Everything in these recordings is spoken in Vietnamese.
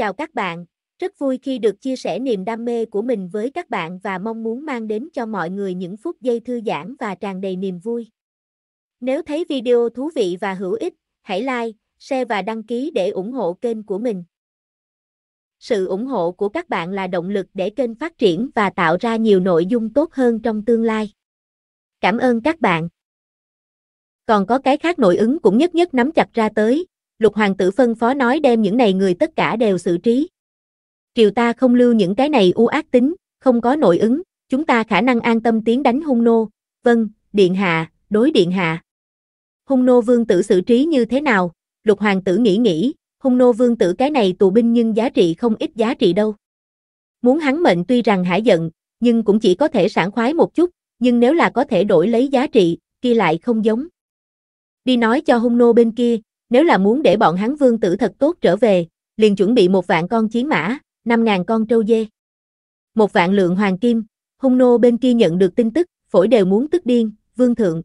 Chào các bạn, rất vui khi được chia sẻ niềm đam mê của mình với các bạn và mong muốn mang đến cho mọi người những phút giây thư giãn và tràn đầy niềm vui. Nếu thấy video thú vị và hữu ích, hãy like, share và đăng ký để ủng hộ kênh của mình. Sự ủng hộ của các bạn là động lực để kênh phát triển và tạo ra nhiều nội dung tốt hơn trong tương lai. Cảm ơn các bạn. Còn có cái khác nội ứng cũng nhất nhất nắm chặt ra tới, lục hoàng tử phân phó nói đem những này người tất cả đều xử trí. Triều ta không lưu những cái này u ác tính, không có nội ứng, chúng ta khả năng an tâm tiến đánh hung nô, vâng, điện hạ, đối điện hạ. Hung nô vương tử xử trí như thế nào? Lục hoàng tử nghĩ nghĩ, hung nô vương tử cái này tù binh nhưng giá trị không ít giá trị đâu. Muốn hắn mệnh tuy rằng hải giận, nhưng cũng chỉ có thể sảng khoái một chút, nhưng nếu là có thể đổi lấy giá trị, kia lại không giống. Đi nói cho hung nô bên kia, nếu là muốn để bọn hắn vương tử thật tốt trở về, liền chuẩn bị một vạn con chiến mã, năm ngàn con trâu dê. Một vạn lượng hoàng kim, hung nô bên kia nhận được tin tức, phổi đều muốn tức điên, vương thượng.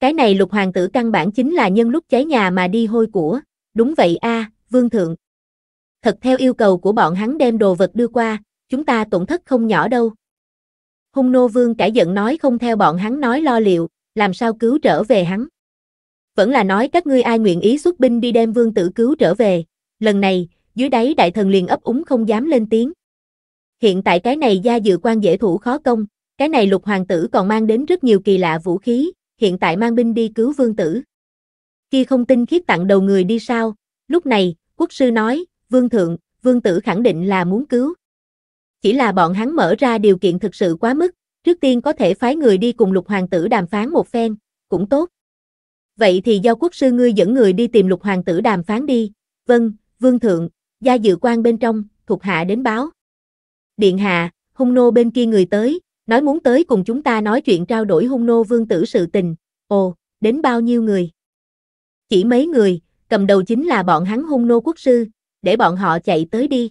Cái này lục hoàng tử căn bản chính là nhân lúc cháy nhà mà đi hôi của, đúng vậy a vương thượng. Thật theo yêu cầu của bọn hắn đem đồ vật đưa qua, chúng ta tổn thất không nhỏ đâu. Hung nô vương cãi giận nói không theo bọn hắn nói lo liệu, làm sao cứu trở về hắn vẫn là nói các ngươi ai nguyện ý xuất binh đi đem vương tử cứu trở về, lần này, dưới đáy đại thần liền ấp úng không dám lên tiếng. Hiện tại cái này gia dự quan dễ thủ khó công, cái này lục hoàng tử còn mang đến rất nhiều kỳ lạ vũ khí, hiện tại mang binh đi cứu vương tử. Khi không tin khiết tặng đầu người đi sao, lúc này, quốc sư nói, vương thượng, vương tử khẳng định là muốn cứu. Chỉ là bọn hắn mở ra điều kiện thực sự quá mức, trước tiên có thể phái người đi cùng lục hoàng tử đàm phán một phen, cũng tốt vậy thì do quốc sư ngươi dẫn người đi tìm lục hoàng tử đàm phán đi, vâng, vương thượng, gia dự quan bên trong, thuộc hạ đến báo. Điện hạ, hung nô bên kia người tới, nói muốn tới cùng chúng ta nói chuyện trao đổi hung nô vương tử sự tình, ồ, đến bao nhiêu người? Chỉ mấy người, cầm đầu chính là bọn hắn hung nô quốc sư, để bọn họ chạy tới đi.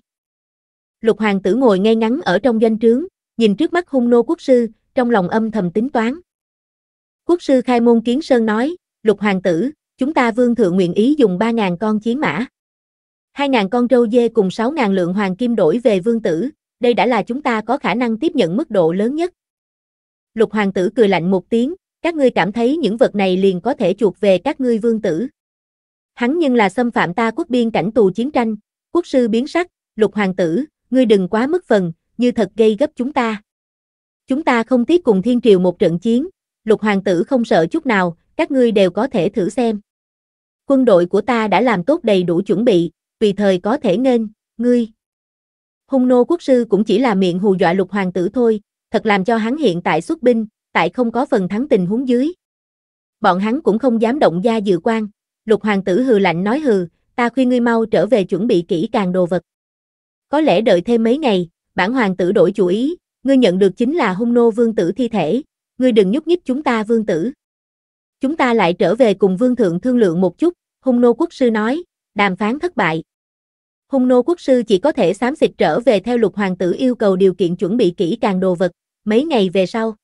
Lục hoàng tử ngồi ngay ngắn ở trong doanh trướng, nhìn trước mắt hung nô quốc sư, trong lòng âm thầm tính toán. Quốc sư khai môn kiến sơn nói, lục hoàng tử, chúng ta vương thượng nguyện ý dùng 3.000 con chiến mã. 2.000 con trâu dê cùng 6.000 lượng hoàng kim đổi về vương tử, đây đã là chúng ta có khả năng tiếp nhận mức độ lớn nhất. Lục hoàng tử cười lạnh một tiếng, các ngươi cảm thấy những vật này liền có thể chuột về các ngươi vương tử. Hắn nhưng là xâm phạm ta quốc biên cảnh tù chiến tranh, quốc sư biến sắc, lục hoàng tử, ngươi đừng quá mức phần, như thật gây gấp chúng ta. Chúng ta không tiếp cùng thiên triều một trận chiến, lục hoàng tử không sợ chút nào, các ngươi đều có thể thử xem. Quân đội của ta đã làm tốt đầy đủ chuẩn bị, vì thời có thể nên, ngươi. Hung nô quốc sư cũng chỉ là miệng hù dọa lục hoàng tử thôi, thật làm cho hắn hiện tại xuất binh, tại không có phần thắng tình huống dưới. Bọn hắn cũng không dám động gia dự quan, lục hoàng tử hừ lạnh nói hừ, ta khuyên ngươi mau trở về chuẩn bị kỹ càng đồ vật. Có lẽ đợi thêm mấy ngày, bản hoàng tử đổi chủ ý, ngươi nhận được chính là hung nô vương tử thi thể, ngươi đừng nhúc nhích chúng ta vương tử. Chúng ta lại trở về cùng vương thượng thương lượng một chút, hung nô quốc sư nói, đàm phán thất bại. Hung nô quốc sư chỉ có thể xám xịt trở về theo lục hoàng tử yêu cầu điều kiện chuẩn bị kỹ càng đồ vật, mấy ngày về sau.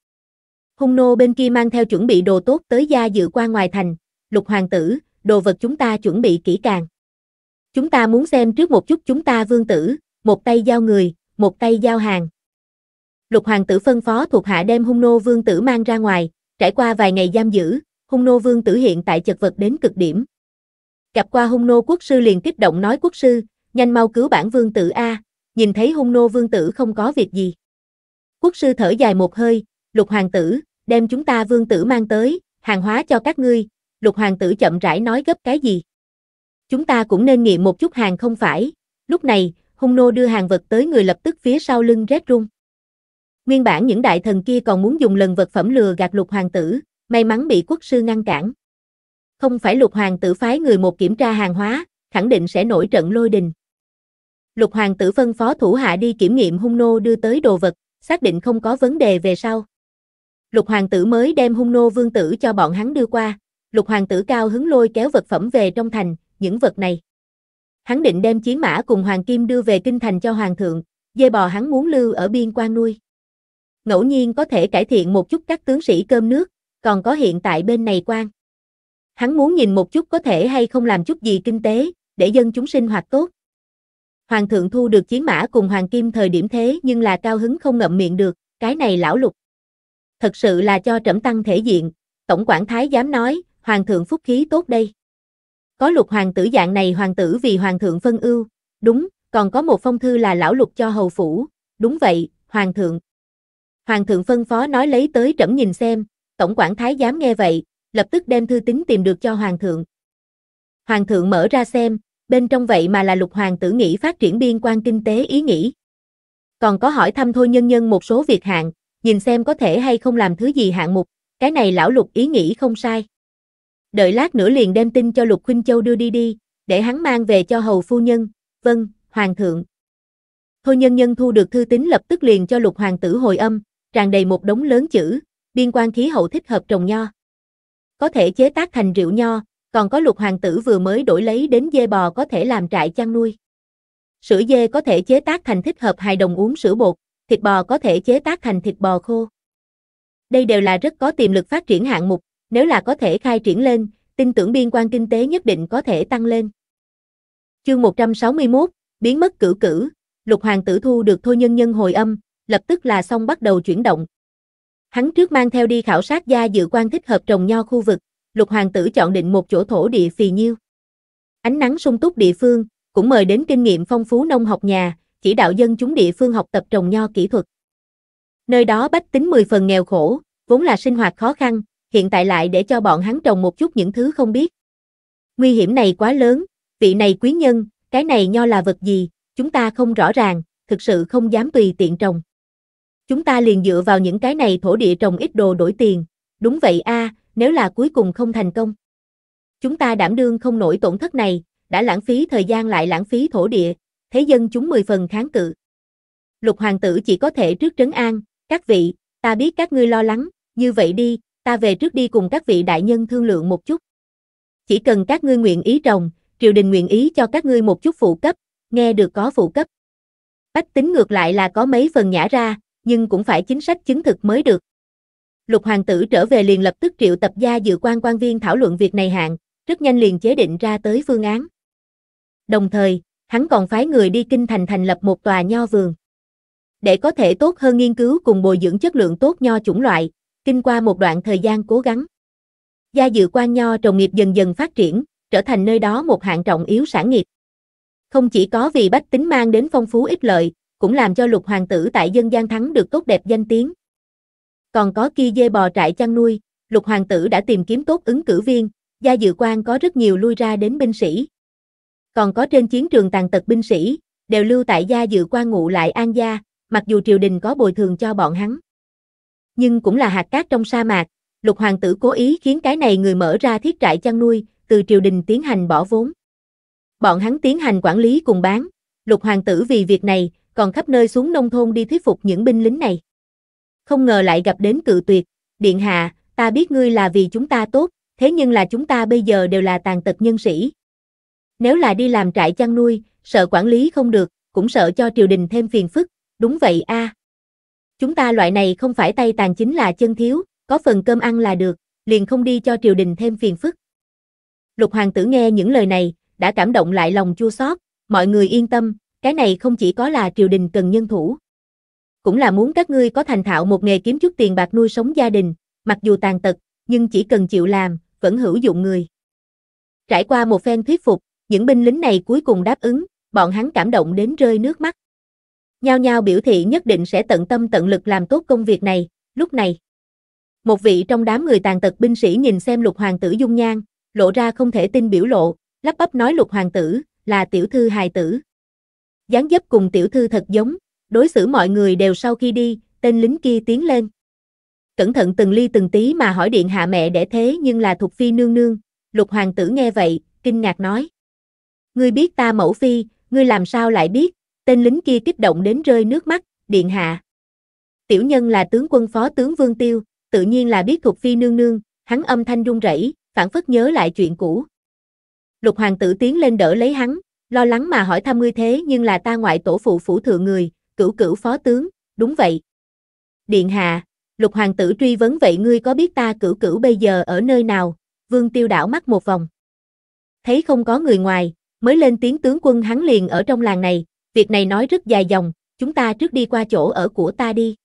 Hung nô bên kia mang theo chuẩn bị đồ tốt tới gia dự qua ngoài thành, lục hoàng tử, đồ vật chúng ta chuẩn bị kỹ càng. Chúng ta muốn xem trước một chút chúng ta vương tử, một tay giao người, một tay giao hàng. Lục hoàng tử phân phó thuộc hạ đem hung nô vương tử mang ra ngoài, trải qua vài ngày giam giữ, hung nô vương tử hiện tại chật vật đến cực điểm. Gặp qua hung nô quốc sư liền kích động nói quốc sư, nhanh mau cứu bản vương tử A, nhìn thấy hung nô vương tử không có việc gì. Quốc sư thở dài một hơi, lục hoàng tử, đem chúng ta vương tử mang tới, hàng hóa cho các ngươi, lục hoàng tử chậm rãi nói gấp cái gì. Chúng ta cũng nên nghiệm một chút hàng không phải, lúc này, hung nô đưa hàng vật tới người lập tức phía sau lưng rét rung. Nguyên bản những đại thần kia còn muốn dùng lần vật phẩm lừa gạt lục hoàng tử, may mắn bị quốc sư ngăn cản. Không phải lục hoàng tử phái người một kiểm tra hàng hóa, khẳng định sẽ nổi trận lôi đình. Lục hoàng tử phân phó thủ hạ đi kiểm nghiệm hung nô đưa tới đồ vật, xác định không có vấn đề về sau. Lục hoàng tử mới đem hung nô vương tử cho bọn hắn đưa qua, lục hoàng tử cao hứng lôi kéo vật phẩm về trong thành, những vật này. Hắn định đem chiến mã cùng hoàng kim đưa về kinh thành cho hoàng thượng, dê bò hắn muốn lưu ở biên quan nuôi. Ngẫu nhiên có thể cải thiện một chút các tướng sĩ cơm nước, còn có hiện tại bên này quan. Hắn muốn nhìn một chút có thể hay không làm chút gì kinh tế, để dân chúng sinh hoạt tốt. Hoàng thượng thu được chiến mã cùng Hoàng Kim thời điểm thế nhưng là cao hứng không ngậm miệng được, cái này lão lục. Thật sự là cho trẫm tăng thể diện, Tổng quản Thái dám nói, Hoàng thượng phúc khí tốt đây. Có lục hoàng tử dạng này hoàng tử vì Hoàng thượng phân ưu, đúng, còn có một phong thư là lão lục cho hầu phủ, đúng vậy, Hoàng thượng. Hoàng thượng phân phó nói lấy tới trẫm nhìn xem, Tổng quản thái giám nghe vậy, lập tức đem thư tín tìm được cho hoàng thượng. Hoàng thượng mở ra xem, bên trong vậy mà là lục hoàng tử nghĩ phát triển biên quan kinh tế ý nghĩ. Còn có hỏi thăm thôi nhân nhân một số việc hạng, nhìn xem có thể hay không làm thứ gì hạng mục, cái này lão lục ý nghĩ không sai. Đợi lát nữa liền đem tin cho lục khuynh châu đưa đi đi, để hắn mang về cho hầu phu nhân, vâng, hoàng thượng. Thôi nhân nhân thu được thư tín lập tức liền cho lục hoàng tử hồi âm, tràn đầy một đống lớn chữ, biên quan khí hậu thích hợp trồng nho. Có thể chế tác thành rượu nho, còn có lục hoàng tử vừa mới đổi lấy đến dê bò có thể làm trại chăn nuôi. Sữa dê có thể chế tác thành thích hợp hài đồng uống sữa bột, thịt bò có thể chế tác thành thịt bò khô. Đây đều là rất có tiềm lực phát triển hạng mục, nếu là có thể khai triển lên, tin tưởng biên quan kinh tế nhất định có thể tăng lên. Chương 161, biến mất cử cử, lục hoàng tử thu được thôi nhân nhân hồi âm, lập tức là xong bắt đầu chuyển động, Hắn trước mang theo đi khảo sát gia dự quan thích hợp trồng nho khu vực, lục hoàng tử chọn định một chỗ thổ địa phì nhiêu. Ánh nắng sung túc địa phương, cũng mời đến kinh nghiệm phong phú nông học nhà, chỉ đạo dân chúng địa phương học tập trồng nho kỹ thuật. Nơi đó bách tính 10 phần nghèo khổ, vốn là sinh hoạt khó khăn, hiện tại lại để cho bọn hắn trồng một chút những thứ không biết. Nguy hiểm này quá lớn, vị này quý nhân, cái này nho là vật gì, chúng ta không rõ ràng, thực sự không dám tùy tiện trồng. Chúng ta liền dựa vào những cái này thổ địa trồng ít đồ đổi tiền. Đúng vậy a, nếu là cuối cùng không thành công. Chúng ta đảm đương không nổi tổn thất này, đã lãng phí thời gian lại lãng phí thổ địa, thế dân chúng mười phần kháng cự. Lục hoàng tử chỉ có thể trước trấn an, các vị, ta biết các ngươi lo lắng, như vậy đi, ta về trước đi cùng các vị đại nhân thương lượng một chút. Chỉ cần các ngươi nguyện ý trồng, triều đình nguyện ý cho các ngươi một chút phụ cấp, nghe được có phụ cấp. Bách tính ngược lại là có mấy phần nhả ra, nhưng cũng phải chính sách chứng thực mới được. Lục hoàng tử trở về liền lập tức triệu tập gia dự quan quan viên thảo luận việc này hạng rất nhanh liền chế định ra tới phương án. Đồng thời, hắn còn phái người đi kinh thành thành lập một tòa nho vườn. Để có thể tốt hơn nghiên cứu cùng bồi dưỡng chất lượng tốt nho chủng loại, kinh qua một đoạn thời gian cố gắng. Gia dự quan nho trồng nghiệp dần dần phát triển, trở thành nơi đó một hạng trọng yếu sản nghiệp. Không chỉ có vì bách tính mang đến phong phú ích lợi, cũng làm cho lục hoàng tử tại dân gian thắng được tốt đẹp danh tiếng. Còn có kia dê bò trại chăn nuôi, lục hoàng tử đã tìm kiếm tốt ứng cử viên, gia dự quan có rất nhiều lui ra đến binh sĩ. Còn có trên chiến trường tàn tật binh sĩ, đều lưu tại gia dự quan ngụ lại an gia, mặc dù triều đình có bồi thường cho bọn hắn. Nhưng cũng là hạt cát trong sa mạc, lục hoàng tử cố ý khiến cái này người mở ra thiết trại chăn nuôi, từ triều đình tiến hành bỏ vốn. Bọn hắn tiến hành quản lý cùng bán, lục hoàng tử vì việc này, còn khắp nơi xuống nông thôn đi thuyết phục những binh lính này. Không ngờ lại gặp đến cự tuyệt, điện hạ, ta biết ngươi là vì chúng ta tốt, thế nhưng là chúng ta bây giờ đều là tàn tật nhân sĩ. Nếu là đi làm trại chăn nuôi, sợ quản lý không được, cũng sợ cho triều đình thêm phiền phức, đúng vậy a. À. Chúng ta loại này không phải tay tàn chính là chân thiếu, có phần cơm ăn là được, liền không đi cho triều đình thêm phiền phức. Lục hoàng tử nghe những lời này, đã cảm động lại lòng chua xót, mọi người yên tâm, cái này không chỉ có là triều đình cần nhân thủ, cũng là muốn các ngươi có thành thạo một nghề kiếm chút tiền bạc nuôi sống gia đình, mặc dù tàn tật, nhưng chỉ cần chịu làm, vẫn hữu dụng người. Trải qua một phen thuyết phục, những binh lính này cuối cùng đáp ứng, bọn hắn cảm động đến rơi nước mắt. Nhao nhao biểu thị nhất định sẽ tận tâm tận lực làm tốt công việc này, lúc này. Một vị trong đám người tàn tật binh sĩ nhìn xem lục hoàng tử dung nhan, lộ ra không thể tin biểu lộ, lắp bắp nói lục hoàng tử, là tiểu thư hài tử, dáng dấp cùng tiểu thư thật giống, đối xử mọi người đều sau khi đi, tên lính kia tiến lên. Cẩn thận từng ly từng tí mà hỏi điện hạ mẹ để thế nhưng là thuộc phi nương nương, lục hoàng tử nghe vậy, kinh ngạc nói. Ngươi biết ta mẫu phi, ngươi làm sao lại biết, tên lính kia kích động đến rơi nước mắt, điện hạ. Tiểu nhân là tướng quân phó tướng Vương Tiêu, tự nhiên là biết thuộc phi nương nương, hắn âm thanh run rẩy, phản phất nhớ lại chuyện cũ. Lục hoàng tử tiến lên đỡ lấy hắn, Lo lắng mà hỏi thăm ngươi thế nhưng là ta ngoại tổ phụ phủ thượng người, cửu cửu phó tướng, đúng vậy. Điện hạ, lục hoàng tử truy vấn vậy ngươi có biết ta cửu cửu bây giờ ở nơi nào? Vương tiêu đảo mắt một vòng. Thấy không có người ngoài, mới lên tiếng tướng quân hắn liền ở trong làng này, việc này nói rất dài dòng, chúng ta trước đi qua chỗ ở của ta đi.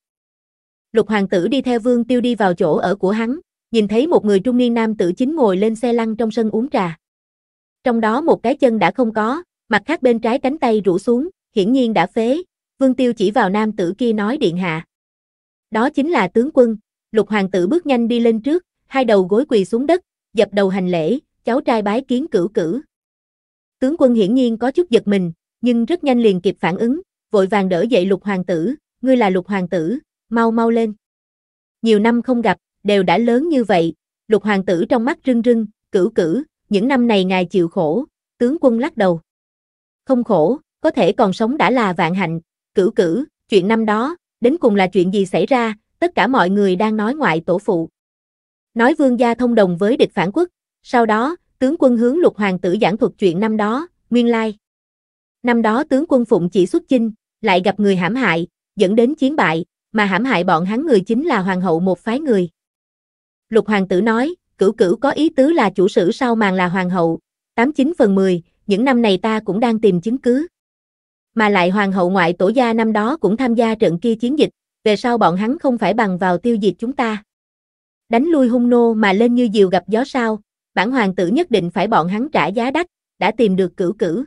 Lục hoàng tử đi theo vương tiêu đi vào chỗ ở của hắn, nhìn thấy một người trung niên nam tử chính ngồi lên xe lăn trong sân uống trà. Trong đó một cái chân đã không có, Mặt khác bên trái cánh tay rũ xuống, hiển nhiên đã phế, Vương Tiêu chỉ vào nam tử kia nói điện hạ. Đó chính là tướng quân, lục hoàng tử bước nhanh đi lên trước, hai đầu gối quỳ xuống đất, dập đầu hành lễ, cháu trai bái kiến cửu cử. Tướng quân hiển nhiên có chút giật mình, nhưng rất nhanh liền kịp phản ứng, vội vàng đỡ dậy lục hoàng tử, ngươi là lục hoàng tử, mau mau lên. Nhiều năm không gặp, đều đã lớn như vậy, lục hoàng tử trong mắt rưng rưng, cửu cử, những năm này ngài chịu khổ, tướng quân lắc đầu không khổ, có thể còn sống đã là vạn hạnh, cửu cử, chuyện năm đó, đến cùng là chuyện gì xảy ra, tất cả mọi người đang nói ngoại tổ phụ. Nói vương gia thông đồng với địch phản quốc, sau đó, tướng quân hướng lục hoàng tử giảng thuật chuyện năm đó, nguyên lai. Năm đó tướng quân phụng chỉ xuất chinh, lại gặp người hãm hại, dẫn đến chiến bại, mà hãm hại bọn hắn người chính là hoàng hậu một phái người. Lục hoàng tử nói, cửu cửu có ý tứ là chủ sử sau màn là hoàng hậu, 89 phần 10, những năm này ta cũng đang tìm chứng cứ. Mà lại hoàng hậu ngoại tổ gia năm đó cũng tham gia trận kia chiến dịch, về sau bọn hắn không phải bằng vào tiêu diệt chúng ta. Đánh lui hung nô mà lên như diều gặp gió sao, bản hoàng tử nhất định phải bọn hắn trả giá đắt, đã tìm được cửu cử.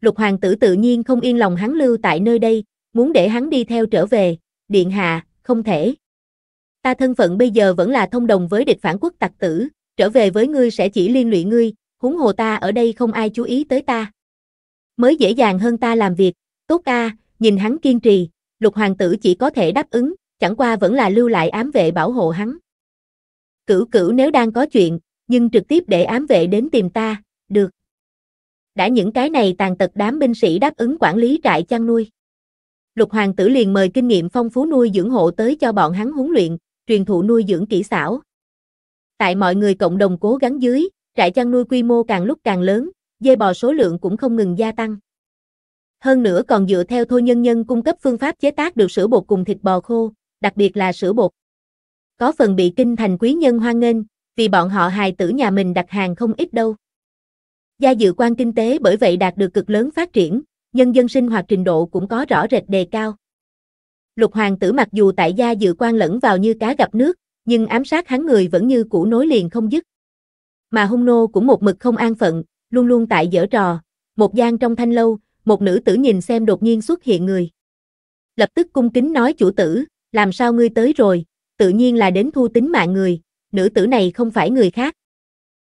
Lục hoàng tử tự nhiên không yên lòng hắn lưu tại nơi đây, muốn để hắn đi theo trở về, điện hạ, không thể. Ta thân phận bây giờ vẫn là thông đồng với địch phản quốc tặc tử, trở về với ngươi sẽ chỉ liên lụy ngươi, huống hồ ta ở đây không ai chú ý tới ta. Mới dễ dàng hơn ta làm việc, tốt a, nhìn hắn kiên trì, lục hoàng tử chỉ có thể đáp ứng, chẳng qua vẫn là lưu lại ám vệ bảo hộ hắn. Cửu cửu nếu đang có chuyện, nhưng trực tiếp để ám vệ đến tìm ta, được. Đã những cái này tàn tật đám binh sĩ đáp ứng quản lý trại chăn nuôi. Lục hoàng tử liền mời kinh nghiệm phong phú nuôi dưỡng hộ tới cho bọn hắn huấn luyện, truyền thụ nuôi dưỡng kỹ xảo. Tại mọi người cộng đồng cố gắng dưới, trại chăn nuôi quy mô càng lúc càng lớn, dê bò số lượng cũng không ngừng gia tăng. Hơn nữa còn dựa theo thôi nhân nhân cung cấp phương pháp chế tác được sữa bột cùng thịt bò khô, đặc biệt là sữa bột. Có phần bị kinh thành quý nhân hoan nghênh, vì bọn họ hài tử nhà mình đặt hàng không ít đâu. Gia dự quan kinh tế bởi vậy đạt được cực lớn phát triển, nhân dân sinh hoạt trình độ cũng có rõ rệt đề cao. Lục hoàng tử mặc dù tại gia dự quan lẫn vào như cá gặp nước, nhưng ám sát hắn người vẫn như cũ nối liền không dứt. Mà hung nô cũng một mực không an phận, luôn luôn tại dở trò. Một gian trong thanh lâu, một nữ tử nhìn xem đột nhiên xuất hiện người. Lập tức cung kính nói chủ tử, làm sao ngươi tới rồi, tự nhiên là đến thu tính mạng người, nữ tử này không phải người khác.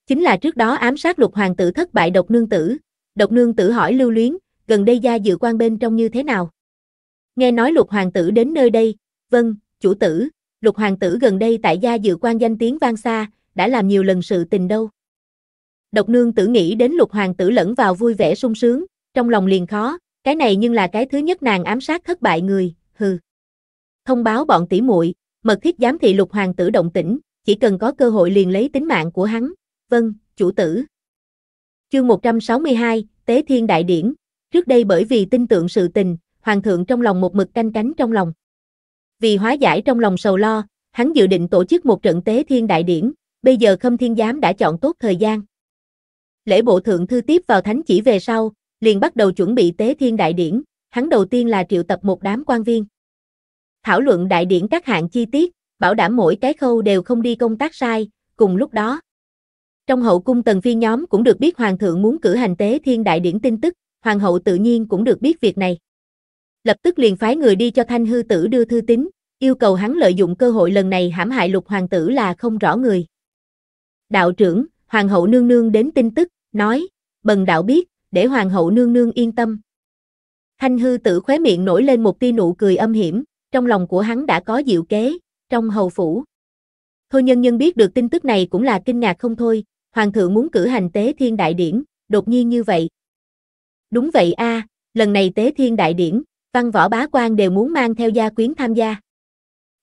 Chính là trước đó ám sát lục hoàng tử thất bại độc nương tử. Độc nương tử hỏi lưu luyến, gần đây gia dự quan bên trong như thế nào? Nghe nói lục hoàng tử đến nơi đây, vâng, chủ tử, lục hoàng tử gần đây tại gia dự quan danh tiếng vang xa, đã làm nhiều lần sự tình đâu. Độc nương tử nghĩ đến lục hoàng tử lẫn vào vui vẻ sung sướng, trong lòng liền khó, cái này nhưng là cái thứ nhất nàng ám sát thất bại người, hừ. Thông báo bọn tỷ muội, mật thiết giám thị lục hoàng tử động tĩnh, chỉ cần có cơ hội liền lấy tính mạng của hắn. Vâng, chủ tử. Chương 162, Tế Thiên Đại Điển. Trước đây bởi vì tin tưởng sự tình, hoàng thượng trong lòng một mực canh cánh trong lòng. Vì hóa giải trong lòng sầu lo, hắn dự định tổ chức một trận Tế Thiên Đại Điển, bây giờ Khâm Thiên Giám đã chọn tốt thời gian. Lễ bộ thượng thư tiếp vào thánh chỉ về sau, liền bắt đầu chuẩn bị tế thiên đại điển, hắn đầu tiên là triệu tập một đám quan viên. Thảo luận đại điển các hạng chi tiết, bảo đảm mỗi cái khâu đều không đi công tác sai, cùng lúc đó. Trong hậu cung tần phi nhóm cũng được biết hoàng thượng muốn cử hành tế thiên đại điển tin tức, hoàng hậu tự nhiên cũng được biết việc này. Lập tức liền phái người đi cho Thanh hư tử đưa thư tín, yêu cầu hắn lợi dụng cơ hội lần này hãm hại lục hoàng tử là không rõ người. Đạo trưởng, Hoàng hậu nương nương đến tin tức, nói, bần đạo biết, để Hoàng hậu nương nương yên tâm. Thanh hư tử khóe miệng nổi lên một tia nụ cười âm hiểm, trong lòng của hắn đã có diệu kế, trong hầu phủ. Thôi nhân nhân biết được tin tức này cũng là kinh ngạc không thôi, Hoàng thượng muốn cử hành tế thiên đại điển, đột nhiên như vậy. Đúng vậy a, lần này tế thiên đại điển, văn võ bá quan đều muốn mang theo gia quyến tham gia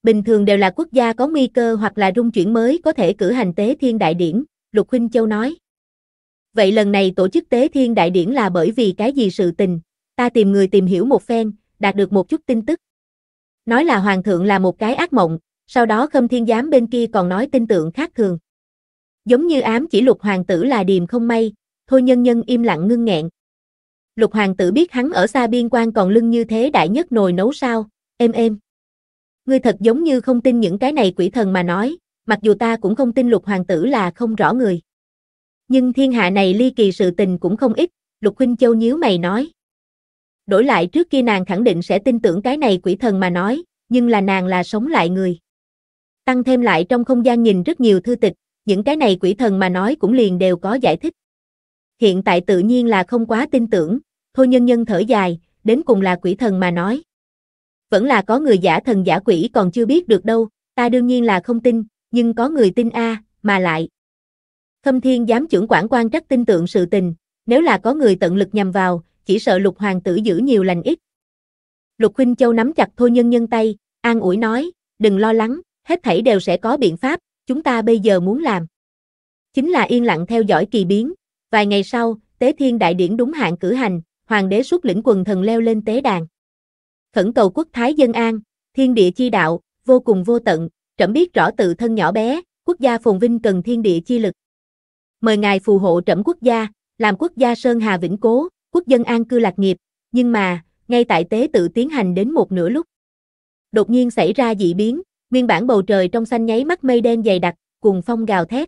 bình thường đều là quốc gia có nguy cơ hoặc là rung chuyển mới có thể cử hành tế thiên đại điển, Lục Huynh Châu nói. Vậy lần này tổ chức tế thiên đại điển là bởi vì cái gì sự tình, ta tìm người tìm hiểu một phen, đạt được một chút tin tức. Nói là hoàng thượng là một cái ác mộng, sau đó khâm thiên giám bên kia còn nói tin tượng khác thường. Giống như ám chỉ lục hoàng tử là điềm không may, thôi nhân nhân im lặng ngưng nghẹn. Lục hoàng tử biết hắn ở xa biên quan còn lưng như thế đại nhất nồi nấu sao, êm êm ngươi thật giống như không tin những cái này quỷ thần mà nói, mặc dù ta cũng không tin lục hoàng tử là không rõ người. Nhưng thiên hạ này ly kỳ sự tình cũng không ít, lục huynh châu nhíu mày nói. Đổi lại trước kia nàng khẳng định sẽ tin tưởng cái này quỷ thần mà nói, nhưng là nàng là sống lại người. Tăng thêm lại trong không gian nhìn rất nhiều thư tịch, những cái này quỷ thần mà nói cũng liền đều có giải thích. Hiện tại tự nhiên là không quá tin tưởng, thôi nhân nhân thở dài, đến cùng là quỷ thần mà nói vẫn là có người giả thần giả quỷ còn chưa biết được đâu, ta đương nhiên là không tin, nhưng có người tin a, mà lại. Khâm Thiên dám trưởng quản quan trắc tin tưởng sự tình, nếu là có người tận lực nhằm vào, chỉ sợ Lục hoàng tử giữ nhiều lành ít. Lục Khuynh Châu nắm chặt Thôi Nhân Nhân tay, an ủi nói, đừng lo lắng, hết thảy đều sẽ có biện pháp, chúng ta bây giờ muốn làm. Chính là yên lặng theo dõi kỳ biến, vài ngày sau, Tế Thiên Đại Điển đúng hạn cử hành, hoàng đế xuất lĩnh quần thần leo lên tế đàn khẩn cầu quốc thái dân an, thiên địa chi đạo, vô cùng vô tận, trẫm biết rõ tự thân nhỏ bé, quốc gia phồn vinh cần thiên địa chi lực. Mời ngài phù hộ trẫm quốc gia, làm quốc gia sơn hà vĩnh cố, quốc dân an cư lạc nghiệp, nhưng mà, ngay tại tế tự tiến hành đến một nửa lúc. Đột nhiên xảy ra dị biến, nguyên bản bầu trời trong xanh nháy mắt mây đen dày đặc, cùng phong gào thét.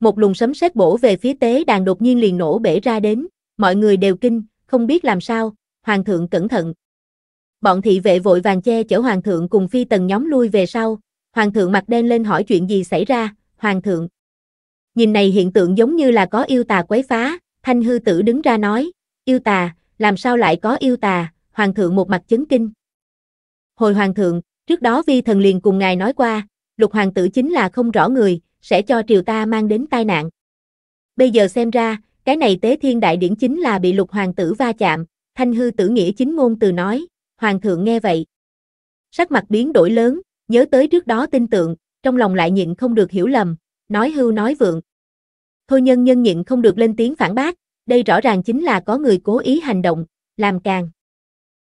Một luồng sấm sét bổ về phía tế đàn đột nhiên liền nổ bể ra đến, mọi người đều kinh, không biết làm sao, hoàng thượng cẩn thận, bọn thị vệ vội vàng che chở hoàng thượng cùng phi tần nhóm lui về sau, hoàng thượng mặt đen lên hỏi chuyện gì xảy ra, hoàng thượng. Nhìn này hiện tượng giống như là có yêu tà quấy phá, thanh hư tử đứng ra nói, yêu tà, làm sao lại có yêu tà, hoàng thượng một mặt chấn kinh. Hồi hoàng thượng, trước đó vi thần liền cùng ngài nói qua, lục hoàng tử chính là không rõ người, sẽ cho triều ta mang đến tai nạn. Bây giờ xem ra, cái này tế thiên đại điển chính là bị lục hoàng tử va chạm, thanh hư tử nghĩa chính ngôn từ nói, Hoàng thượng nghe vậy. Sắc mặt biến đổi lớn, nhớ tới trước đó tin tượng, trong lòng lại nhịn không được hiểu lầm, nói hưu nói vượng. Thôi nhân nhân nhịn không được lên tiếng phản bác, đây rõ ràng chính là có người cố ý hành động, làm càng.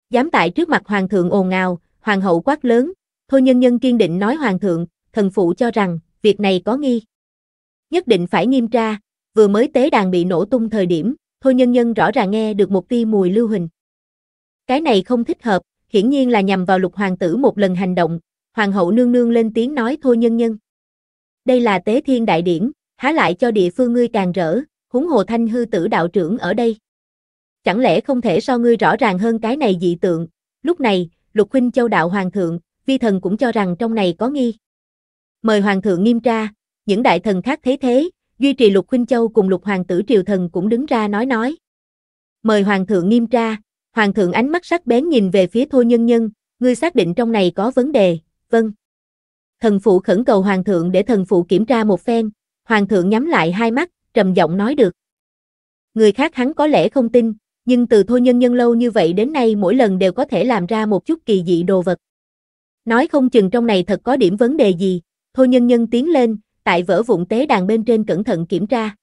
Dám tại trước mặt hoàng thượng ồn ào, hoàng hậu quát lớn, thôi nhân nhân kiên định nói hoàng thượng, thần phụ cho rằng, việc này có nghi. Nhất định phải nghiêm tra, vừa mới tế đàn bị nổ tung thời điểm, thôi nhân nhân rõ ràng nghe được một tia mùi lưu hình. Cái này không thích hợp, hiển nhiên là nhằm vào lục hoàng tử một lần hành động, hoàng hậu nương nương lên tiếng nói thôi nhân nhân. Đây là tế thiên đại điển, há lại cho địa phương ngươi càng rỡ, húng hồ thanh hư tử đạo trưởng ở đây. Chẳng lẽ không thể so ngươi rõ ràng hơn cái này dị tượng, lúc này, lục huynh châu đạo hoàng thượng, vi thần cũng cho rằng trong này có nghi. Mời hoàng thượng nghiêm tra, những đại thần khác thế thế, duy trì lục huynh châu cùng lục hoàng tử triều thần cũng đứng ra nói nói. Mời hoàng thượng nghiêm tra, Hoàng thượng ánh mắt sắc bén nhìn về phía Thôi Nhân Nhân, ngươi xác định trong này có vấn đề, vâng. Thần phụ khẩn cầu Hoàng thượng để thần phụ kiểm tra một phen, Hoàng thượng nhắm lại hai mắt, trầm giọng nói được. Người khác hắn có lẽ không tin, nhưng từ Thôi Nhân Nhân lâu như vậy đến nay mỗi lần đều có thể làm ra một chút kỳ dị đồ vật. Nói không chừng trong này thật có điểm vấn đề gì, Thôi Nhân Nhân tiến lên, tại vỡ vụn tế đàn bên trên cẩn thận kiểm tra.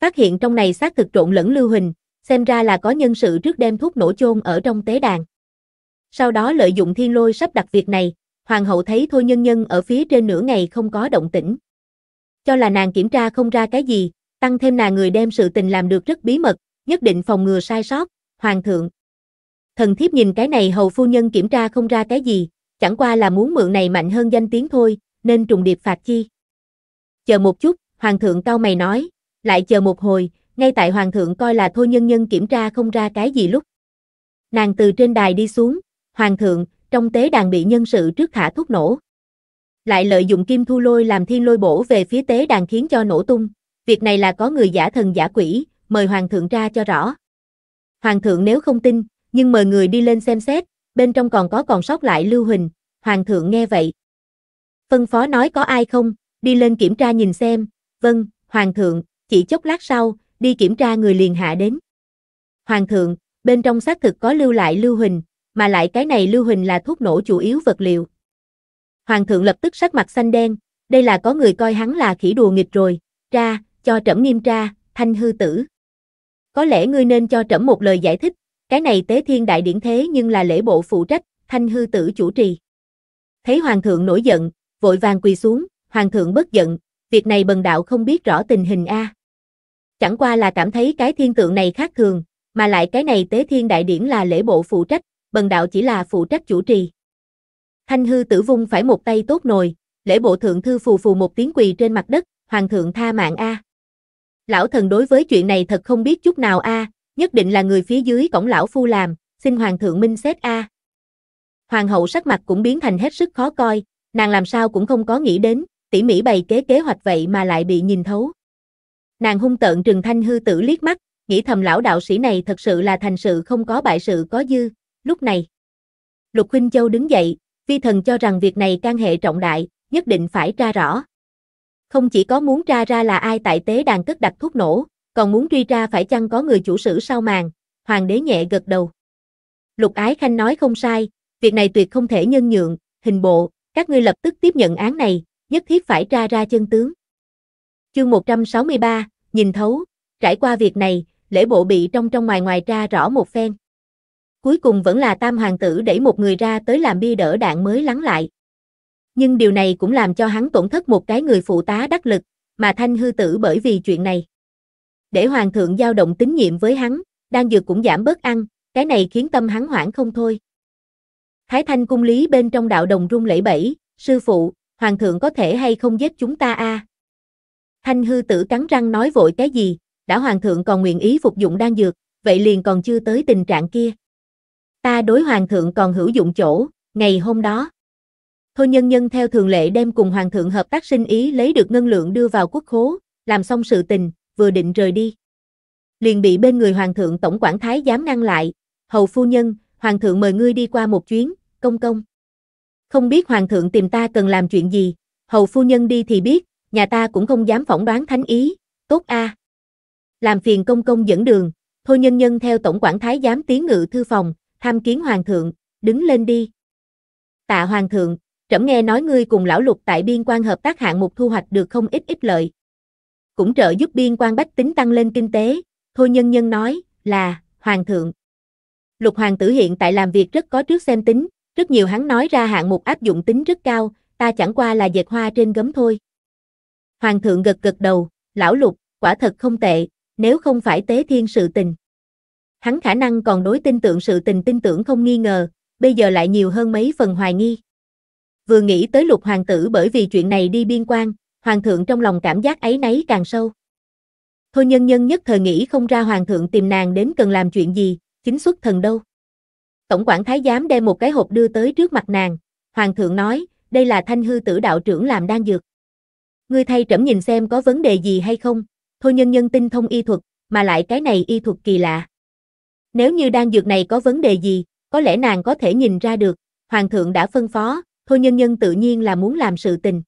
Phát hiện trong này xác thực trộn lẫn lưu huỳnh, xem ra là có nhân sự trước đem thuốc nổ chôn ở trong tế đàn. Sau đó lợi dụng thiên lôi sắp đặt việc này, hoàng hậu thấy thôi nhân nhân ở phía trên nửa ngày không có động tĩnh. Cho là nàng kiểm tra không ra cái gì, tăng thêm nàng người đem sự tình làm được rất bí mật, nhất định phòng ngừa sai sót, hoàng thượng. Thần thiếp nhìn cái này hầu phu nhân kiểm tra không ra cái gì, chẳng qua là muốn mượn này mạnh hơn danh tiếng thôi, nên trùng điệp phạt chi. Chờ một chút, hoàng thượng cao mày nói, lại chờ một hồi, ngay tại hoàng thượng coi là thôi nhân nhân kiểm tra không ra cái gì lúc. Nàng từ trên đài đi xuống, hoàng thượng, trong tế đàn bị nhân sự trước thả thuốc nổ. Lại lợi dụng kim thu lôi làm thiên lôi bổ về phía tế đàn khiến cho nổ tung, việc này là có người giả thần giả quỷ, mời hoàng thượng ra cho rõ. Hoàng thượng nếu không tin, nhưng mời người đi lên xem xét, bên trong còn có còn sót lại lưu huỳnh, hoàng thượng nghe vậy. Phân phó nói có ai không, đi lên kiểm tra nhìn xem, vâng, hoàng thượng, chỉ chốc lát sau, đi kiểm tra người liền hạ đến. Hoàng thượng, bên trong xác thực có lưu lại lưu huỳnh, mà lại cái này lưu huỳnh là thuốc nổ chủ yếu vật liệu. Hoàng thượng lập tức sắc mặt xanh đen, đây là có người coi hắn là khỉ đùa nghịch rồi, ra, cho trẫm nghiêm tra, thanh hư tử. Có lẽ ngươi nên cho trẫm một lời giải thích, cái này tế thiên đại điển thế nhưng là lễ bộ phụ trách, thanh hư tử chủ trì. Thấy hoàng thượng nổi giận, vội vàng quỳ xuống, hoàng thượng bất giận, việc này bần đạo không biết rõ tình hình a. Chẳng qua là cảm thấy cái thiên tượng này khác thường, mà lại cái này tế thiên đại điển là lễ bộ phụ trách, bần đạo chỉ là phụ trách chủ trì. Thanh hư tử vung phải một tay tốt nồi, lễ bộ thượng thư phù phù một tiếng quỳ trên mặt đất, hoàng thượng tha mạng A. Lão thần đối với chuyện này thật không biết chút nào A, nhất định là người phía dưới cổng lão phu làm, xin hoàng thượng minh xét A. Hoàng hậu sắc mặt cũng biến thành hết sức khó coi, nàng làm sao cũng không có nghĩ đến, tỉ mỉ bày kế kế hoạch vậy mà lại bị nhìn thấu. Nàng hung tợn trừng thanh hư tử liếc mắt, nghĩ thầm lão đạo sĩ này thật sự là thành sự không có bại sự có dư, lúc này. Lục Huynh Châu đứng dậy, vi thần cho rằng việc này can hệ trọng đại, nhất định phải tra rõ. Không chỉ có muốn tra ra là ai tại tế đàn cất đặt thuốc nổ, còn muốn truy tra phải chăng có người chủ sử sau màn, hoàng đế nhẹ gật đầu. Lục Ái Khanh nói không sai, việc này tuyệt không thể nhân nhượng, hình bộ, các ngươi lập tức tiếp nhận án này, nhất thiết phải tra ra chân tướng. Chương 163, nhìn thấu, trải qua việc này, lễ bộ bị trong trong ngoài ngoài ra rõ một phen. Cuối cùng vẫn là tam hoàng tử đẩy một người ra tới làm bia đỡ đạn mới lắng lại. Nhưng điều này cũng làm cho hắn tổn thất một cái người phụ tá đắc lực, mà thanh hư tử bởi vì chuyện này. Để hoàng thượng giao động tín nhiệm với hắn, đang dược cũng giảm bớt ăn, cái này khiến tâm hắn hoảng không thôi. Thái thanh cung lý bên trong đạo đồng rung lẫy bẫy, sư phụ, hoàng thượng có thể hay không giết chúng ta a à? Thanh hư tử cắn răng nói vội cái gì, đã hoàng thượng còn nguyện ý phục dụng đan dược, vậy liền còn chưa tới tình trạng kia. Ta đối hoàng thượng còn hữu dụng chỗ, ngày hôm đó. Thôi nhân nhân theo thường lệ đem cùng hoàng thượng hợp tác sinh ý lấy được ngân lượng đưa vào quốc khố, làm xong sự tình, vừa định rời đi. Liền bị bên người hoàng thượng tổng quản thái dám ngăn lại, hầu phu nhân, hoàng thượng mời ngươi đi qua một chuyến, công công. Không biết hoàng thượng tìm ta cần làm chuyện gì, hầu phu nhân đi thì biết, nhà ta cũng không dám phỏng đoán thánh ý, tốt a. À. Làm phiền công công dẫn đường, thôi nhân nhân theo tổng quản thái giám tiến ngự thư phòng, tham kiến hoàng thượng, đứng lên đi. Tạ hoàng thượng, trẫm nghe nói ngươi cùng lão lục tại biên quan hợp tác hạng mục thu hoạch được không ít ít lợi. Cũng trợ giúp biên quan bách tính tăng lên kinh tế, thôi nhân nhân nói, là, hoàng thượng. Lục hoàng tử hiện tại làm việc rất có trước xem tính, rất nhiều hắn nói ra hạng mục áp dụng tính rất cao, ta chẳng qua là dệt hoa trên gấm thôi. Hoàng thượng gật gật đầu, lão lục, quả thật không tệ, nếu không phải tế thiên sự tình. Hắn khả năng còn đối tin tưởng sự tình tin tưởng không nghi ngờ, bây giờ lại nhiều hơn mấy phần hoài nghi. Vừa nghĩ tới lục hoàng tử bởi vì chuyện này đi biên quan, hoàng thượng trong lòng cảm giác ấy nấy càng sâu. Thôi nhân nhân nhất thời nghĩ không ra hoàng thượng tìm nàng đến cần làm chuyện gì, chính xuất thần đâu. Tổng quản thái giám đem một cái hộp đưa tới trước mặt nàng, hoàng thượng nói, đây là thanh hư tử đạo trưởng làm đang dược ngươi thay trẫm nhìn xem có vấn đề gì hay không, thôi nhân nhân tinh thông y thuật, mà lại cái này y thuật kỳ lạ. Nếu như đan dược này có vấn đề gì, có lẽ nàng có thể nhìn ra được, hoàng thượng đã phân phó, thôi nhân nhân tự nhiên là muốn làm sự tình.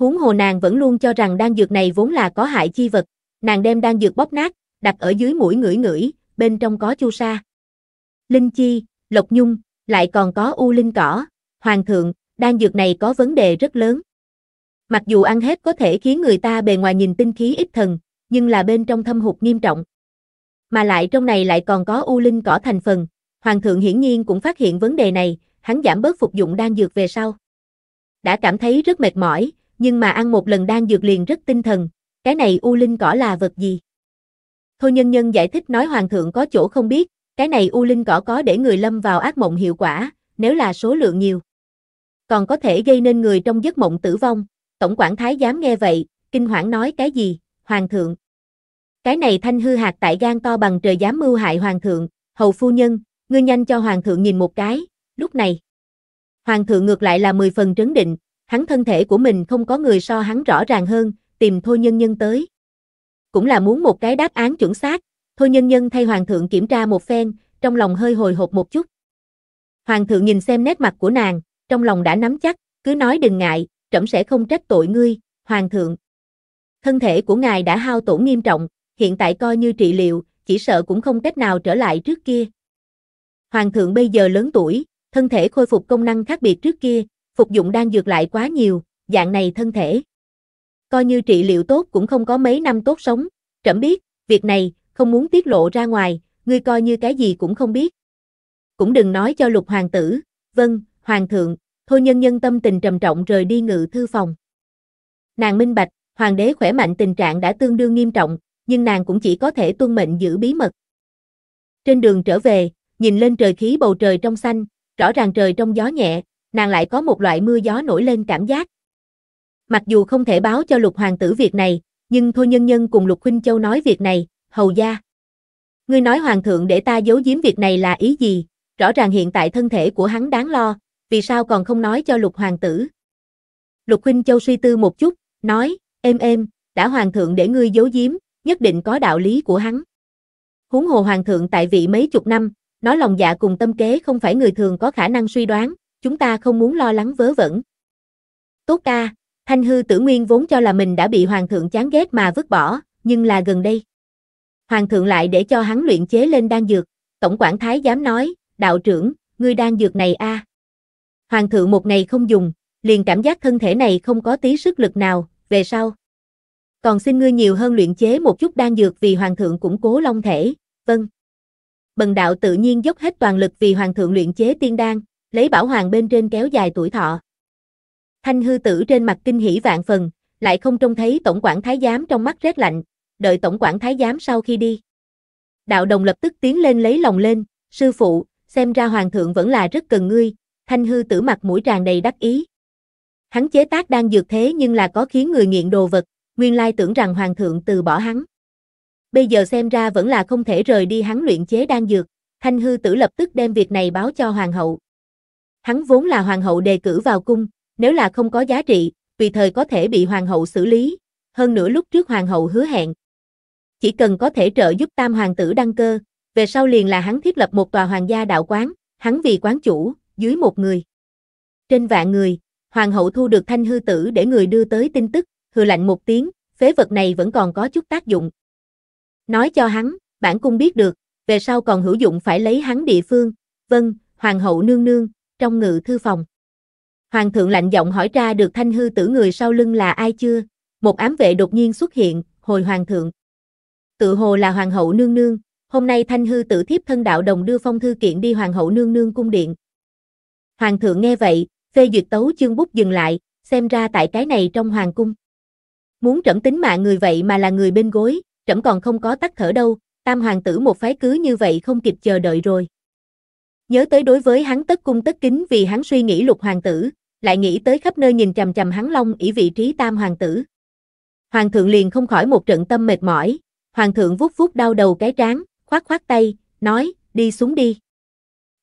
Huống hồ nàng vẫn luôn cho rằng đan dược này vốn là có hại chi vật, nàng đem đan dược bóp nát, đặt ở dưới mũi ngửi ngửi, bên trong có chu sa. Linh chi, lộc nhung, lại còn có u linh cỏ, hoàng thượng, đan dược này có vấn đề rất lớn. Mặc dù ăn hết có thể khiến người ta bề ngoài nhìn tinh khí ít thần, nhưng là bên trong thâm hụt nghiêm trọng. Mà lại trong này lại còn có u linh cỏ thành phần, hoàng thượng hiển nhiên cũng phát hiện vấn đề này, hắn giảm bớt phục dụng đan dược về sau. Đã cảm thấy rất mệt mỏi, nhưng mà ăn một lần đan dược liền rất tinh thần, cái này u linh cỏ là vật gì? Thôi nhân nhân giải thích nói hoàng thượng có chỗ không biết, cái này u linh cỏ có để người lâm vào ác mộng hiệu quả, nếu là số lượng nhiều. Còn có thể gây nên người trong giấc mộng tử vong, Tổng quản thái giám nghe vậy, kinh hoảng nói cái gì, hoàng thượng. Cái này thanh hư hạt tại gan to bằng trời dám mưu hại hoàng thượng, hầu phu nhân, ngươi nhanh cho hoàng thượng nhìn một cái, lúc này. Hoàng thượng ngược lại là 10 phần trấn định, hắn thân thể của mình không có người so hắn rõ ràng hơn, tìm thôi nhân nhân tới. Cũng là muốn một cái đáp án chuẩn xác, thôi nhân nhân thay hoàng thượng kiểm tra một phen, trong lòng hơi hồi hộp một chút. Hoàng thượng nhìn xem nét mặt của nàng, trong lòng đã nắm chắc, cứ nói đừng ngại, trẫm sẽ không trách tội ngươi, hoàng thượng. Thân thể của ngài đã hao tổn nghiêm trọng, hiện tại coi như trị liệu, chỉ sợ cũng không cách nào trở lại trước kia. Hoàng thượng bây giờ lớn tuổi, thân thể khôi phục công năng khác biệt trước kia, phục dụng đang dược lại quá nhiều, dạng này thân thể. Coi như trị liệu tốt cũng không có mấy năm tốt sống, trẫm biết, việc này, không muốn tiết lộ ra ngoài, ngươi coi như cái gì cũng không biết. Cũng đừng nói cho lục hoàng tử, vâng, hoàng thượng, Thôi nhân nhân tâm tình trầm trọng rời đi ngự thư phòng. Nàng minh bạch, hoàng đế khỏe mạnh tình trạng đã tương đương nghiêm trọng, nhưng nàng cũng chỉ có thể tuân mệnh giữ bí mật. Trên đường trở về, nhìn lên trời khí bầu trời trong xanh, rõ ràng trời trong gió nhẹ, nàng lại có một loại mưa gió nổi lên cảm giác. Mặc dù không thể báo cho lục hoàng tử việc này, nhưng thôi nhân nhân cùng lục huynh châu nói việc này, hầu gia. Ngươi nói hoàng thượng để ta giấu giếm việc này là ý gì, rõ ràng hiện tại thân thể của hắn đáng lo, vì sao còn không nói cho lục hoàng tử? Lục huynh châu suy tư một chút, nói, êm êm, đã hoàng thượng để ngươi giấu giếm, nhất định có đạo lý của hắn. Huống hồ hoàng thượng tại vị mấy chục năm, nói lòng dạ cùng tâm kế không phải người thường có khả năng suy đoán, chúng ta không muốn lo lắng vớ vẩn. Tốt ca, Thanh hư tử nguyên vốn cho là mình đã bị hoàng thượng chán ghét mà vứt bỏ, nhưng là gần đây. Hoàng thượng lại để cho hắn luyện chế lên đan dược, tổng quản thái dám nói, đạo trưởng, ngươi đan dược này a à. Hoàng thượng một ngày không dùng, liền cảm giác thân thể này không có tí sức lực nào, về sau. Còn xin ngươi nhiều hơn luyện chế một chút đan dược vì hoàng thượng củng cố long thể, vâng. Bần đạo tự nhiên dốc hết toàn lực vì hoàng thượng luyện chế tiên đan, lấy bảo hoàng bên trên kéo dài tuổi thọ. Thanh hư tử trên mặt kinh hỉ vạn phần, lại không trông thấy tổng quản thái giám trong mắt rét lạnh, đợi tổng quản thái giám sau khi đi. Đạo đồng lập tức tiến lên lấy lòng lên, sư phụ, xem ra hoàng thượng vẫn là rất cần ngươi, thanh hư tử mặt mũi tràn đầy đắc ý. Hắn chế tác đang dược thế nhưng là có khiến người nghiện đồ vật, nguyên lai tưởng rằng hoàng thượng từ bỏ hắn. Bây giờ xem ra vẫn là không thể rời đi hắn luyện chế đan dược, thanh hư tử lập tức đem việc này báo cho hoàng hậu. Hắn vốn là hoàng hậu đề cử vào cung, nếu là không có giá trị, vì thời có thể bị hoàng hậu xử lý, hơn nữa lúc trước hoàng hậu hứa hẹn. Chỉ cần có thể trợ giúp tam hoàng tử đăng cơ, về sau liền là hắn thiết lập một tòa hoàng gia đạo quán, hắn vì quán chủ, dưới một người. Trên vạn người, hoàng hậu thu được thanh hư tử để người đưa tới tin tức, hừ lạnh một tiếng, phế vật này vẫn còn có chút tác dụng. Nói cho hắn, bản cung biết được, về sau còn hữu dụng phải lấy hắn địa phương, vâng, hoàng hậu nương nương, trong ngự thư phòng. Hoàng thượng lạnh giọng hỏi ra được thanh hư tử người sau lưng là ai chưa, một ám vệ đột nhiên xuất hiện, hồi hoàng thượng. Tự hồ là hoàng hậu nương nương, hôm nay thanh hư tử thiếp thân đạo đồng đưa phong thư kiện đi hoàng hậu nương nương cung điện. Hoàng thượng nghe vậy, phê duyệt tấu chương bút dừng lại, xem ra tại cái này trong hoàng cung. Muốn trẫm tính mạng người vậy mà là người bên gối, trẫm còn không có tắt thở đâu, tam hoàng tử một phái cứ như vậy không kịp chờ đợi rồi. Nhớ tới đối với hắn tất cung tất kính vì hắn suy nghĩ lục hoàng tử, lại nghĩ tới khắp nơi nhìn chằm chằm hắn long ỷ vị trí tam hoàng tử. Hoàng thượng liền không khỏi một trận tâm mệt mỏi, hoàng thượng vuốt vuốt đau đầu cái trán, khoát khoát tay, nói, đi xuống đi.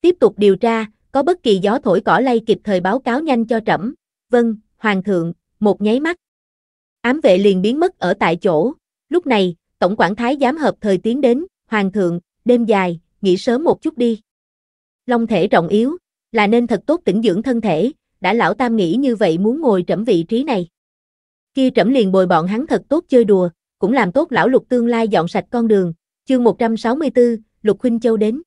Tiếp tục điều tra, có bất kỳ gió thổi cỏ lay kịp thời báo cáo nhanh cho trẫm. Vâng, hoàng thượng, một nháy mắt. Ám vệ liền biến mất ở tại chỗ. Lúc này, tổng quản thái giám hợp thời tiến đến, hoàng thượng, đêm dài, nghỉ sớm một chút đi. Long thể trọng yếu, là nên thật tốt tĩnh dưỡng thân thể, đã lão tam nghĩ như vậy muốn ngồi trẫm vị trí này. Kia trẫm liền bồi bọn hắn thật tốt chơi đùa, cũng làm tốt lão lục tương lai dọn sạch con đường. Chương 164, Lục Huynh Châu đến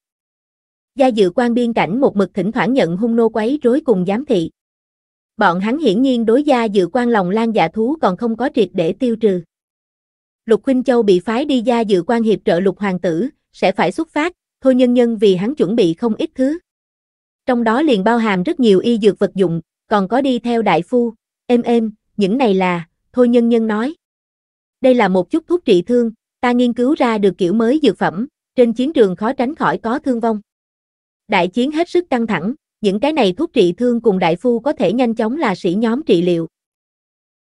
gia dự quan biên cảnh một mực thỉnh thoảng nhận hung nô quấy rối cùng giám thị. Bọn hắn hiển nhiên đối gia dự quan lòng lan dạ thú còn không có triệt để tiêu trừ. Lục Khuynh Châu bị phái đi gia dự quan hiệp trợ lục hoàng tử, sẽ phải xuất phát, thôi nhân nhân vì hắn chuẩn bị không ít thứ. Trong đó liền bao hàm rất nhiều y dược vật dụng, còn có đi theo đại phu, êm êm, những này là, thôi nhân nhân nói. Đây là một chút thuốc trị thương, ta nghiên cứu ra được kiểu mới dược phẩm, trên chiến trường khó tránh khỏi có thương vong. Đại chiến hết sức căng thẳng, những cái này thuốc trị thương cùng đại phu có thể nhanh chóng là sĩ nhóm trị liệu.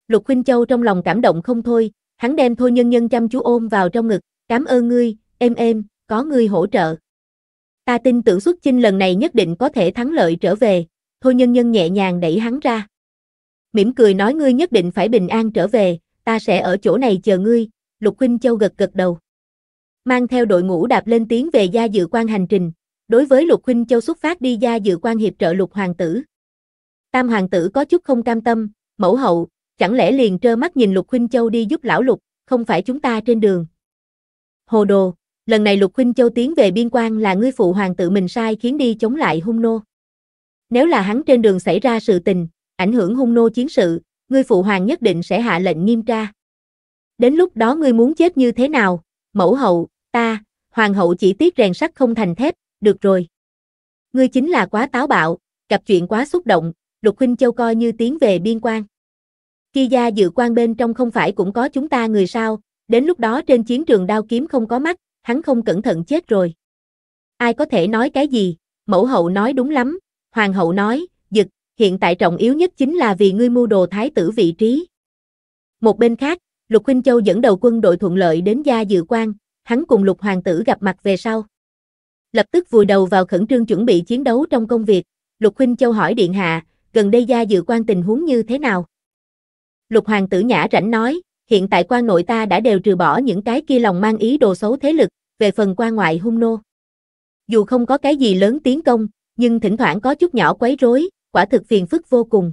Lục Khuynh Châu trong lòng cảm động không thôi, hắn đem Thôi Nhân Nhân chăm chú ôm vào trong ngực, cảm ơn ngươi, em em, có ngươi hỗ trợ. Ta tin tưởng xuất chinh lần này nhất định có thể thắng lợi trở về, Thôi Nhân Nhân nhẹ nhàng đẩy hắn ra. Mỉm cười nói ngươi nhất định phải bình an trở về, ta sẽ ở chỗ này chờ ngươi, Lục Khuynh Châu gật gật đầu. Mang theo đội ngũ đạp lên tiếng về gia dự quan hành trình, đối với Lục Huynh Châu xuất phát đi ra dự quan hiệp trợ Lục Hoàng tử. Tam Hoàng tử có chút không cam tâm, mẫu hậu, chẳng lẽ liền trơ mắt nhìn Lục Huynh Châu đi giúp lão Lục, không phải chúng ta trên đường. Hồ đồ, lần này Lục Huynh Châu tiến về biên quan là ngươi phụ hoàng tử mình sai khiến đi chống lại hung nô. Nếu là hắn trên đường xảy ra sự tình, ảnh hưởng hung nô chiến sự, ngươi phụ hoàng nhất định sẽ hạ lệnh nghiêm tra. Đến lúc đó ngươi muốn chết như thế nào, mẫu hậu, ta, hoàng hậu chỉ tiếc rèn sắt không thành thép, được rồi. Ngươi chính là quá táo bạo, gặp chuyện quá xúc động, Lục Huynh Châu coi như tiến về biên quan. Kia gia dự quan bên trong không phải cũng có chúng ta người sao, đến lúc đó trên chiến trường đao kiếm không có mắt, hắn không cẩn thận chết rồi. Ai có thể nói cái gì, mẫu hậu nói đúng lắm, hoàng hậu nói, dực, hiện tại trọng yếu nhất chính là vì ngươi mưu đồ thái tử vị trí. Một bên khác, Lục Huynh Châu dẫn đầu quân đội thuận lợi đến gia dự quan, hắn cùng Lục Hoàng tử gặp mặt về sau lập tức vùi đầu vào khẩn trương chuẩn bị chiến đấu trong công việc. Lục Khuynh Châu hỏi Điện Hạ, gần đây gia dự quan tình huống như thế nào? Lục Hoàng tử Nhã rảnh nói, hiện tại quan nội ta đã đều trừ bỏ những cái kia lòng mang ý đồ xấu thế lực, về phần quan ngoại hung nô. Dù không có cái gì lớn tiến công, nhưng thỉnh thoảng có chút nhỏ quấy rối, quả thực phiền phức vô cùng.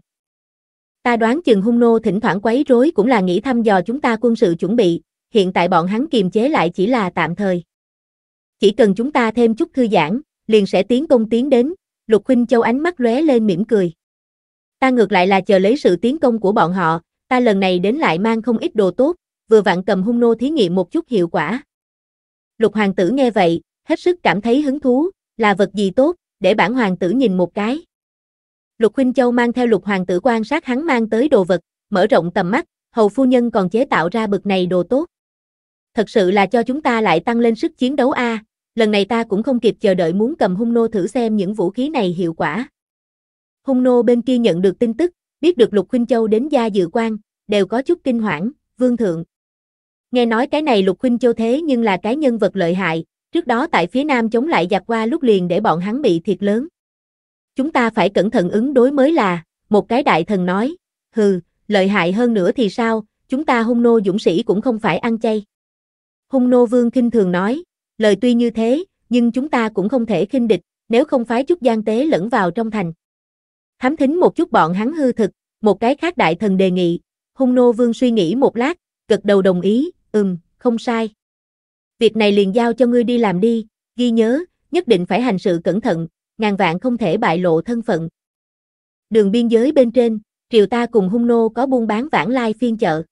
Ta đoán chừng hung nô thỉnh thoảng quấy rối cũng là nghĩ thăm dò chúng ta quân sự chuẩn bị, hiện tại bọn hắn kiềm chế lại chỉ là tạm thời. Chỉ cần chúng ta thêm chút thư giãn, liền sẽ tiến công tiến đến, Lục Khuynh Châu ánh mắt lóe lên mỉm cười. Ta ngược lại là chờ lấy sự tiến công của bọn họ, ta lần này đến lại mang không ít đồ tốt, vừa vặn cầm hung nô thí nghiệm một chút hiệu quả. Lục hoàng tử nghe vậy, hết sức cảm thấy hứng thú, là vật gì tốt, để bản hoàng tử nhìn một cái. Lục Khuynh Châu mang theo lục hoàng tử quan sát hắn mang tới đồ vật, mở rộng tầm mắt, hầu phu nhân còn chế tạo ra bực này đồ tốt. Thật sự là cho chúng ta lại tăng lên sức chiến đấu a, lần này ta cũng không kịp chờ đợi muốn cầm hung nô thử xem những vũ khí này hiệu quả. Hung nô bên kia nhận được tin tức, biết được Lục Khuynh Châu đến gia dự quan, đều có chút kinh hoảng, vương thượng. Nghe nói cái này Lục Khuynh Châu thế nhưng là cái nhân vật lợi hại, trước đó tại phía nam chống lại giặc qua lúc liền để bọn hắn bị thiệt lớn. Chúng ta phải cẩn thận ứng đối mới là, một cái đại thần nói, hừ, lợi hại hơn nữa thì sao, chúng ta hung nô dũng sĩ cũng không phải ăn chay. Hung nô vương kinh thường nói, lời tuy như thế, nhưng chúng ta cũng không thể khinh địch, nếu không phái chút gian tế lẫn vào trong thành. Thám thính một chút bọn hắn hư thực, một cái khác đại thần đề nghị, hung nô vương suy nghĩ một lát, gật đầu đồng ý, ừm, không sai. Việc này liền giao cho ngươi đi làm đi, ghi nhớ, nhất định phải hành sự cẩn thận, ngàn vạn không thể bại lộ thân phận. Đường biên giới bên trên, triều ta cùng hung nô có buôn bán vãng lai phiên chợ.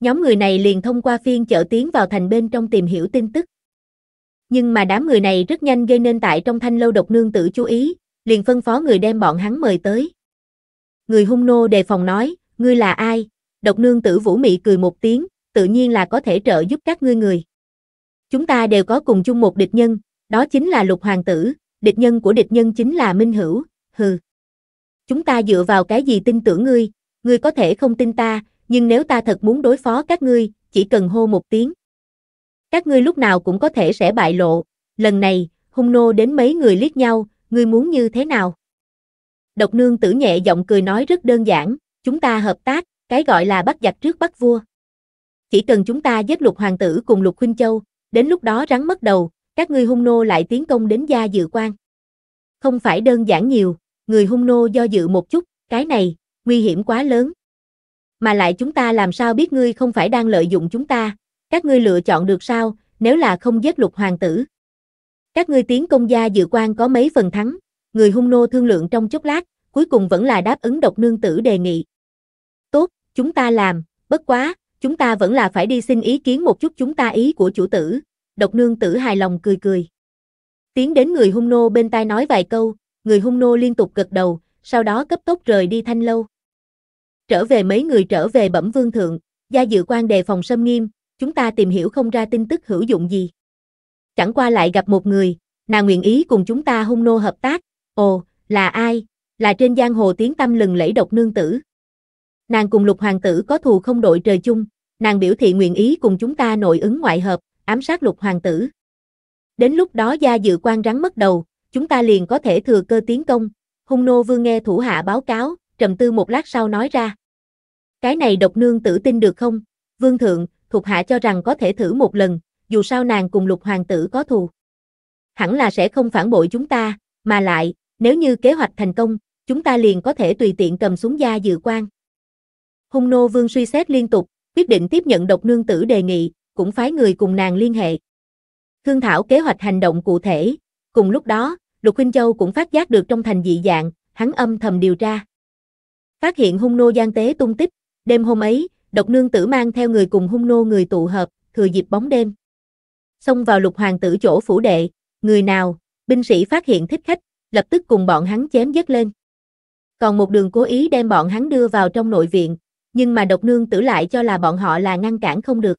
Nhóm người này liền thông qua phiên chợ tiến vào thành bên trong tìm hiểu tin tức. Nhưng mà đám người này rất nhanh gây nên tại trong thanh lâu độc nương tử chú ý, liền phân phó người đem bọn hắn mời tới. Người hung nô đề phòng nói, ngươi là ai? Độc nương tử vũ mị cười một tiếng, tự nhiên là có thể trợ giúp các ngươi người. Chúng ta đều có cùng chung một địch nhân, đó chính là lục hoàng tử, địch nhân của địch nhân chính là Minh Hữu, hừ. Chúng ta dựa vào cái gì tin tưởng ngươi, ngươi có thể không tin ta, nhưng nếu ta thật muốn đối phó các ngươi, chỉ cần hô một tiếng. Các ngươi lúc nào cũng có thể sẽ bại lộ, lần này, hung nô đến mấy người liếc nhau, ngươi muốn như thế nào? Độc nương tử nhẹ giọng cười nói rất đơn giản, chúng ta hợp tác, cái gọi là bắt giặc trước bắt vua. Chỉ cần chúng ta giết lục hoàng tử cùng lục huynh châu, đến lúc đó rắn mất đầu, các ngươi hung nô lại tiến công đến gia dự quan. Không phải đơn giản nhiều, người hung nô do dự một chút, cái này, nguy hiểm quá lớn. Mà lại chúng ta làm sao biết ngươi không phải đang lợi dụng chúng ta, các ngươi lựa chọn được sao, nếu là không giết lục hoàng tử. Các ngươi tiến công gia dự quan có mấy phần thắng, người hung nô thương lượng trong chốc lát, cuối cùng vẫn là đáp ứng độc nương tử đề nghị. Tốt, chúng ta làm, bất quá, chúng ta vẫn là phải đi xin ý kiến một chút chúng ta ý của chủ tử. Độc nương tử hài lòng cười cười. Tiến đến người hung nô bên tai nói vài câu, người hung nô liên tục gật đầu, sau đó cấp tốc rời đi thanh lâu. Trở về mấy người trở về bẩm vương thượng, gia dự quan đề phòng sâm nghiêm, chúng ta tìm hiểu không ra tin tức hữu dụng gì. Chẳng qua lại gặp một người, nàng nguyện ý cùng chúng ta hung nô hợp tác, ồ, là ai, là trên giang hồ tiếng tâm lừng lẫy độc nương tử. Nàng cùng lục hoàng tử có thù không đội trời chung, nàng biểu thị nguyện ý cùng chúng ta nội ứng ngoại hợp, ám sát lục hoàng tử. Đến lúc đó gia dự quan rắn mất đầu, chúng ta liền có thể thừa cơ tiến công, hung nô vương nghe thủ hạ báo cáo, trầm tư một lát sau nói ra. Cái này độc nương tử tin được không? Vương thượng, thuộc hạ cho rằng có thể thử một lần, dù sao nàng cùng lục hoàng tử có thù. Hẳn là sẽ không phản bội chúng ta, mà lại, nếu như kế hoạch thành công, chúng ta liền có thể tùy tiện cầm súng gia dự quan. Hung nô vương suy xét liên tục, quyết định tiếp nhận độc nương tử đề nghị, cũng phái người cùng nàng liên hệ. Thương thảo kế hoạch hành động cụ thể, cùng lúc đó, Lục Huynh Châu cũng phát giác được trong thành dị dạng, hắn âm thầm điều tra. Phát hiện hung nô gian tế tung tích, đêm hôm ấy, độc nương tử mang theo người cùng hung nô người tụ hợp, thừa dịp bóng đêm. Xông vào lục hoàng tử chỗ phủ đệ, người nào, binh sĩ phát hiện thích khách, lập tức cùng bọn hắn chém giết lên. Còn một đường cố ý đem bọn hắn đưa vào trong nội viện, nhưng mà độc nương tử lại cho là bọn họ là ngăn cản không được.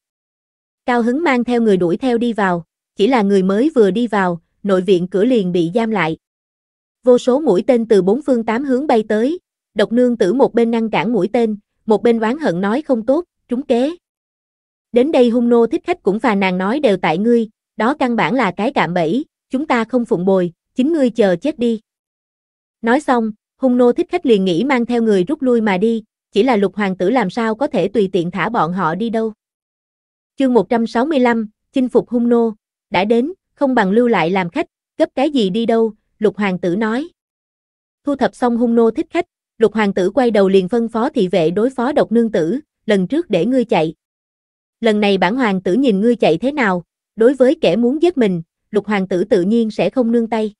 Cao hứng mang theo người đuổi theo đi vào, chỉ là người mới vừa đi vào, nội viện cửa liền bị giam lại. Vô số mũi tên từ bốn phương tám hướng bay tới, độc nương tử một bên ngăn cản mũi tên, một bên oán hận nói không tốt, trúng kế. Đến đây hung nô thích khách cũng phà nàng nói đều tại ngươi, đó căn bản là cái cạm bẫy, chúng ta không phụng bồi, chính ngươi chờ chết đi. Nói xong, hung nô thích khách liền nghĩ mang theo người rút lui mà đi, chỉ là lục hoàng tử làm sao có thể tùy tiện thả bọn họ đi đâu. Chương 165, chinh phục hung nô, đã đến, không bằng lưu lại làm khách, gấp cái gì đi đâu, lục hoàng tử nói. Thu thập xong hung nô thích khách, Lục hoàng tử quay đầu liền phân phó thị vệ đối phó độc nương tử, lần trước để ngươi chạy. Lần này bản hoàng tử nhìn ngươi chạy thế nào, đối với kẻ muốn giết mình, lục hoàng tử tự nhiên sẽ không nương tay.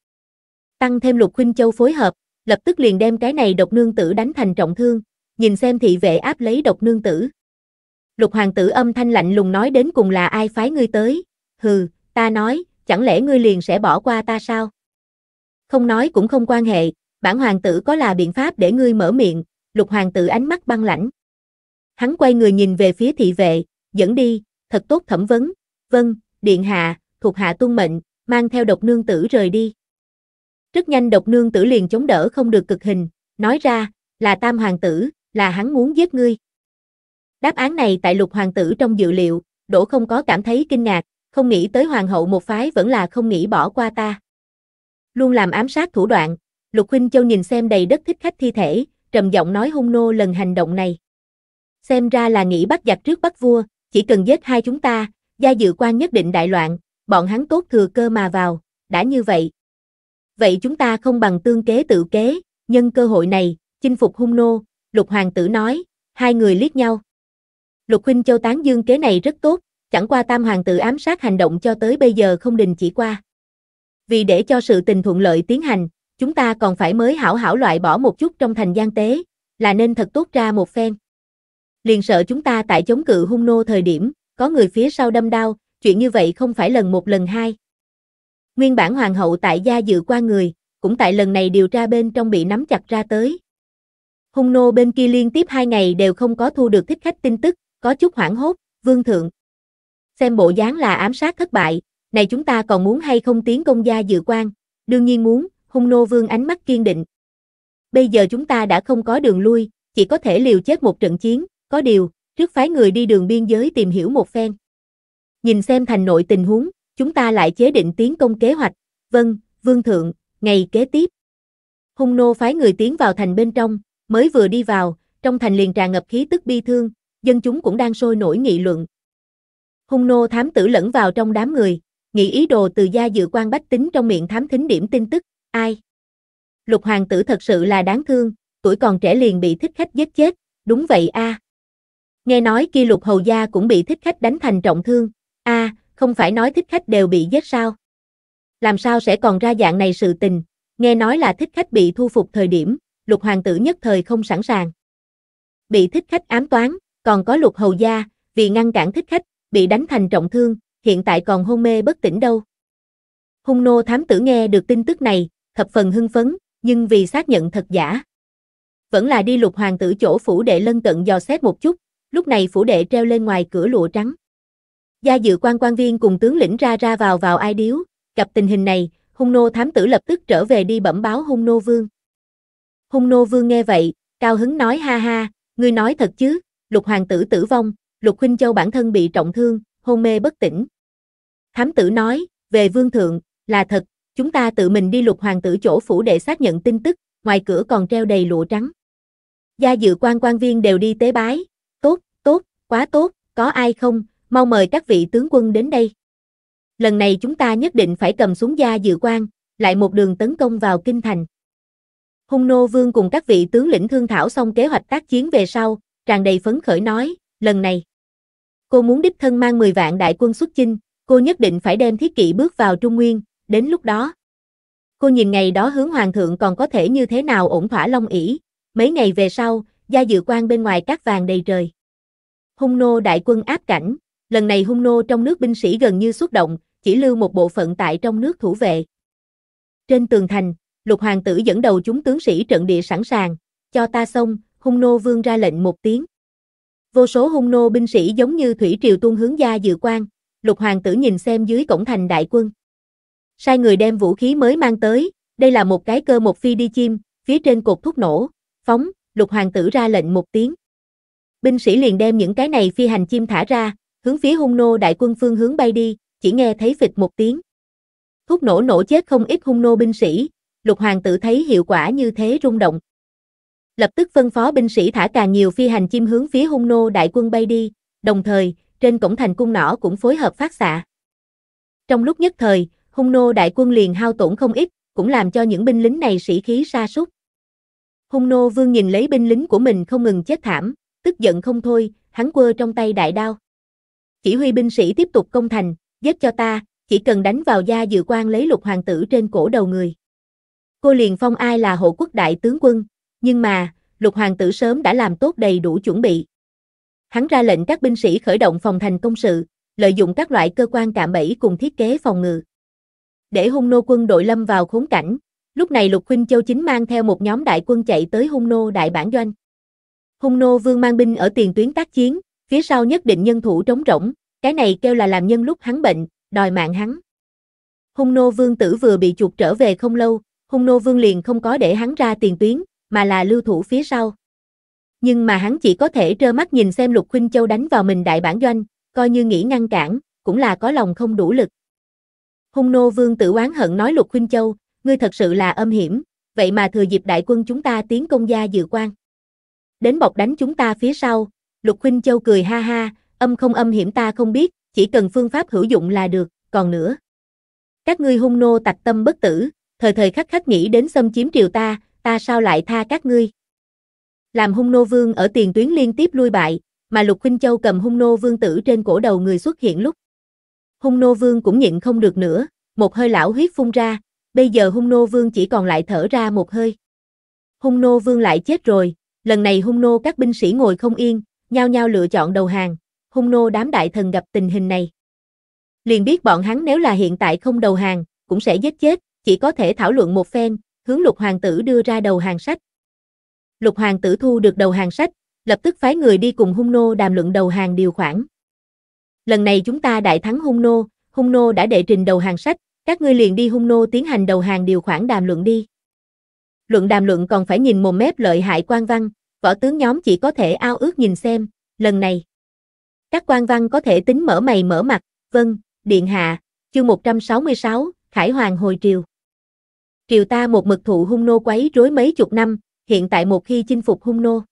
Tăng thêm lục huynh châu phối hợp, lập tức liền đem cái này độc nương tử đánh thành trọng thương, nhìn xem thị vệ áp lấy độc nương tử. Lục hoàng tử âm thanh lạnh lùng nói đến cùng là ai phái ngươi tới, hừ, ta nói, chẳng lẽ ngươi liền sẽ bỏ qua ta sao? Không nói cũng không quan hệ, bản hoàng tử có là biện pháp để ngươi mở miệng, lục hoàng tử ánh mắt băng lãnh. Hắn quay người nhìn về phía thị vệ, dẫn đi, thật tốt thẩm vấn, vâng, điện hạ, thuộc hạ tuân mệnh, mang theo độc nương tử rời đi. Rất nhanh độc nương tử liền chống đỡ không được cực hình, nói ra, là tam hoàng tử, là hắn muốn giết ngươi. Đáp án này tại lục hoàng tử trong dự liệu, đổ không có cảm thấy kinh ngạc, không nghĩ tới hoàng hậu một phái vẫn là không nghĩ bỏ qua ta. Luôn làm ám sát thủ đoạn, Lục Huynh Châu nhìn xem đầy đất thích khách thi thể, trầm giọng nói hung nô lần hành động này. Xem ra là nghĩ bắt giặc trước bắt vua, chỉ cần giết hai chúng ta, gia dự quan nhất định đại loạn, bọn hắn tốt thừa cơ mà vào, đã như vậy. Vậy chúng ta không bằng tương kế tự kế, nhân cơ hội này, chinh phục hung nô, lục hoàng tử nói, hai người liếc nhau. Lục huynh châu tán dương kế này rất tốt, chẳng qua tam hoàng tử ám sát hành động cho tới bây giờ không đình chỉ qua. Vì để cho sự tình thuận lợi tiến hành, chúng ta còn phải mới hảo hảo loại bỏ một chút trong thành gian tế, là nên thật tốt ra một phen. Liền sợ chúng ta tại chống cự hung nô thời điểm, có người phía sau đâm đao, chuyện như vậy không phải lần một lần hai. Nguyên bản hoàng hậu tại gia dự qua người, cũng tại lần này điều tra bên trong bị nắm chặt ra tới. Hung nô bên kia liên tiếp hai ngày đều không có thu được thích khách tin tức, có chút hoảng hốt, vương thượng. Xem bộ dáng là ám sát thất bại, này chúng ta còn muốn hay không tiến công gia dự quan, đương nhiên muốn, hung nô vương ánh mắt kiên định. Bây giờ chúng ta đã không có đường lui, chỉ có thể liều chết một trận chiến, có điều, trước phái người đi đường biên giới tìm hiểu một phen. Nhìn xem thành nội tình huống, chúng ta lại chế định tiến công kế hoạch, vâng, vương thượng, ngày kế tiếp. Hung nô phái người tiến vào thành bên trong, mới vừa đi vào, trong thành liền tràn ngập khí tức bi thương, dân chúng cũng đang sôi nổi nghị luận. Hung nô thám tử lẫn vào trong đám người, nghĩ ý đồ từ gia dự quan bách tính trong miệng thám thính điểm tin tức, Ai? Lục hoàng tử thật sự là đáng thương, tuổi còn trẻ liền bị thích khách giết chết, đúng vậy a. À. Nghe nói kia lục hầu gia cũng bị thích khách đánh thành trọng thương, a, à, không phải nói thích khách đều bị giết sao? Làm sao sẽ còn ra dạng này sự tình, nghe nói là thích khách bị thu phục thời điểm, lục hoàng tử nhất thời không sẵn sàng. Bị thích khách ám toán, còn có lục hầu gia, vì ngăn cản thích khách, bị đánh thành trọng thương, hiện tại còn hôn mê bất tỉnh đâu. Hung nô thám tử nghe được tin tức này, thập phần hưng phấn, nhưng vì xác nhận thật giả. Vẫn là đi lục hoàng tử chỗ phủ đệ lân cận dò xét một chút, lúc này phủ đệ treo lên ngoài cửa lụa trắng. Gia dự quan quan viên cùng tướng lĩnh ra ra vào vào ai điếu, gặp tình hình này, hung nô thám tử lập tức trở về đi bẩm báo hung nô vương. Hung nô vương nghe vậy, cao hứng nói ha ha, ngươi nói thật chứ, lục hoàng tử tử vong, lục huynh châu bản thân bị trọng thương, hôn mê bất tỉnh. Thám tử nói, về vương thượng, là thật, Chúng ta tự mình đi lục hoàng tử chỗ phủ để xác nhận tin tức, ngoài cửa còn treo đầy lụa trắng. Gia dự quan quan viên đều đi tế bái, tốt, tốt, quá tốt, có ai không, mau mời các vị tướng quân đến đây. Lần này chúng ta nhất định phải cầm súng gia dự quan, lại một đường tấn công vào kinh thành. Hung Nô Vương cùng các vị tướng lĩnh thương thảo xong kế hoạch tác chiến về sau, tràn đầy phấn khởi nói, lần này. Cô muốn đích thân mang 10 vạn đại quân xuất chinh, cô nhất định phải đem thiết kỵ bước vào Trung Nguyên, đến lúc đó. Cô nhìn ngày đó hướng hoàng thượng còn có thể như thế nào ổn thỏa long ỷ mấy ngày về sau, gia dự quan bên ngoài các vàng đầy trời. Hung nô đại quân áp cảnh, lần này hung nô trong nước binh sĩ gần như xuất động, chỉ lưu một bộ phận tại trong nước thủ vệ. Trên tường thành, lục hoàng tử dẫn đầu chúng tướng sĩ trận địa sẵn sàng, cho ta xong, hung nô vương ra lệnh một tiếng. Vô số hung nô binh sĩ giống như thủy triều tuôn hướng gia dự quan, lục hoàng tử nhìn xem dưới cổng thành đại quân sai người đem vũ khí mới mang tới, đây là một cái cơ một phi đi chim, phía trên cột thuốc nổ, phóng, lục hoàng tử ra lệnh một tiếng. Binh sĩ liền đem những cái này phi hành chim thả ra, hướng phía hung nô đại quân phương hướng bay đi, chỉ nghe thấy phịch một tiếng. Thuốc nổ nổ chết không ít hung nô binh sĩ, lục hoàng tử thấy hiệu quả như thế rung động. Lập tức phân phó binh sĩ thả càng nhiều phi hành chim hướng phía hung nô đại quân bay đi, đồng thời, trên cổng thành cung nỏ cũng phối hợp phát xạ. Trong lúc nhất thời, hung nô đại quân liền hao tổn không ít, cũng làm cho những binh lính này sĩ khí sa sút. Hung nô vương nhìn lấy binh lính của mình không ngừng chết thảm, tức giận không thôi, hắn quơ trong tay đại đao. Chỉ huy binh sĩ tiếp tục công thành, giết cho ta, chỉ cần đánh vào da dự quan lấy lục hoàng tử trên cổ đầu người. Cô liền phong ai là hộ quốc đại tướng quân, nhưng mà, lục hoàng tử sớm đã làm tốt đầy đủ chuẩn bị. Hắn ra lệnh các binh sĩ khởi động phòng thành công sự, lợi dụng các loại cơ quan cạm bẫy cùng thiết kế phòng ngự để hung nô quân đội lâm vào khốn cảnh. Lúc này Lục Khuynh Châu chính mang theo một nhóm đại quân chạy tới hung nô đại bản doanh. Hung nô vương mang binh ở tiền tuyến tác chiến, phía sau nhất định nhân thủ trống rỗng, cái này kêu là làm nhân lúc hắn bệnh, đòi mạng hắn. Hung nô vương tử vừa bị chuột trở về không lâu, hung nô vương liền không có để hắn ra tiền tuyến, mà là lưu thủ phía sau. Nhưng mà hắn chỉ có thể trơ mắt nhìn xem Lục Khuynh Châu đánh vào mình đại bản doanh, coi như nghĩ ngăn cản, cũng là có lòng không đủ lực. Hung nô vương tử oán hận nói Lục Khuynh Châu, ngươi thật sự là âm hiểm, vậy mà thừa dịp đại quân chúng ta tiến công gia dự quan. Đến bọc đánh chúng ta phía sau, Lục Khuynh Châu cười ha ha, âm không âm hiểm ta không biết, chỉ cần phương pháp hữu dụng là được, còn nữa. Các ngươi hung nô tạch tâm bất tử, thời thời khắc khắc nghĩ đến xâm chiếm triều ta, ta sao lại tha các ngươi. Làm hung nô vương ở tiền tuyến liên tiếp lui bại, mà Lục Khuynh Châu cầm hung nô vương tử trên cổ đầu người xuất hiện lúc hung nô vương cũng nhịn không được nữa, một hơi lão huyết phun ra, bây giờ hung nô vương chỉ còn lại thở ra một hơi. Hung nô vương lại chết rồi, lần này hung nô các binh sĩ ngồi không yên, nhau nhau lựa chọn đầu hàng, hung nô đám đại thần gặp tình hình này. Liền biết bọn hắn nếu là hiện tại không đầu hàng, cũng sẽ giết chết, chỉ có thể thảo luận một phen, hướng lục hoàng tử đưa ra đầu hàng sách. Lục hoàng tử thu được đầu hàng sách, lập tức phái người đi cùng hung nô đàm luận đầu hàng điều khoản lần này chúng ta đại thắng hung nô, hung nô đã đệ trình đầu hàng sách, các ngươi liền đi hung nô tiến hành đầu hàng điều khoản đàm luận đi. Luận đàm luận còn phải nhìn mồm mép lợi hại quan văn, võ tướng nhóm chỉ có thể ao ước nhìn xem, lần này. Các quan văn có thể tính mở mày mở mặt, vâng, điện hạ, chương 166, Khải Hoàng hồi triều. Triều ta một mực thụ hung nô quấy rối mấy chục năm, hiện tại một khi chinh phục hung nô.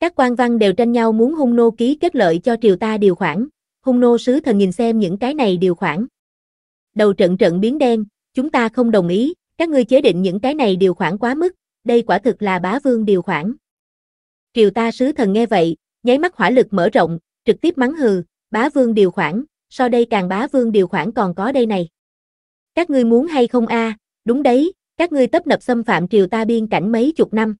Các quan văn đều tranh nhau muốn hung nô ký kết lợi cho triều ta điều khoản, hung nô sứ thần nhìn xem những cái này điều khoản. Đầu trận trận biến đen, chúng ta không đồng ý, các ngươi chế định những cái này điều khoản quá mức, đây quả thực là bá vương điều khoản. Triều ta sứ thần nghe vậy, nháy mắt hỏa lực mở rộng, trực tiếp mắng hừ, bá vương điều khoản, Sau đây càng bá vương điều khoản còn có đây này. Các ngươi muốn hay không a? đúng đấy, các ngươi tấp nập xâm phạm triều ta biên cảnh mấy chục năm.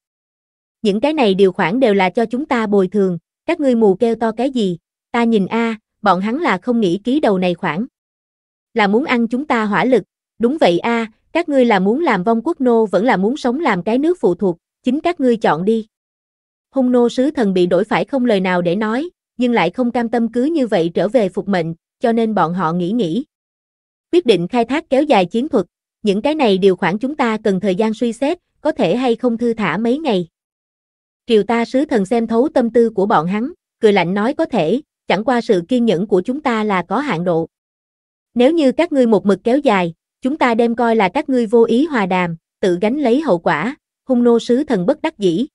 Những cái này điều khoản đều là cho chúng ta bồi thường, các ngươi mù kêu to cái gì, ta nhìn a, bọn hắn là không nghĩ ký đầu này khoản. Là muốn ăn chúng ta hỏa lực, đúng vậy a, các ngươi là muốn làm vong quốc nô vẫn là muốn sống làm cái nước phụ thuộc, chính các ngươi chọn đi. Hung nô sứ thần bị đổi phải không lời nào để nói, nhưng lại không cam tâm cứ như vậy trở về phục mệnh, cho nên bọn họ nghĩ nghĩ. Quyết định khai thác kéo dài chiến thuật, những cái này điều khoản chúng ta cần thời gian suy xét, có thể hay không thư thả mấy ngày. Triều ta sứ thần xem thấu tâm tư của bọn hắn, cười lạnh nói có thể, chẳng qua sự kiên nhẫn của chúng ta là có hạn độ. Nếu như các ngươi một mực kéo dài, chúng ta đem coi là các ngươi vô ý hòa đàm, tự gánh lấy hậu quả, hung nô sứ thần bất đắc dĩ.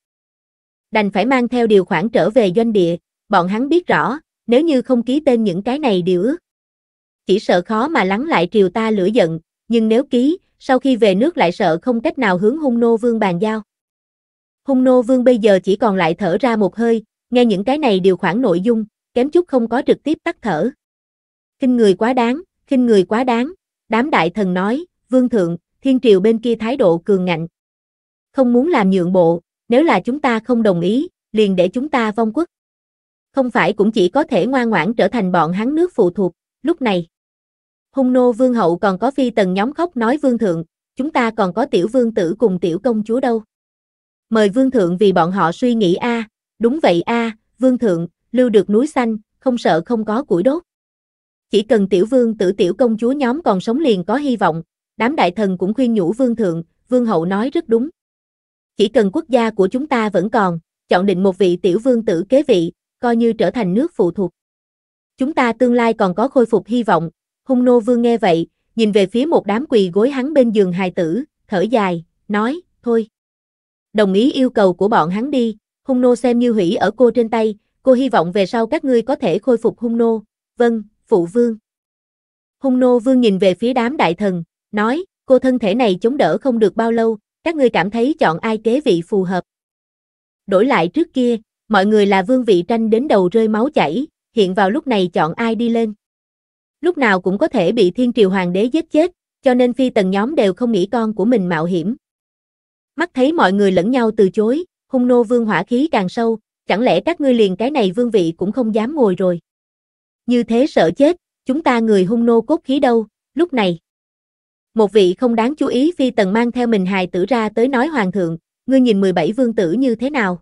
Đành phải mang theo điều khoản trở về doanh địa, bọn hắn biết rõ, nếu như không ký tên những cái này điều ước. Chỉ sợ khó mà lắng lại triều ta lửa giận, nhưng nếu ký, sau khi về nước lại sợ không cách nào hướng hung nô vương bàn giao. Hung nô vương bây giờ chỉ còn lại thở ra một hơi, nghe những cái này điều khoản nội dung, kém chút không có trực tiếp tắt thở. Kinh người quá đáng, kinh người quá đáng, đám đại thần nói, vương thượng, thiên triều bên kia thái độ cường ngạnh. Không muốn làm nhượng bộ, nếu là chúng ta không đồng ý, liền để chúng ta vong quốc. Không phải cũng chỉ có thể ngoan ngoãn trở thành bọn hắn nước phụ thuộc, lúc này. Hung nô vương hậu còn có phi tần nhóm khóc nói vương thượng, chúng ta còn có tiểu vương tử cùng tiểu công chúa đâu. Mời vương thượng vì bọn họ suy nghĩ a, à, đúng vậy a, à, vương thượng, lưu được núi xanh, không sợ không có củi đốt. Chỉ cần tiểu vương tử tiểu công chúa nhóm còn sống liền có hy vọng, đám đại thần cũng khuyên nhủ vương thượng, vương hậu nói rất đúng. Chỉ cần quốc gia của chúng ta vẫn còn, chọn định một vị tiểu vương tử kế vị, coi như trở thành nước phụ thuộc. Chúng ta tương lai còn có khôi phục hy vọng, hung nô vương nghe vậy, nhìn về phía một đám quỳ gối hắn bên giường hài tử, thở dài, nói, thôi. Đồng ý yêu cầu của bọn hắn đi, hung nô xem như hủy ở cô trên tay, cô hy vọng về sau các ngươi có thể khôi phục hung nô, vâng, phụ vương. Hung nô vương nhìn về phía đám đại thần, nói, cô thân thể này chống đỡ không được bao lâu, các ngươi cảm thấy chọn ai kế vị phù hợp. Đổi lại trước kia, mọi người là vương vị tranh đến đầu rơi máu chảy, hiện vào lúc này chọn ai đi lên. Lúc nào cũng có thể bị thiên triều hoàng đế giết chết, cho nên phi tần nhóm đều không nghĩ con của mình mạo hiểm. Mắt thấy mọi người lẫn nhau từ chối, hung nô vương hỏa khí càng sâu, chẳng lẽ các ngươi liền cái này vương vị cũng không dám ngồi rồi. Như thế sợ chết, chúng ta người hung nô cốt khí đâu, lúc này. Một vị không đáng chú ý phi tần mang theo mình hài tử ra tới nói hoàng thượng, ngươi nhìn 17 vương tử như thế nào.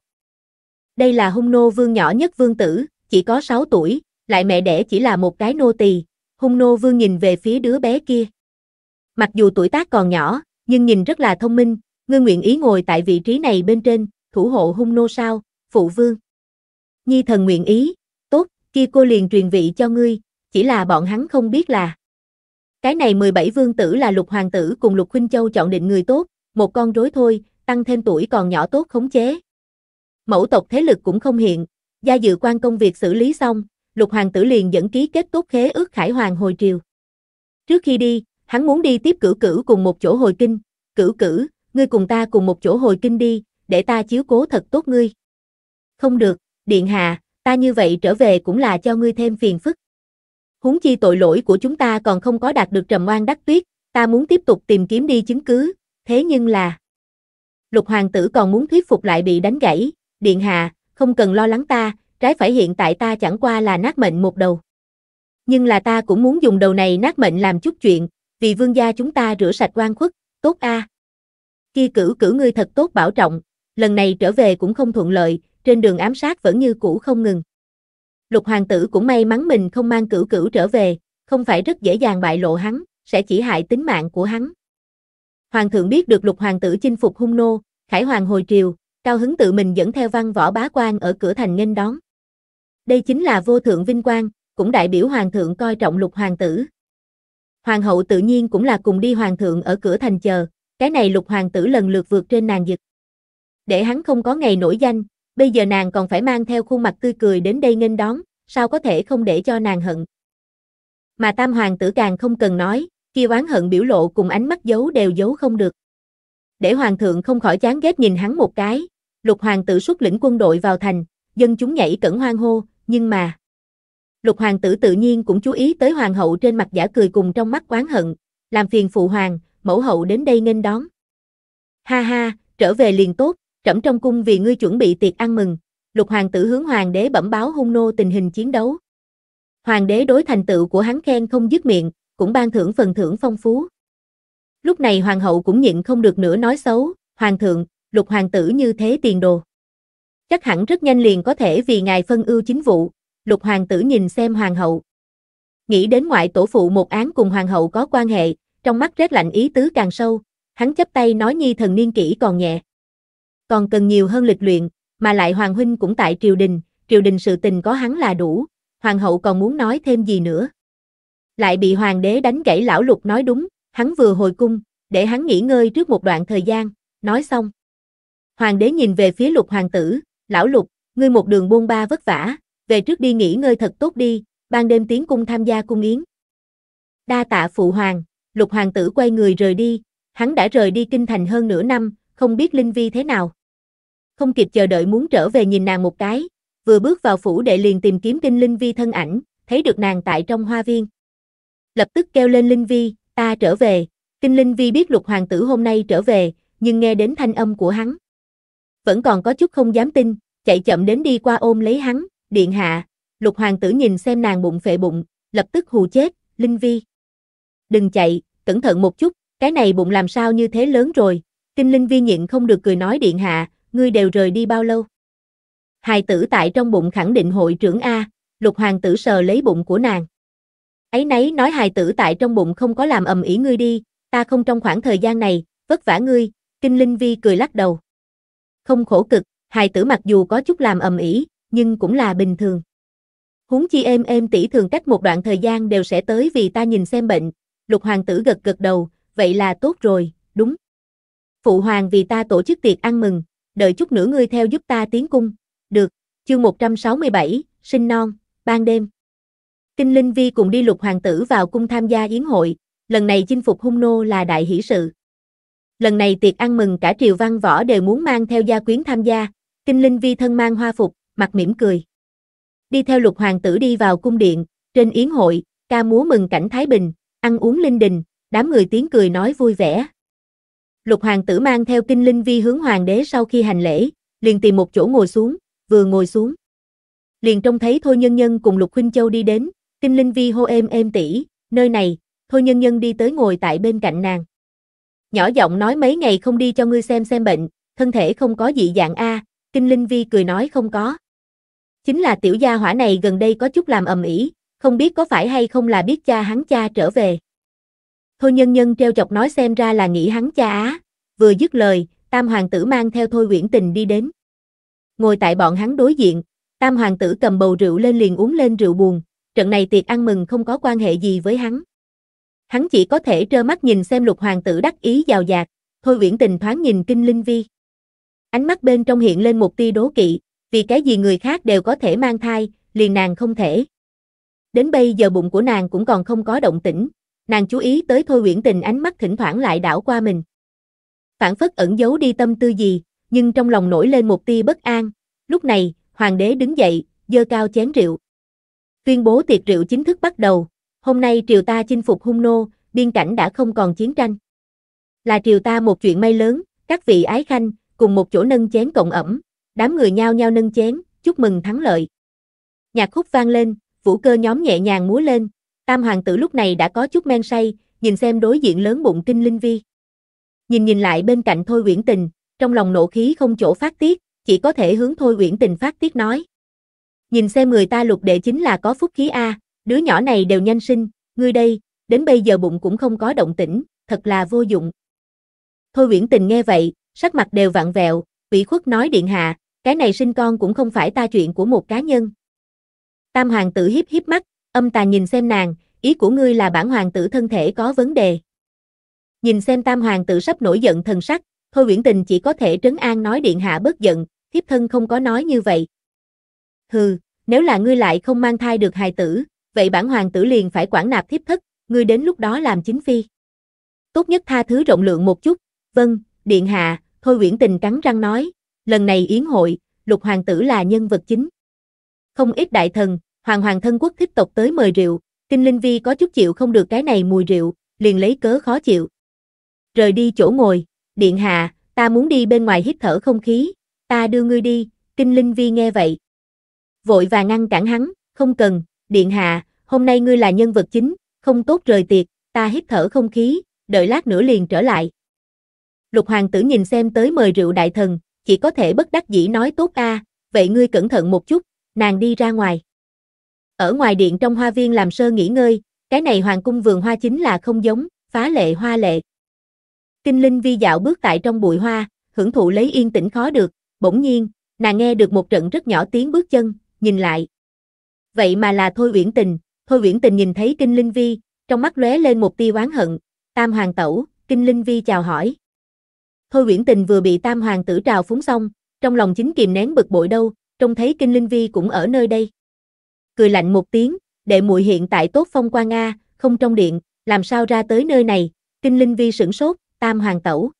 Đây là hung nô vương nhỏ nhất vương tử, chỉ có 6 tuổi, lại mẹ đẻ chỉ là một cái nô tỳ. Hung nô vương nhìn về phía đứa bé kia. Mặc dù tuổi tác còn nhỏ, nhưng nhìn rất là thông minh, ngươi nguyện ý ngồi tại vị trí này bên trên, thủ hộ hung nô sao, phụ vương. Nhi thần nguyện ý, tốt, kia cô liền truyền vị cho ngươi, chỉ là bọn hắn không biết là. Cái này 17 vương tử là lục hoàng tử cùng lục huynh châu chọn định người tốt, một con rối thôi, tăng thêm tuổi còn nhỏ tốt khống chế. Mẫu tộc thế lực cũng không hiện, gia dự quan công việc xử lý xong, lục hoàng tử liền dẫn ký kết tốt khế ước khải hoàng hồi triều. Trước khi đi, hắn muốn đi tiếp cử cử cùng một chỗ hồi kinh, cử cử, ngươi cùng ta cùng một chỗ hồi kinh đi, để ta chiếu cố thật tốt ngươi không được, điện hạ, ta như vậy trở về cũng là cho ngươi thêm phiền phức. Huống chi tội lỗi của chúng ta còn không có đạt được trầm oan đắc tuyết, ta muốn tiếp tục tìm kiếm đi chứng cứ, thế nhưng là... Lục hoàng tử còn muốn thuyết phục lại bị đánh gãy, điện hạ, không cần lo lắng ta, trái phải hiện tại ta chẳng qua là nát mệnh một đầu. Nhưng là ta cũng muốn dùng đầu này nát mệnh làm chút chuyện, vì vương gia chúng ta rửa sạch oan khuất, tốt a. À. Kia cử cử ngươi thật tốt bảo trọng, lần này trở về cũng không thuận lợi, trên đường ám sát vẫn như cũ không ngừng. Lục hoàng tử cũng may mắn mình không mang cửu cửu trở về, không phải rất dễ dàng bại lộ hắn, sẽ chỉ hại tính mạng của hắn. Hoàng thượng biết được lục hoàng tử chinh phục hung nô, khải hoàng hồi triều, cao hứng tự mình dẫn theo văn võ bá quan ở cửa thành nghênh đón. Đây chính là vô thượng vinh quang, cũng đại biểu hoàng thượng coi trọng lục hoàng tử. Hoàng hậu tự nhiên cũng là cùng đi hoàng thượng ở cửa thành chờ, cái này lục hoàng tử lần lượt vượt trên nàng dực. Để hắn không có ngày nổi danh, bây giờ nàng còn phải mang theo khuôn mặt tươi cười đến đây nghênh đón, sao có thể không để cho nàng hận. Mà tam hoàng tử càng không cần nói, kia oán hận biểu lộ cùng ánh mắt giấu đều giấu không được. Để hoàng thượng không khỏi chán ghét nhìn hắn một cái, lục hoàng tử xuất lĩnh quân đội vào thành, dân chúng nhảy cẩn hoang hô, nhưng mà... Lục hoàng tử tự nhiên cũng chú ý tới hoàng hậu trên mặt giả cười cùng trong mắt oán hận, làm phiền phụ hoàng, mẫu hậu đến đây nghênh đón. Ha ha, trở về liền tốt, trẫm trong cung vì ngươi chuẩn bị tiệc ăn mừng, lục hoàng tử hướng hoàng đế bẩm báo hung nô tình hình chiến đấu. Hoàng đế đối thành tựu của hắn khen không dứt miệng, cũng ban thưởng phần thưởng phong phú. Lúc này hoàng hậu cũng nhịn không được nữa nói xấu, hoàng thượng, lục hoàng tử như thế tiền đồ. Chắc hẳn rất nhanh liền có thể vì ngài phân ưu chính vụ, lục hoàng tử nhìn xem hoàng hậu. Nghĩ đến ngoại tổ phụ một án cùng hoàng hậu có quan hệ, trong mắt rét lạnh ý tứ càng sâu, hắn chắp tay nói nhi thần niên kỹ còn nhẹ còn cần nhiều hơn lịch luyện, mà lại Hoàng Huynh cũng tại triều đình, triều đình sự tình có hắn là đủ, Hoàng hậu còn muốn nói thêm gì nữa. Lại bị Hoàng đế đánh gãy lão lục nói đúng, hắn vừa hồi cung, để hắn nghỉ ngơi trước một đoạn thời gian, nói xong. Hoàng đế nhìn về phía lục hoàng tử, lão lục, ngươi một đường buôn ba vất vả, về trước đi nghỉ ngơi thật tốt đi, ban đêm tiến cung tham gia cung yến. Đa tạ phụ hoàng, lục hoàng tử quay người rời đi, hắn đã rời đi kinh thành hơn nửa năm, không biết Linh Vi thế nào. Không kịp chờ đợi muốn trở về nhìn nàng một cái, vừa bước vào phủ đệ liền tìm kiếm kinh Linh Vi thân ảnh, thấy được nàng tại trong hoa viên. Lập tức kêu lên Linh Vi, ta trở về, kinh Linh Vi biết lục hoàng tử hôm nay trở về, nhưng nghe đến thanh âm của hắn. Vẫn còn có chút không dám tin, chạy chậm đến đi qua ôm lấy hắn, điện hạ, lục hoàng tử nhìn xem nàng bụng phệ bụng, lập tức hù chết, Linh Vi. Đừng chạy, cẩn thận một chút, cái này bụng làm sao như thế lớn rồi, Tinh linh Vi nhịn không được cười nói điện hạ, ngươi đều rời đi bao lâu? Hài tử tại trong bụng khẳng định hội trưởng A, lục hoàng tử sờ lấy bụng của nàng. Ấy nấy nói hài tử tại trong bụng không có làm ầm ĩ ngươi đi, ta không trong khoảng thời gian này, vất vả ngươi, tinh linh vi cười lắc đầu. Không khổ cực, hài tử mặc dù có chút làm ầm ĩ, nhưng cũng là bình thường. Huống chi êm êm tỷ thường cách một đoạn thời gian đều sẽ tới vì ta nhìn xem bệnh, lục hoàng tử gật gật đầu, vậy là tốt rồi, đúng. Phụ hoàng vì ta tổ chức tiệc ăn mừng, đợi chút nữa ngươi theo giúp ta tiến cung. Được, chương 167, sinh non, ban đêm. Kinh Linh Vi cùng đi lục hoàng tử vào cung tham gia yến hội, lần này chinh phục hung nô là đại hỷ sự. Lần này tiệc ăn mừng cả triều văn võ đều muốn mang theo gia quyến tham gia, Kinh Linh Vi thân mang hoa phục, mặt mỉm cười. Đi theo lục hoàng tử đi vào cung điện, trên yến hội, ca múa mừng cảnh Thái Bình, ăn uống linh đình, đám người tiếng cười nói vui vẻ. Lục hoàng tử mang theo kinh linh vi hướng hoàng đế sau khi hành lễ, liền tìm một chỗ ngồi xuống, vừa ngồi xuống. Liền trông thấy Thôi Nhân Nhân cùng Lục Huynh Châu đi đến, kinh linh vi hô êm êm tỉ, nơi này, Thôi Nhân Nhân đi tới ngồi tại bên cạnh nàng. Nhỏ giọng nói mấy ngày không đi cho ngươi xem xem bệnh, thân thể không có dị dạng a, kinh linh vi cười nói không có. Chính là tiểu gia hỏa này gần đây có chút làm ầm ĩ, không biết có phải hay không là biết cha hắn cha trở về. Thôi nhân nhân treo chọc nói xem ra là nghĩ hắn cha á, vừa dứt lời, tam hoàng tử mang theo thôi uyển tình đi đến. Ngồi tại bọn hắn đối diện, tam hoàng tử cầm bầu rượu lên liền uống lên rượu buồn, trận này tiệc ăn mừng không có quan hệ gì với hắn. Hắn chỉ có thể trơ mắt nhìn xem lục hoàng tử đắc ý giàu dạt, thôi uyển tình thoáng nhìn kinh linh vi. Ánh mắt bên trong hiện lên một tia đố kỵ, vì cái gì người khác đều có thể mang thai, liền nàng không thể. Đến bây giờ bụng của nàng cũng còn không có động tĩnh, Nàng chú ý tới Thôi Uyển Tình ánh mắt thỉnh thoảng lại đảo qua mình. Phản phất ẩn giấu đi tâm tư gì, nhưng trong lòng nổi lên một tia bất an. Lúc này, hoàng đế đứng dậy, dơ cao chén rượu. Tuyên bố tiệc rượu chính thức bắt đầu. Hôm nay triều ta chinh phục hung nô, biên cảnh đã không còn chiến tranh. Là triều ta một chuyện may lớn, các vị ái khanh, cùng một chỗ nâng chén cộng ẩm. Đám người nhao nhao nâng chén, chúc mừng thắng lợi. Nhạc khúc vang lên, vũ cơ nhóm nhẹ nhàng múa lên, Tam hoàng tử lúc này đã có chút men say, nhìn xem đối diện lớn bụng kinh linh vi. Nhìn nhìn lại bên cạnh Thôi Uyển Tình, trong lòng nộ khí không chỗ phát tiết, chỉ có thể hướng Thôi Uyển Tình phát tiết nói. Nhìn xem người ta lục đệ chính là có phúc khí A, đứa nhỏ này đều nhanh sinh, ngươi đây, đến bây giờ bụng cũng không có động tĩnh, thật là vô dụng. Thôi Uyển Tình nghe vậy, sắc mặt đều vặn vẹo, ủy khuất nói điện hạ, cái này sinh con cũng không phải ta chuyện của một cá nhân. Tam hoàng tử hiếp hiếp mắt, Âm tà nhìn xem nàng, ý của ngươi là bản hoàng tử thân thể có vấn đề. Nhìn xem tam hoàng tử sắp nổi giận thần sắc, Thôi Uyển Tình chỉ có thể trấn an nói điện hạ bớt giận, thiếp thân không có nói như vậy. Hừ, nếu là ngươi lại không mang thai được hài tử, vậy bản hoàng tử liền phải quản nạp thiếp thất, ngươi đến lúc đó làm chính phi. Tốt nhất tha thứ rộng lượng một chút, vâng, điện hạ, Thôi Uyển Tình cắn răng nói, lần này yến hội, lục hoàng tử là nhân vật chính. Không ít đại thần, Hoàng hoàng thân quốc thích tộc tới mời rượu, Kinh Linh Vi có chút chịu không được cái này mùi rượu, liền lấy cớ khó chịu. Rời đi chỗ ngồi, điện hạ, ta muốn đi bên ngoài hít thở không khí, ta đưa ngươi đi, Kinh Linh Vi nghe vậy. Vội và ngăn cản hắn, không cần, điện hạ, hôm nay ngươi là nhân vật chính, không tốt rời tiệc, ta hít thở không khí, đợi lát nữa liền trở lại. Lục hoàng tử nhìn xem tới mời rượu đại thần, chỉ có thể bất đắc dĩ nói tốt a, vậy ngươi cẩn thận một chút, nàng đi ra ngoài. Ở ngoài điện trong hoa viên làm sơ nghỉ ngơi, cái này hoàng cung vườn hoa chính là không giống, phá lệ hoa lệ. Kinh Linh Vi dạo bước tại trong bụi hoa, hưởng thụ lấy yên tĩnh khó được, bỗng nhiên, nàng nghe được một trận rất nhỏ tiếng bước chân, nhìn lại. Vậy mà là Thôi Uyển Tình, Thôi Uyển Tình nhìn thấy Kinh Linh Vi, trong mắt lóe lên một tia oán hận, Tam Hoàng Tẩu, Kinh Linh Vi chào hỏi. Thôi Uyển Tình vừa bị Tam Hoàng Tử trào phúng xong, trong lòng chính kìm nén bực bội đâu, trông thấy Kinh Linh Vi cũng ở nơi đây cười lạnh một tiếng, đệ muội hiện tại tốt phong qua Nga, không trong điện, làm sao ra tới nơi này, kinh linh vi sửng sốt, tam hoàng tẩu.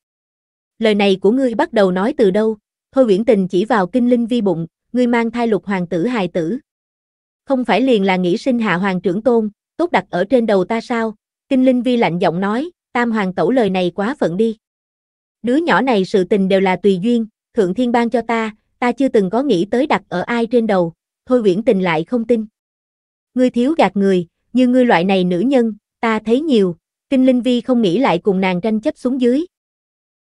Lời này của ngươi bắt đầu nói từ đâu, thôi viễn tình chỉ vào kinh linh vi bụng, ngươi mang thai lục hoàng tử hài tử. Không phải liền là nghĩ sinh hạ hoàng trưởng tôn, tốt đặt ở trên đầu ta sao, kinh linh vi lạnh giọng nói, tam hoàng tẩu lời này quá phận đi. Đứa nhỏ này sự tình đều là tùy duyên, thượng thiên ban cho ta, ta chưa từng có nghĩ tới đặt ở ai trên đầu, Thôi Uyển Tình lại không tin. Ngươi thiếu gạt người, như ngươi loại này nữ nhân, ta thấy nhiều, Kinh Linh Vi không nghĩ lại cùng nàng tranh chấp xuống dưới.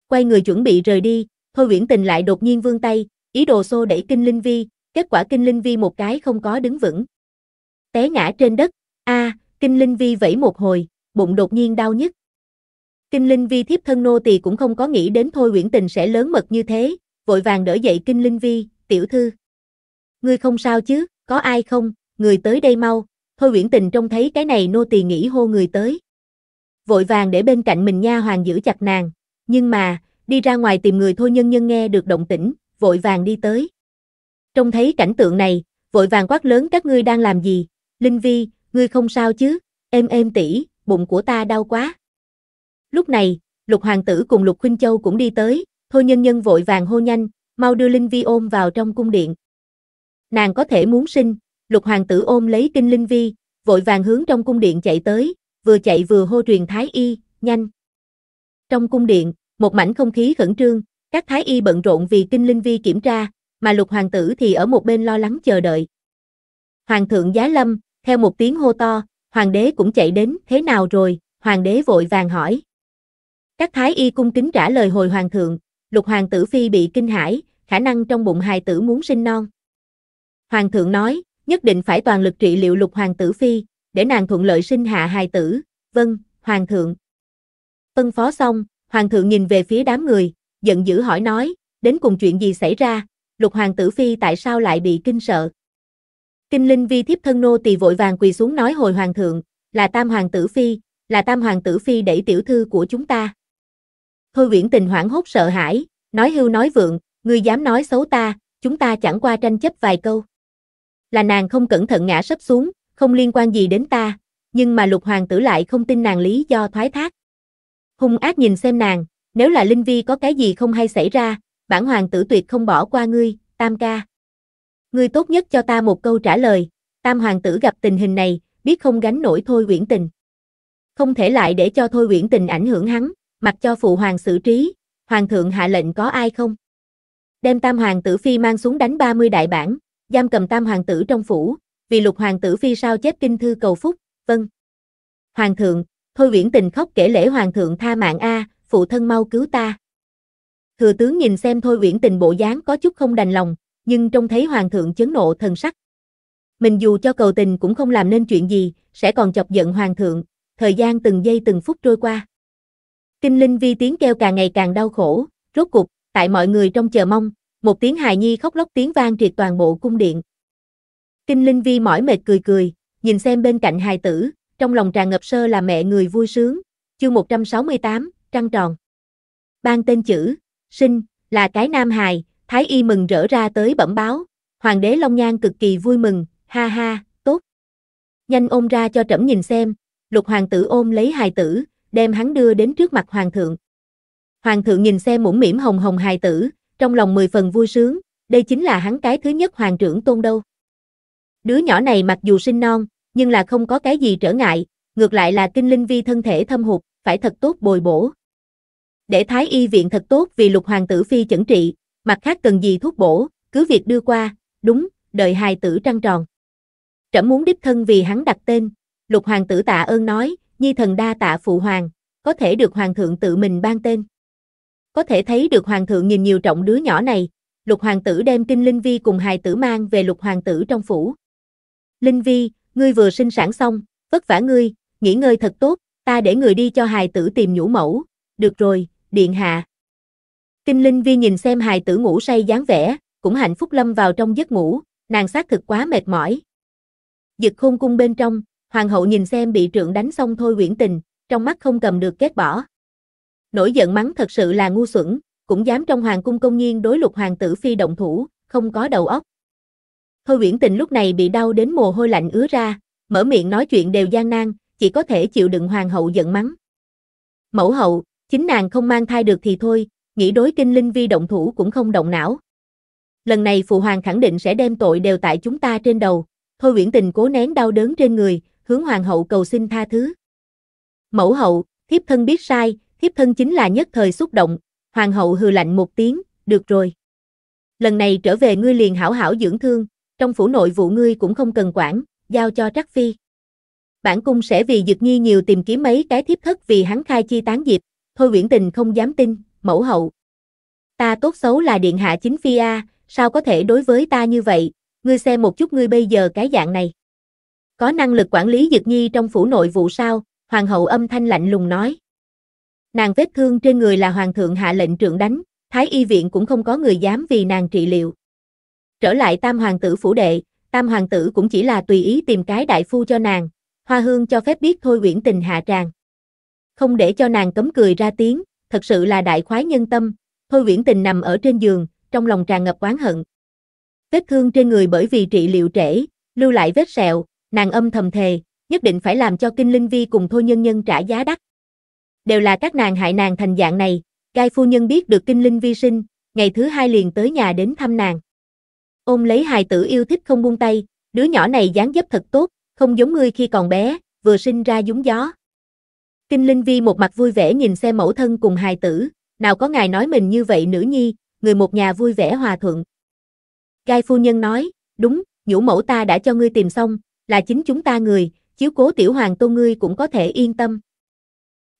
Quay người chuẩn bị rời đi, Thôi Uyển Tình lại đột nhiên vươn tay, ý đồ xô đẩy Kinh Linh Vi, kết quả Kinh Linh Vi một cái không có đứng vững. Té ngã trên đất, a, Kinh Linh Vi vẫy một hồi, bụng đột nhiên đau nhức. Kinh Linh Vi thiếp thân nô tỳ cũng không có nghĩ đến Thôi Uyển Tình sẽ lớn mật như thế, vội vàng đỡ dậy Kinh Linh Vi, "Tiểu thư." ngươi không sao chứ, có ai không, người tới đây mau, thôi uyển tình trông thấy cái này nô tỳ nghĩ hô người tới. Vội vàng để bên cạnh mình nha hoàng giữ chặt nàng, nhưng mà, đi ra ngoài tìm người thôi nhân nhân nghe được động tĩnh, vội vàng đi tới. Trông thấy cảnh tượng này, vội vàng quát lớn các ngươi đang làm gì, Linh Vi, ngươi không sao chứ, em em tỷ, bụng của ta đau quá. Lúc này, Lục Hoàng tử cùng Lục Khuynh Châu cũng đi tới, Thôi Nhân Nhân vội vàng hô nhanh, mau đưa Linh Vi ôm vào trong cung điện nàng có thể muốn sinh, lục hoàng tử ôm lấy kinh linh vi, vội vàng hướng trong cung điện chạy tới, vừa chạy vừa hô truyền thái y, nhanh. Trong cung điện, một mảnh không khí khẩn trương, các thái y bận rộn vì kinh linh vi kiểm tra, mà lục hoàng tử thì ở một bên lo lắng chờ đợi. Hoàng thượng giá lâm, theo một tiếng hô to, hoàng đế cũng chạy đến, thế nào rồi, hoàng đế vội vàng hỏi. Các thái y cung kính trả lời hồi hoàng thượng, lục hoàng tử phi bị kinh hãi, khả năng trong bụng hài tử muốn sinh non. Hoàng thượng nói, nhất định phải toàn lực trị liệu lục hoàng tử phi, để nàng thuận lợi sinh hạ hài tử. Vâng, hoàng thượng. Phân phó xong, hoàng thượng nhìn về phía đám người, giận dữ hỏi nói, đến cùng chuyện gì xảy ra, lục hoàng tử phi tại sao lại bị kinh sợ. Kinh linh vi thiếp thân nô tỳ vội vàng quỳ xuống nói hồi hoàng thượng, là tam hoàng tử phi, là tam hoàng tử phi đẩy tiểu thư của chúng ta. Thôi viễn tình hoảng hốt sợ hãi, nói hưu nói vượng, ngươi dám nói xấu ta, chúng ta chẳng qua tranh chấp vài câu là nàng không cẩn thận ngã sấp xuống, không liên quan gì đến ta, nhưng mà lục hoàng tử lại không tin nàng lý do thoái thác. Hung ác nhìn xem nàng, nếu là Linh Vi có cái gì không hay xảy ra, bản hoàng tử tuyệt không bỏ qua ngươi, tam ca. Ngươi tốt nhất cho ta một câu trả lời, tam hoàng tử gặp tình hình này, biết không gánh nổi thôi uyển tình. Không thể lại để cho thôi uyển tình ảnh hưởng hắn, mặc cho phụ hoàng xử trí, hoàng thượng hạ lệnh có ai không? Đem tam hoàng tử phi mang xuống đánh 30 đại bản, giam cầm tam hoàng tử trong phủ, vì lục hoàng tử phi sao chép kinh thư cầu phúc, vân Hoàng thượng, Thôi Viễn Tình khóc kể lễ hoàng thượng tha mạng a, phụ thân mau cứu ta. Thừa tướng nhìn xem Thôi Viễn Tình bộ dáng có chút không đành lòng, nhưng trông thấy hoàng thượng chấn nộ thần sắc. Mình dù cho cầu tình cũng không làm nên chuyện gì, sẽ còn chọc giận hoàng thượng, thời gian từng giây từng phút trôi qua. Kinh linh vi tiếng kêu càng ngày càng đau khổ, rốt cục, tại mọi người trong chờ mong, một tiếng hài nhi khóc lóc tiếng vang triệt toàn bộ cung điện. Kinh Linh Vi mỏi mệt cười cười, nhìn xem bên cạnh hài tử, trong lòng tràn ngập sơ là mẹ người vui sướng, chương 168, trăng tròn. Ban tên chữ, sinh, là cái nam hài, Thái Y mừng rỡ ra tới bẩm báo, Hoàng đế Long Nhan cực kỳ vui mừng, ha ha, tốt. Nhanh ôm ra cho trẫm nhìn xem, lục hoàng tử ôm lấy hài tử, đem hắn đưa đến trước mặt hoàng thượng. Hoàng thượng nhìn xem mũm mỉm hồng hồng hài tử, trong lòng mười phần vui sướng, đây chính là hắn cái thứ nhất hoàng trưởng tôn đâu. Đứa nhỏ này mặc dù sinh non, nhưng là không có cái gì trở ngại, ngược lại là kinh linh vi thân thể thâm hụt, phải thật tốt bồi bổ. Để thái y viện thật tốt vì lục hoàng tử phi chẩn trị, mặt khác cần gì thuốc bổ, cứ việc đưa qua, đúng, đợi hài tử trăng tròn. Trẫm muốn đích thân vì hắn đặt tên, lục hoàng tử tạ ơn nói, nhi thần đa tạ phụ hoàng, có thể được hoàng thượng tự mình ban tên. Có thể thấy được hoàng thượng nhìn nhiều trọng đứa nhỏ này, lục hoàng tử đem kinh linh vi cùng hài tử mang về lục hoàng tử trong phủ. Linh vi, ngươi vừa sinh sản xong, vất vả ngươi, nghỉ ngơi thật tốt, ta để người đi cho hài tử tìm nhũ mẫu. Được rồi, điện hạ. Kinh linh vi nhìn xem hài tử ngủ say dáng vẻ, cũng hạnh phúc lâm vào trong giấc ngủ, nàng xác thực quá mệt mỏi. Dực khôn cung bên trong, hoàng hậu nhìn xem bị trượng đánh xong thôi uyển tình, trong mắt không cầm được kết bỏ nổi giận mắng thật sự là ngu xuẩn, cũng dám trong hoàng cung công nhiên đối lục hoàng tử phi động thủ, không có đầu óc. Thôi Uyển Tình lúc này bị đau đến mồ hôi lạnh ứa ra, mở miệng nói chuyện đều gian nan, chỉ có thể chịu đựng hoàng hậu giận mắng. Mẫu hậu, chính nàng không mang thai được thì thôi, nghĩ đối kinh linh vi động thủ cũng không động não. Lần này phụ hoàng khẳng định sẽ đem tội đều tại chúng ta trên đầu, Thôi Uyển Tình cố nén đau đớn trên người, hướng hoàng hậu cầu xin tha thứ. Mẫu hậu, thiếp thân biết sai, thiếp thân chính là nhất thời xúc động, hoàng hậu hừ lạnh một tiếng, được rồi. Lần này trở về ngươi liền hảo hảo dưỡng thương, trong phủ nội vụ ngươi cũng không cần quản, giao cho Trắc Phi. Bản cung sẽ vì Dực Nhi nhiều tìm kiếm mấy cái thiếp thất vì hắn khai chi tán diệp, thôi Uyển Tình không dám tin, mẫu hậu. Ta tốt xấu là điện hạ chính phi a, sao có thể đối với ta như vậy, ngươi xem một chút ngươi bây giờ cái dạng này. Có năng lực quản lý Dực Nhi trong phủ nội vụ sao? Hoàng hậu âm thanh lạnh lùng nói. Nàng vết thương trên người là hoàng thượng hạ lệnh trượng đánh, thái y viện cũng không có người dám vì nàng trị liệu. Trở lại tam hoàng tử phủ đệ, tam hoàng tử cũng chỉ là tùy ý tìm cái đại phu cho nàng, hoa hương cho phép biết thôi uyển tình hạ tràng. Không để cho nàng cấm cười ra tiếng, thật sự là đại khoái nhân tâm, thôi uyển tình nằm ở trên giường, trong lòng tràn ngập oán hận. Vết thương trên người bởi vì trị liệu trễ, lưu lại vết sẹo, nàng âm thầm thề, nhất định phải làm cho Kinh Linh Vi cùng Thôi Nhân Nhân trả giá đắt đều là các nàng hại nàng thành dạng này, gai phu nhân biết được kinh linh vi sinh, ngày thứ hai liền tới nhà đến thăm nàng. Ôm lấy hài tử yêu thích không buông tay, đứa nhỏ này dáng dấp thật tốt, không giống ngươi khi còn bé, vừa sinh ra giống gió. Kinh Linh Vi một mặt vui vẻ nhìn xe mẫu thân cùng hài tử, nào có ngài nói mình như vậy nữ nhi, người một nhà vui vẻ hòa thuận. Gai phu nhân nói, đúng, nhũ mẫu ta đã cho ngươi tìm xong, là chính chúng ta người, chiếu cố tiểu hoàng tô ngươi cũng có thể yên tâm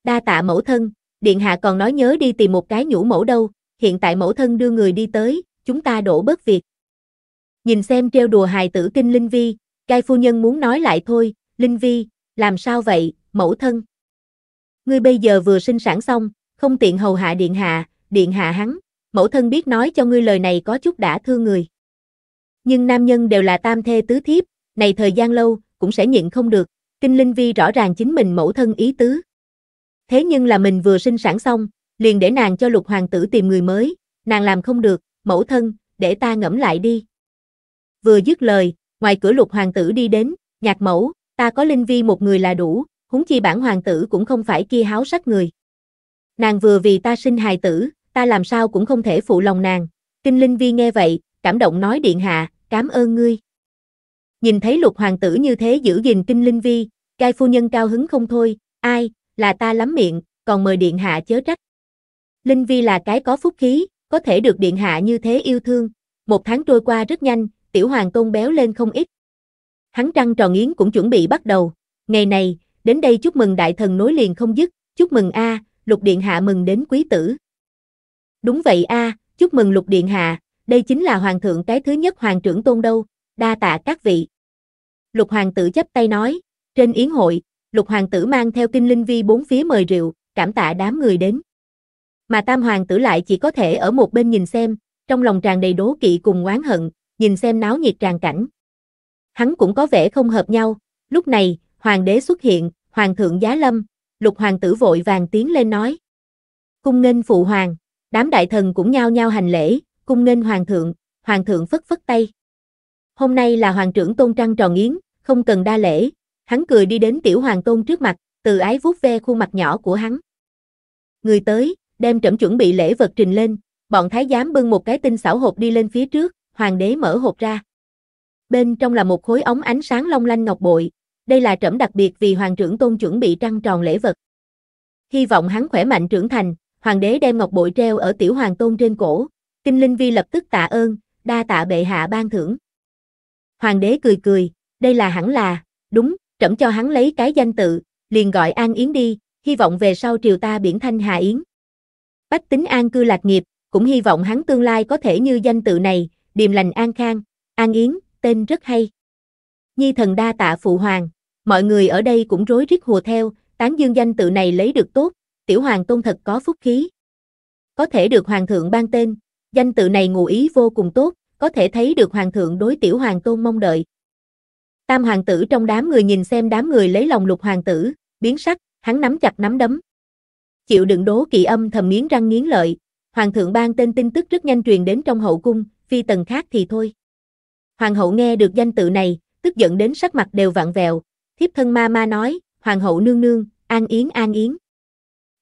đa tạ mẫu thân, điện hạ còn nói nhớ đi tìm một cái nhũ mẫu đâu, hiện tại mẫu thân đưa người đi tới, chúng ta đổ bớt việc. Nhìn xem trêu đùa hài tử kinh Linh Vi, cai phu nhân muốn nói lại thôi, Linh Vi, làm sao vậy, mẫu thân? Ngươi bây giờ vừa sinh sản xong, không tiện hầu hạ điện hạ, điện hạ hắn, mẫu thân biết nói cho ngươi lời này có chút đã thương người. Nhưng nam nhân đều là tam thê tứ thiếp, này thời gian lâu, cũng sẽ nhịn không được, kinh Linh Vi rõ ràng chính mình mẫu thân ý tứ. Thế nhưng là mình vừa sinh sản xong, liền để nàng cho lục hoàng tử tìm người mới, nàng làm không được, mẫu thân, để ta ngẫm lại đi. Vừa dứt lời, ngoài cửa lục hoàng tử đi đến, nhạc mẫu, ta có linh vi một người là đủ, huống chi bản hoàng tử cũng không phải kia háo sắc người. Nàng vừa vì ta sinh hài tử, ta làm sao cũng không thể phụ lòng nàng. Kinh linh vi nghe vậy, cảm động nói điện hạ, cảm ơn ngươi. Nhìn thấy lục hoàng tử như thế giữ gìn kinh linh vi, gai phu nhân cao hứng không thôi, ai, là ta lắm miệng, còn mời điện hạ chớ trách. Linh Vi là cái có phúc khí, có thể được điện hạ như thế yêu thương. Một tháng trôi qua rất nhanh, tiểu hoàng tôn béo lên không ít. Hắn trăng tròn yến cũng chuẩn bị bắt đầu. Ngày này, đến đây chúc mừng đại thần nối liền không dứt, chúc mừng A, lục điện hạ mừng đến quý tử. Đúng vậy A, chúc mừng lục điện hạ, đây chính là hoàng thượng cái thứ nhất hoàng trưởng tôn đâu, đa tạ các vị. Lục hoàng tử chấp tay nói, trên yến hội, lục hoàng tử mang theo kim linh vi bốn phía mời rượu, cảm tạ đám người đến. Mà tam hoàng tử lại chỉ có thể ở một bên nhìn xem, trong lòng tràn đầy đố kỵ cùng oán hận, nhìn xem náo nhiệt tràn cảnh. Hắn cũng có vẻ không hợp nhau, lúc này, hoàng đế xuất hiện, hoàng thượng giá lâm, lục hoàng tử vội vàng tiến lên nói. Cung nghênh phụ hoàng, đám đại thần cũng nhao nhao hành lễ, cung nghênh hoàng thượng, hoàng thượng phất phất tay. Hôm nay là hoàng trưởng tôn trăng tròn yến, không cần đa lễ, Hắn cười đi đến tiểu hoàng tôn trước mặt, từ ái vuốt ve khuôn mặt nhỏ của hắn. Người tới, đem trẫm chuẩn bị lễ vật trình lên, bọn thái giám bưng một cái tinh xảo hộp đi lên phía trước, hoàng đế mở hộp ra. Bên trong là một khối ống ánh sáng long lanh ngọc bội, đây là trẫm đặc biệt vì hoàng trưởng tôn chuẩn bị trăng tròn lễ vật. Hy vọng hắn khỏe mạnh trưởng thành, hoàng đế đem ngọc bội treo ở tiểu hoàng tôn trên cổ, Kinh Linh Vi lập tức tạ ơn, đa tạ bệ hạ ban thưởng. Hoàng đế cười cười, đây là hẳn là, đúng, trẫm cho hắn lấy cái danh tự, liền gọi An Yến đi, hy vọng về sau triều ta biển thanh Hà Yến. Bách tính an cư lạc nghiệp, cũng hy vọng hắn tương lai có thể như danh tự này, điềm lành an khang, an yến, tên rất hay. Nhi thần đa tạ phụ hoàng, mọi người ở đây cũng rối rít hùa theo, tán dương danh tự này lấy được tốt, tiểu hoàng tôn thật có phúc khí. Có thể được hoàng thượng ban tên, danh tự này ngụ ý vô cùng tốt, có thể thấy được hoàng thượng đối tiểu hoàng tôn mong đợi, Tam hoàng tử trong đám người nhìn xem đám người lấy lòng lục hoàng tử, biến sắc, hắn nắm chặt nắm đấm. Chịu đựng đố kỵ âm thầm nghiến răng nghiến lợi, hoàng thượng ban tên tin tức rất nhanh truyền đến trong hậu cung, phi tần khác thì thôi. Hoàng hậu nghe được danh tự này, tức giận đến sắc mặt đều vặn vẹo, thiếp thân ma ma nói, hoàng hậu nương nương, an yến an yến.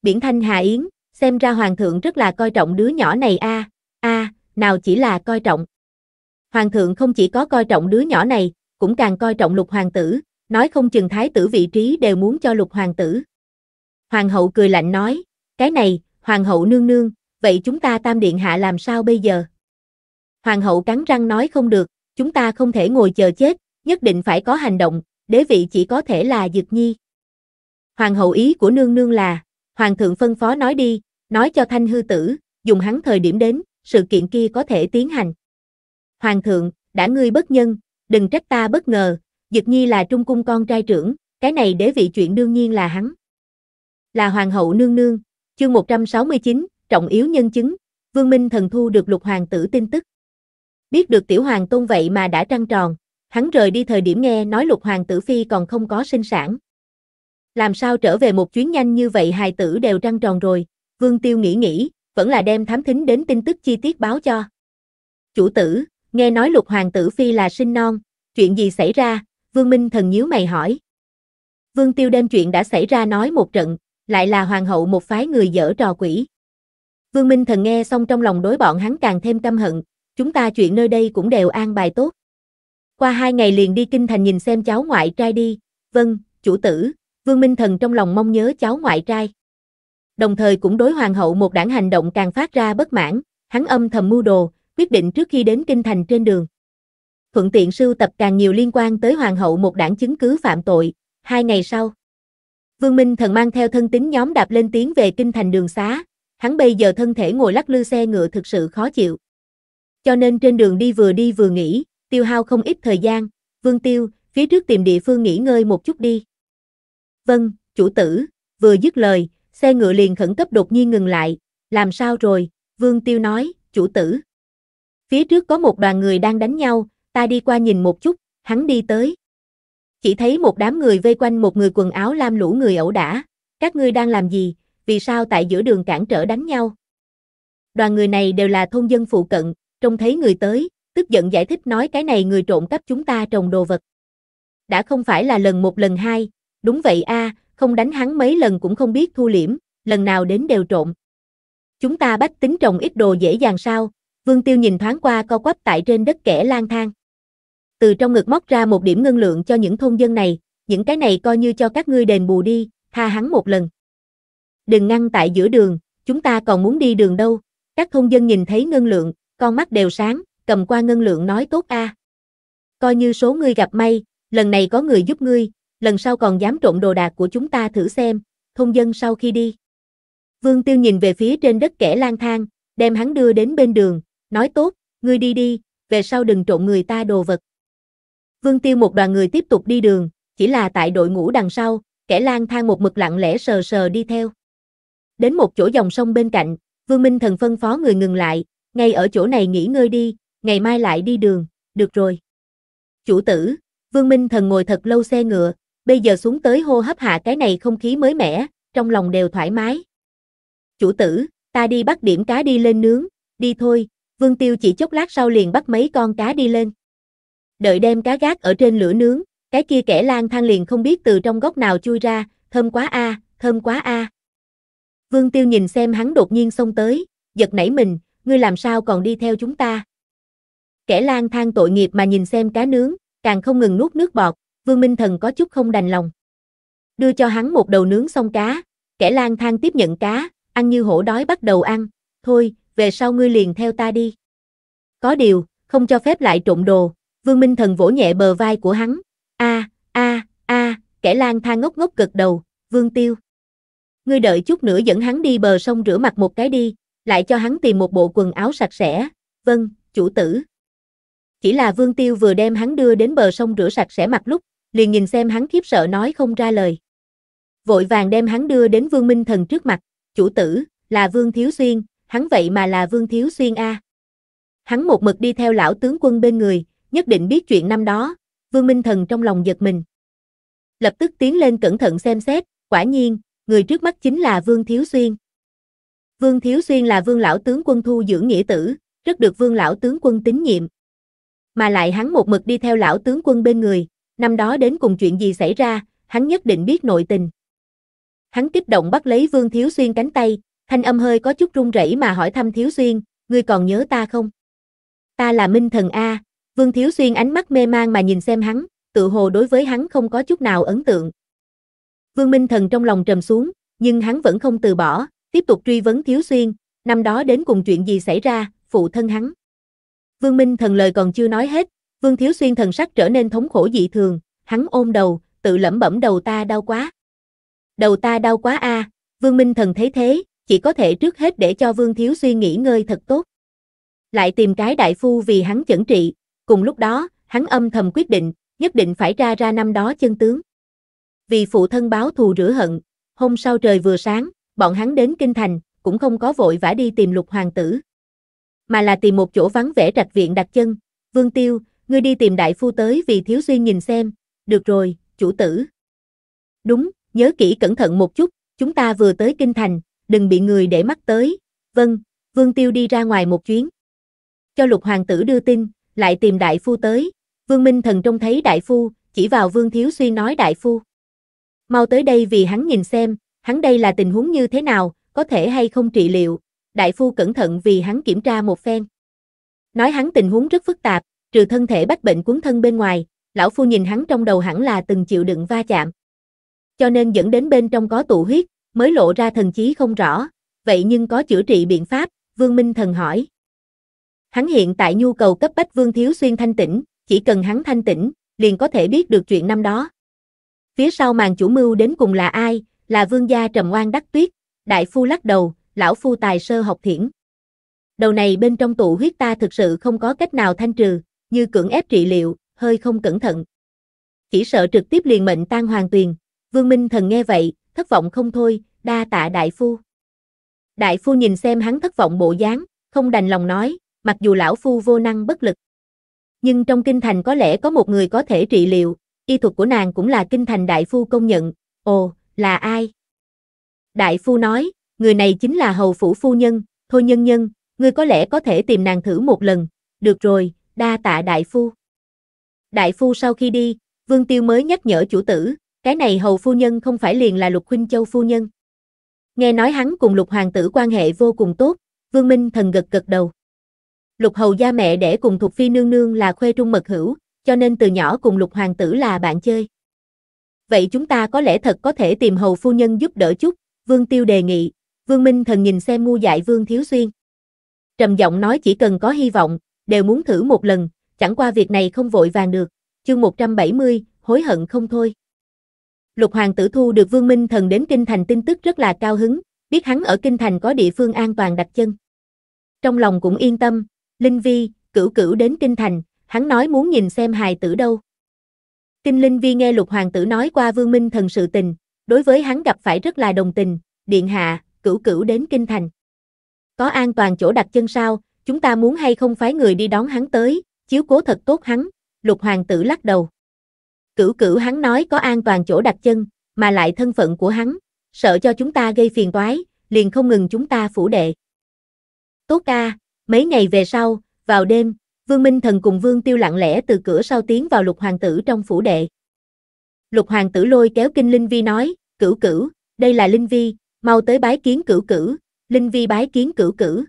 Biển thanh hà yến, xem ra hoàng thượng rất là coi trọng đứa nhỏ này a, a, nào chỉ là coi trọng. Hoàng thượng không chỉ có coi trọng đứa nhỏ này, cũng càng coi trọng lục hoàng tử, nói không chừng thái tử vị trí đều muốn cho lục hoàng tử. Hoàng hậu cười lạnh nói, cái này, hoàng hậu nương nương, vậy chúng ta tam điện hạ làm sao bây giờ? Hoàng hậu cắn răng nói không được, chúng ta không thể ngồi chờ chết, nhất định phải có hành động, đế vị chỉ có thể là dực nhi. Hoàng hậu ý của nương nương là, hoàng thượng phân phó nói đi, nói cho thanh hư tử, dùng hắn thời điểm đến, sự kiện kia có thể tiến hành. Hoàng thượng, đã ngươi bất nhân, đừng trách ta bất ngờ, Dực Nhi là trung cung con trai trưởng, cái này đế vị chuyện đương nhiên là hắn. Là hoàng hậu nương nương, chương 169, trọng yếu nhân chứng, Vương Minh thần thu được lục hoàng tử tin tức. Biết được tiểu hoàng tôn vậy mà đã trăng tròn, hắn rời đi thời điểm nghe nói lục hoàng tử phi còn không có sinh sản. Làm sao trở về một chuyến nhanh như vậy hài tử đều trăng tròn rồi, Vương Tiêu nghĩ nghĩ, vẫn là đem thám thính đến tin tức chi tiết báo cho. Chủ tử, nghe nói lục hoàng tử phi là sinh non, chuyện gì xảy ra, vương minh thần nhíu mày hỏi. Vương tiêu đem chuyện đã xảy ra nói một trận, lại là hoàng hậu một phái người dở trò quỷ. Vương minh thần nghe xong trong lòng đối bọn hắn càng thêm căm hận, chúng ta chuyện nơi đây cũng đều an bài tốt. Qua hai ngày liền đi kinh thành nhìn xem cháu ngoại trai đi, vâng, chủ tử, vương minh thần trong lòng mong nhớ cháu ngoại trai. Đồng thời cũng đối hoàng hậu một đảng hành động càng phát ra bất mãn, hắn âm thầm mưu đồ, quyết định trước khi đến kinh thành trên đường. Thuận tiện sưu tập càng nhiều liên quan tới hoàng hậu một đảng chứng cứ phạm tội, hai ngày sau. Vương Minh Thần mang theo thân tín nhóm đạp lên tiếng về kinh thành đường xá, hắn bây giờ thân thể ngồi lắc lư xe ngựa thực sự khó chịu. Cho nên trên đường đi vừa đi vừa nghỉ, tiêu hao không ít thời gian, Vương Tiêu, phía trước tìm địa phương nghỉ ngơi một chút đi. Vâng, chủ tử, vừa dứt lời, xe ngựa liền khẩn cấp đột nhiên ngừng lại, làm sao rồi, Vương Tiêu nói, chủ tử. Phía trước có một đoàn người đang đánh nhau, ta đi qua nhìn một chút, hắn đi tới. Chỉ thấy một đám người vây quanh một người quần áo lam lũ người ẩu đả. Các ngươi đang làm gì, vì sao tại giữa đường cản trở đánh nhau? Đoàn người này đều là thôn dân phụ cận, trông thấy người tới, tức giận giải thích nói cái này người trộm cắp chúng ta trồng đồ vật. Đã không phải là lần một lần hai, đúng vậy a, không đánh hắn mấy lần cũng không biết thu liễm, lần nào đến đều trộm. Chúng ta bách tính trồng ít đồ dễ dàng sao, Vương Tiêu nhìn thoáng qua co quắp tại trên đất kẻ lang thang. Từ trong ngực móc ra một điểm ngân lượng cho những thôn dân này, những cái này coi như cho các ngươi đền bù đi, tha hắn một lần. Đừng ngăn tại giữa đường, chúng ta còn muốn đi đường đâu. Các thôn dân nhìn thấy ngân lượng, con mắt đều sáng, cầm qua ngân lượng nói tốt a. Coi như số ngươi gặp may, lần này có người giúp ngươi, lần sau còn dám trộn đồ đạc của chúng ta thử xem, thôn dân sau khi đi. Vương Tiêu nhìn về phía trên đất kẻ lang thang, đem hắn đưa đến bên đường, nói tốt, ngươi đi đi, về sau đừng trộn người ta đồ vật. Vương Tiêu một đoàn người tiếp tục đi đường, chỉ là tại đội ngũ đằng sau, kẻ lang thang một mực lặng lẽ sờ sờ đi theo. Đến một chỗ dòng sông bên cạnh, Vương Minh Thần phân phó người ngừng lại, ngay ở chỗ này nghỉ ngơi đi, ngày mai lại đi đường, được rồi. Chủ tử, Vương Minh Thần ngồi thật lâu xe ngựa, bây giờ xuống tới hô hấp hạ cái này không khí mới mẻ, trong lòng đều thoải mái. Chủ tử, ta đi bắt điểm cá đi lên nướng, đi thôi, Vương Tiêu chỉ chốc lát sau liền bắt mấy con cá đi lên. Đợi đem cá gác ở trên lửa nướng, cái kia kẻ lang thang liền không biết từ trong góc nào chui ra, thơm quá a, thơm quá a. Vương Tiêu nhìn xem hắn đột nhiên xông tới, giật nảy mình, ngươi làm sao còn đi theo chúng ta? Kẻ lang thang tội nghiệp mà nhìn xem cá nướng, càng không ngừng nuốt nước bọt, Vương Minh Thần có chút không đành lòng. Đưa cho hắn một đầu nướng xong cá, kẻ lang thang tiếp nhận cá, ăn như hổ đói bắt đầu ăn, thôi, về sau ngươi liền theo ta đi. Có điều, không cho phép lại trộm đồ, Vương Minh Thần vỗ nhẹ bờ vai của hắn. A, a, a, kẻ lang thang ngốc ngốc cực đầu, Vương Tiêu. Ngươi đợi chút nữa dẫn hắn đi bờ sông rửa mặt một cái đi, lại cho hắn tìm một bộ quần áo sạch sẽ. Vâng, chủ tử. Chỉ là Vương Tiêu vừa đem hắn đưa đến bờ sông rửa sạch sẽ mặt lúc, liền nhìn xem hắn khiếp sợ nói không ra lời. Vội vàng đem hắn đưa đến Vương Minh Thần trước mặt, chủ tử, là Vương Thiếu Xuyên, hắn vậy mà là Vương Thiếu Xuyên A. Hắn một mực đi theo lão tướng quân bên người, nhất định biết chuyện năm đó, Vương Minh Thần trong lòng giật mình. Lập tức tiến lên cẩn thận xem xét, quả nhiên, người trước mắt chính là Vương Thiếu Xuyên. Vương Thiếu Xuyên là Vương lão tướng quân thu dưỡng nghĩa tử, rất được Vương lão tướng quân tín nhiệm. Mà lại hắn một mực đi theo lão tướng quân bên người, năm đó đến cùng chuyện gì xảy ra, hắn nhất định biết nội tình. Hắn kích động bắt lấy Vương Thiếu Xuyên cánh tay, Thanh âm hơi có chút run rẩy mà hỏi thăm Thiếu Xuyên, ngươi còn nhớ ta không? Ta là Minh Thần A, Vương Thiếu Xuyên ánh mắt mê mang mà nhìn xem hắn, tự hồ đối với hắn không có chút nào ấn tượng. Vương Minh Thần trong lòng trầm xuống, nhưng hắn vẫn không từ bỏ, tiếp tục truy vấn Thiếu Xuyên, năm đó đến cùng chuyện gì xảy ra, phụ thân hắn. Vương Minh Thần lời còn chưa nói hết, Vương Thiếu Xuyên thần sắc trở nên thống khổ dị thường, hắn ôm đầu, tự lẩm bẩm đầu ta đau quá. Đầu ta đau quá a, Vương Minh Thần thấy thế, chỉ có thể trước hết để cho Vương Thiếu Suy nghĩ ngơi thật tốt. Lại tìm cái đại phu vì hắn chẩn trị, cùng lúc đó, hắn âm thầm quyết định, nhất định phải ra ra năm đó chân tướng. Vì phụ thân báo thù rửa hận, hôm sau trời vừa sáng, bọn hắn đến Kinh Thành, cũng không có vội vã đi tìm lục hoàng tử. Mà là tìm một chỗ vắng vẻ trạch viện đặt chân, Vương Tiêu, ngươi đi tìm đại phu tới vì thiếu suy nhìn xem, được rồi, chủ tử. Đúng, nhớ kỹ cẩn thận một chút, chúng ta vừa tới Kinh Thành, đừng bị người để mắt tới, vâng, Vương Tiêu đi ra ngoài một chuyến. Cho lục hoàng tử đưa tin, lại tìm đại phu tới, Vương Minh Thần trông thấy đại phu, chỉ vào Vương Thiếu Suy nói đại phu. Mau tới đây vì hắn nhìn xem, hắn đây là tình huống như thế nào, có thể hay không trị liệu, đại phu cẩn thận vì hắn kiểm tra một phen. Nói hắn tình huống rất phức tạp, trừ thân thể bách bệnh cuốn thân bên ngoài, lão phu nhìn hắn trong đầu hẳn là từng chịu đựng va chạm. Cho nên dẫn đến bên trong có tụ huyết, mới lộ ra thần chí không rõ, vậy nhưng có chữa trị biện pháp, Vương Minh Thần hỏi. Hắn hiện tại nhu cầu cấp bách Vương Thiếu Xuyên thanh tĩnh, chỉ cần hắn thanh tĩnh, liền có thể biết được chuyện năm đó. Phía sau màn chủ mưu đến cùng là ai, là Vương gia trầm oan đắc tuyết, đại phu lắc đầu, lão phu tài sơ học thiển. Đầu này bên trong tụ huyết ta thực sự không có cách nào thanh trừ, như cưỡng ép trị liệu, hơi không cẩn thận. Chỉ sợ trực tiếp liền mệnh tan hoàng tuyền, Vương Minh Thần nghe vậy, thất vọng không thôi, đa tạ đại phu. Đại phu nhìn xem hắn thất vọng bộ dáng, không đành lòng nói, mặc dù lão phu vô năng bất lực. Nhưng trong kinh thành có lẽ có một người có thể trị liệu, y thuật của nàng cũng là kinh thành đại phu công nhận, ồ, là ai? Đại phu nói, người này chính là hầu phủ phu nhân, thôi nhân nhân, ngươi có lẽ có thể tìm nàng thử một lần, được rồi, đa tạ đại phu. Đại phu sau khi đi, Vương Tiêu mới nhắc nhở chủ tử, cái này hầu phu nhân không phải liền là lục huynh châu phu nhân. Nghe nói hắn cùng lục hoàng tử quan hệ vô cùng tốt, vương minh thần gật gật đầu. Lục hầu gia mẹ để cùng thuộc phi nương nương là khuê trung mật hữu, cho nên từ nhỏ cùng lục hoàng tử là bạn chơi. Vậy chúng ta có lẽ thật có thể tìm hầu phu nhân giúp đỡ chút, vương tiêu đề nghị, vương minh thần nhìn xem mua dại vương thiếu xuyên. Trầm giọng nói chỉ cần có hy vọng, đều muốn thử một lần, chẳng qua việc này không vội vàng được, chương 170, hối hận không thôi. Lục Hoàng tử thu được Vương Minh Thần đến Kinh Thành tin tức rất là cao hứng, biết hắn ở Kinh Thành có địa phương an toàn đặt chân. Trong lòng cũng yên tâm, Linh Vi, cửu cửu đến Kinh Thành, hắn nói muốn nhìn xem hài tử đâu. Kinh Linh Vi nghe Lục Hoàng tử nói qua Vương Minh Thần sự tình, đối với hắn gặp phải rất là đồng tình, điện hạ, cửu cửu đến Kinh Thành. Có an toàn chỗ đặt chân sao, chúng ta muốn hay không phải người đi đón hắn tới, chiếu cố thật tốt hắn, Lục Hoàng tử lắc đầu. Cửu cửu hắn nói có an toàn chỗ đặt chân, mà lại thân phận của hắn, sợ cho chúng ta gây phiền toái, liền không ngừng chúng ta phủ đệ. Tốt ca, mấy ngày về sau, vào đêm, Vương Minh Thần cùng Vương Tiêu lặng lẽ từ cửa sau tiến vào lục hoàng tử trong phủ đệ. Lục hoàng tử lôi kéo kinh Linh Vi nói, cửu cửu, đây là Linh Vi, mau tới bái kiến cửu cửu, Linh Vi bái kiến cửu cửu.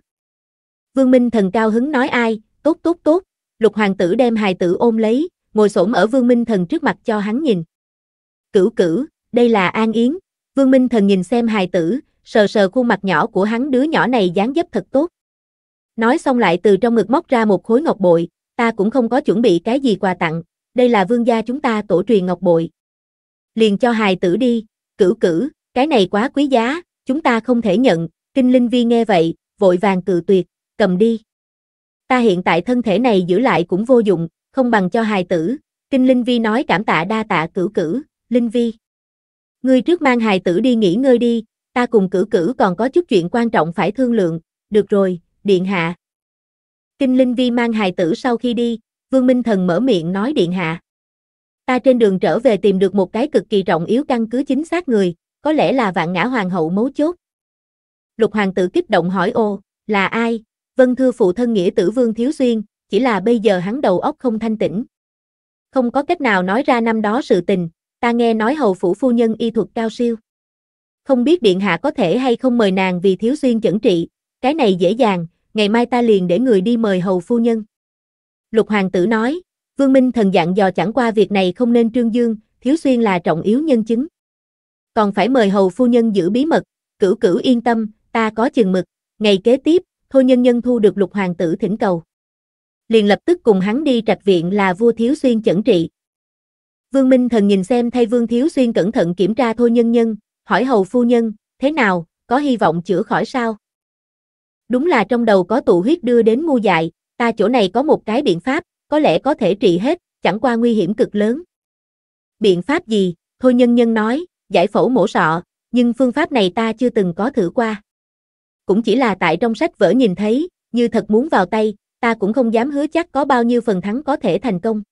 Vương Minh Thần cao hứng nói ai, tốt tốt tốt, lục hoàng tử đem hài tử ôm lấy, ngồi xổm ở Vương Minh Thần trước mặt cho hắn nhìn. Cửu cửu, đây là An Yến, Vương Minh Thần nhìn xem hài tử, sờ sờ khuôn mặt nhỏ của hắn đứa nhỏ này dáng dấp thật tốt. Nói xong lại từ trong ngực móc ra một khối ngọc bội, ta cũng không có chuẩn bị cái gì quà tặng, đây là vương gia chúng ta tổ truyền ngọc bội. Liền cho hài tử đi, cửu cử, cái này quá quý giá, chúng ta không thể nhận, kinh linh vi nghe vậy, vội vàng cự tuyệt, cầm đi. Ta hiện tại thân thể này giữ lại cũng vô dụng, không bằng cho hài tử. Kinh Linh Vi nói cảm tạ đa tạ cửu cử Linh Vi. Ngươi trước mang hài tử đi nghỉ ngơi đi, ta cùng cửu cử còn có chút chuyện quan trọng phải thương lượng, được rồi, điện hạ. Kinh Linh Vi mang hài tử sau khi đi, Vương Minh Thần mở miệng nói điện hạ. Ta trên đường trở về tìm được một cái cực kỳ trọng yếu căn cứ chính xác người, có lẽ là vạn ngã hoàng hậu mấu chốt. Lục hoàng tử kích động hỏi ô, là ai? Vân thư phụ thân nghĩa tử Vương Thiếu Xuyên, chỉ là bây giờ hắn đầu óc không thanh tĩnh. Không có cách nào nói ra năm đó sự tình, ta nghe nói hầu phủ phu nhân y thuật cao siêu. Không biết điện hạ có thể hay không mời nàng vì thiếu xuyên chẩn trị, cái này dễ dàng, ngày mai ta liền để người đi mời hầu phu nhân. Lục hoàng tử nói, Vương Minh thần dặn dò chẳng qua việc này không nên trương dương, thiếu xuyên là trọng yếu nhân chứng. Còn phải mời hầu phu nhân giữ bí mật, cửu cửu yên tâm, ta có chừng mực, ngày kế tiếp, thôi nhân nhân thu được lục hoàng tử thỉnh cầu liền lập tức cùng hắn đi trạch viện là vua Thiếu Xuyên chẩn trị. Vương Minh Thần nhìn xem thay Vương Thiếu Xuyên cẩn thận kiểm tra Thôi Nhân Nhân, hỏi hầu phu nhân, thế nào, có hy vọng chữa khỏi sao? Đúng là trong đầu có tụ huyết đưa đến ngu dại, ta chỗ này có một cái biện pháp, có lẽ có thể trị hết, chẳng qua nguy hiểm cực lớn. Biện pháp gì? Thôi Nhân Nhân nói, giải phẫu mổ sọ, nhưng phương pháp này ta chưa từng có thử qua. Cũng chỉ là tại trong sách vở nhìn thấy, như thật muốn vào tay, ta cũng không dám hứa chắc có bao nhiêu phần thắng có thể thành công.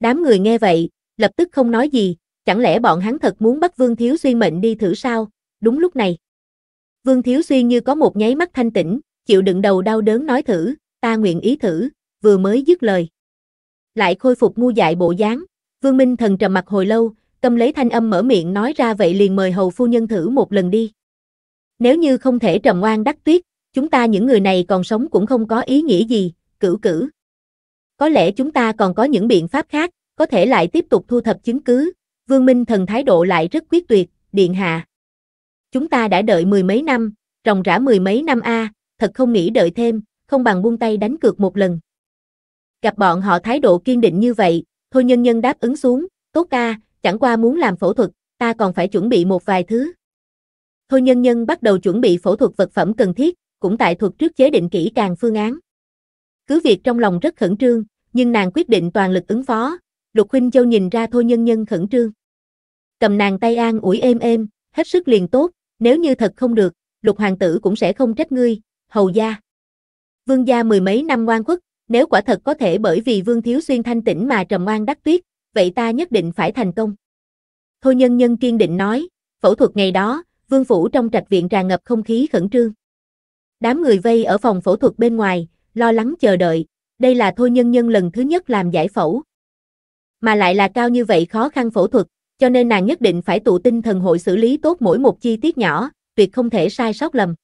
Đám người nghe vậy, lập tức không nói gì, chẳng lẽ bọn hắn thật muốn bắt Vương Thiếu Xuyên mệnh đi thử sao, đúng lúc này. Vương Thiếu Xuyên như có một nháy mắt thanh tĩnh, chịu đựng đầu đau đớn nói thử, ta nguyện ý thử, vừa mới dứt lời. Lại khôi phục ngu dại bộ dáng, Vương Minh thần trầm mặt hồi lâu, cầm lấy thanh âm mở miệng nói ra vậy liền mời hầu phu nhân thử một lần đi. Nếu như không thể trầm oan đắc tuyết, chúng ta những người này còn sống cũng không có ý nghĩa gì, cửu cử. Có lẽ chúng ta còn có những biện pháp khác, có thể lại tiếp tục thu thập chứng cứ, Vương Minh Thần thái độ lại rất quyết tuyệt, điện hạ. Chúng ta đã đợi mười mấy năm, ròng rã mười mấy năm a, thật không nghĩ đợi thêm, không bằng buông tay đánh cược một lần. Gặp bọn họ thái độ kiên định như vậy, thôi nhân nhân đáp ứng xuống, tốt ca, chẳng qua muốn làm phẫu thuật, ta còn phải chuẩn bị một vài thứ. Thôi nhân nhân bắt đầu chuẩn bị phẫu thuật vật phẩm cần thiết, cũng tại thuật trước chế định kỹ càng phương án. Cứ việc trong lòng rất khẩn trương, nhưng nàng quyết định toàn lực ứng phó, Lục Huynh Châu nhìn ra thôi nhân nhân khẩn trương. Cầm nàng tay an ủi êm êm, hết sức liền tốt, nếu như thật không được, Lục Hoàng tử cũng sẽ không trách ngươi, hầu gia. Vương gia mười mấy năm ngoan khuất, nếu quả thật có thể bởi vì Vương Thiếu Xuyên thanh tĩnh mà trầm oan đắc tuyết, vậy ta nhất định phải thành công. Thôi nhân nhân kiên định nói, phẫu thuật ngày đó, Vương Phủ trong trạch viện tràn ngập không khí khẩn trương. Đám người vây ở phòng phẫu thuật bên ngoài, lo lắng chờ đợi, đây là Thôi Nhân Nhân lần thứ nhất làm giải phẫu. Mà lại là cao như vậy khó khăn phẫu thuật, cho nên nàng nhất định phải tụ tinh thần hội xử lý tốt mỗi một chi tiết nhỏ, tuyệt không thể sai sót lầm.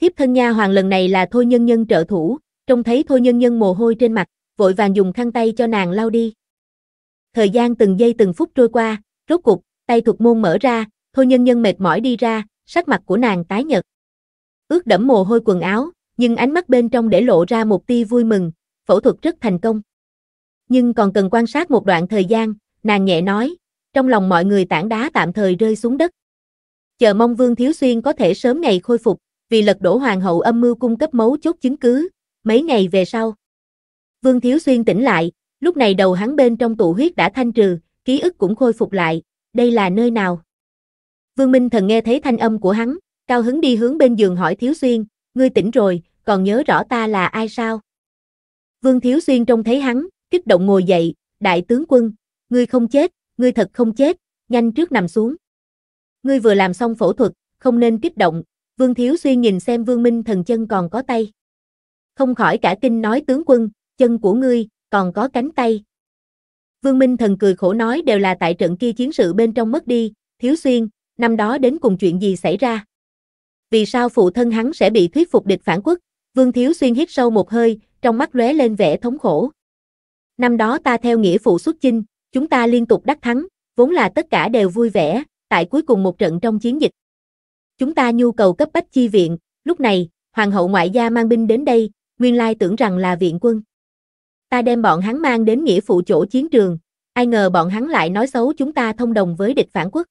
Thiếp thân nha hoàng lần này là Thôi Nhân Nhân trợ thủ, trông thấy Thôi Nhân Nhân mồ hôi trên mặt, vội vàng dùng khăn tay cho nàng lau đi. Thời gian từng giây từng phút trôi qua, rốt cục, tay thuộc môn mở ra, Thôi Nhân Nhân mệt mỏi đi ra, sắc mặt của nàng tái nhợt ướt đẫm mồ hôi quần áo, nhưng ánh mắt bên trong để lộ ra một tia vui mừng, phẫu thuật rất thành công. Nhưng còn cần quan sát một đoạn thời gian, nàng nhẹ nói, trong lòng mọi người tảng đá tạm thời rơi xuống đất. Chờ mong Vương Thiếu Xuyên có thể sớm ngày khôi phục, vì lật đổ hoàng hậu âm mưu cung cấp mấu chốt chứng cứ, mấy ngày về sau. Vương Thiếu Xuyên tỉnh lại, lúc này đầu hắn bên trong tụ huyết đã thanh trừ, ký ức cũng khôi phục lại, đây là nơi nào? Vương Minh Thần nghe thấy thanh âm của hắn, Cao hứng đi hướng bên giường hỏi Thiếu Xuyên, ngươi tỉnh rồi, còn nhớ rõ ta là ai sao? Vương Thiếu Xuyên trông thấy hắn, kích động ngồi dậy, đại tướng quân, ngươi không chết, ngươi thật không chết, nhanh trước nằm xuống. Ngươi vừa làm xong phẫu thuật, không nên kích động, Vương Thiếu Xuyên nhìn xem Vương Minh thần chân còn có tay. Không khỏi cả kinh nói tướng quân, chân của ngươi, còn có cánh tay. Vương Minh thần cười khổ nói đều là tại trận kia chiến sự bên trong mất đi, Thiếu Xuyên, năm đó đến cùng chuyện gì xảy ra vì sao phụ thân hắn sẽ bị thuyết phục địch phản quốc, Vương Thiếu Xuyên hít sâu một hơi, trong mắt lóe lên vẻ thống khổ. Năm đó ta theo nghĩa phụ xuất chinh, chúng ta liên tục đắc thắng, vốn là tất cả đều vui vẻ, tại cuối cùng một trận trong chiến dịch. Chúng ta nhu cầu cấp bách chi viện, lúc này, hoàng hậu ngoại gia mang binh đến đây, nguyên lai tưởng rằng là viện quân. Ta đem bọn hắn mang đến nghĩa phụ chỗ chiến trường, ai ngờ bọn hắn lại nói xấu chúng ta thông đồng với địch phản quốc.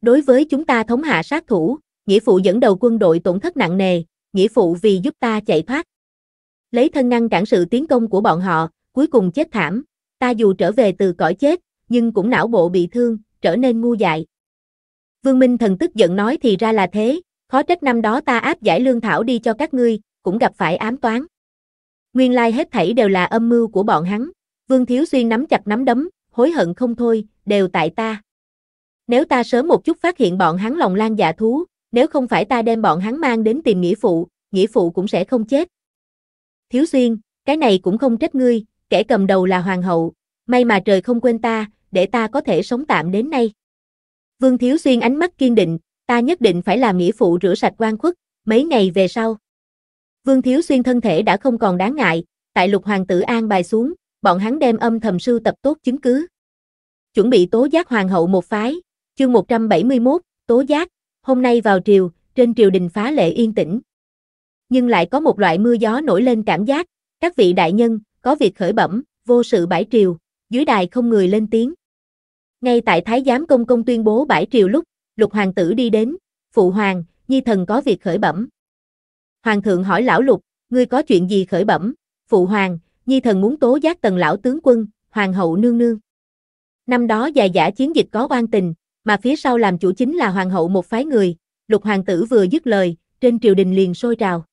Đối với chúng ta thống hạ sát thủ, nghĩa phụ dẫn đầu quân đội tổn thất nặng nề, nghĩa phụ vì giúp ta chạy thoát. Lấy thân ngăn cản sự tiến công của bọn họ, cuối cùng chết thảm, ta dù trở về từ cõi chết, nhưng cũng não bộ bị thương, trở nên ngu dại. Vương Minh thần tức giận nói thì ra là thế, khó trách năm đó ta áp giải lương thảo đi cho các ngươi, cũng gặp phải ám toán. Nguyên lai hết thảy đều là âm mưu của bọn hắn, Vương Thiếu Xuyên nắm chặt nắm đấm, hối hận không thôi, đều tại ta. Nếu ta sớm một chút phát hiện bọn hắn lòng lan dạ thú, nếu không phải ta đem bọn hắn mang đến tìm nghĩa phụ, nghĩa phụ cũng sẽ không chết. Thiếu xuyên, cái này cũng không trách ngươi, kẻ cầm đầu là hoàng hậu, may mà trời không quên ta, để ta có thể sống tạm đến nay. Vương Thiếu Xuyên ánh mắt kiên định, ta nhất định phải làm nghĩa phụ rửa sạch quan khuất, mấy ngày về sau. Vương Thiếu Xuyên thân thể đã không còn đáng ngại, tại lục hoàng tử an bài xuống, bọn hắn đem âm thầm sưu tập tốt chứng cứ. Chuẩn bị tố giác hoàng hậu một phái, chương 171, tố giác, Hôm nay vào triều, trên triều đình phá lệ yên tĩnh. Nhưng lại có một loại mưa gió nổi lên cảm giác, các vị đại nhân, có việc khởi bẩm, vô sự bãi triều, dưới đài không người lên tiếng. Ngay tại Thái giám công công tuyên bố bãi triều lúc, lục hoàng tử đi đến, phụ hoàng, nhi thần có việc khởi bẩm. Hoàng thượng hỏi lão lục, ngươi có chuyện gì khởi bẩm, phụ hoàng, nhi thần muốn tố giác tần lão tướng quân, hoàng hậu nương nương. Năm đó già giả chiến dịch có oan tình, mà phía sau làm chủ chính là hoàng hậu một phái người, lục hoàng tử vừa dứt lời, trên triều đình liền sôi trào.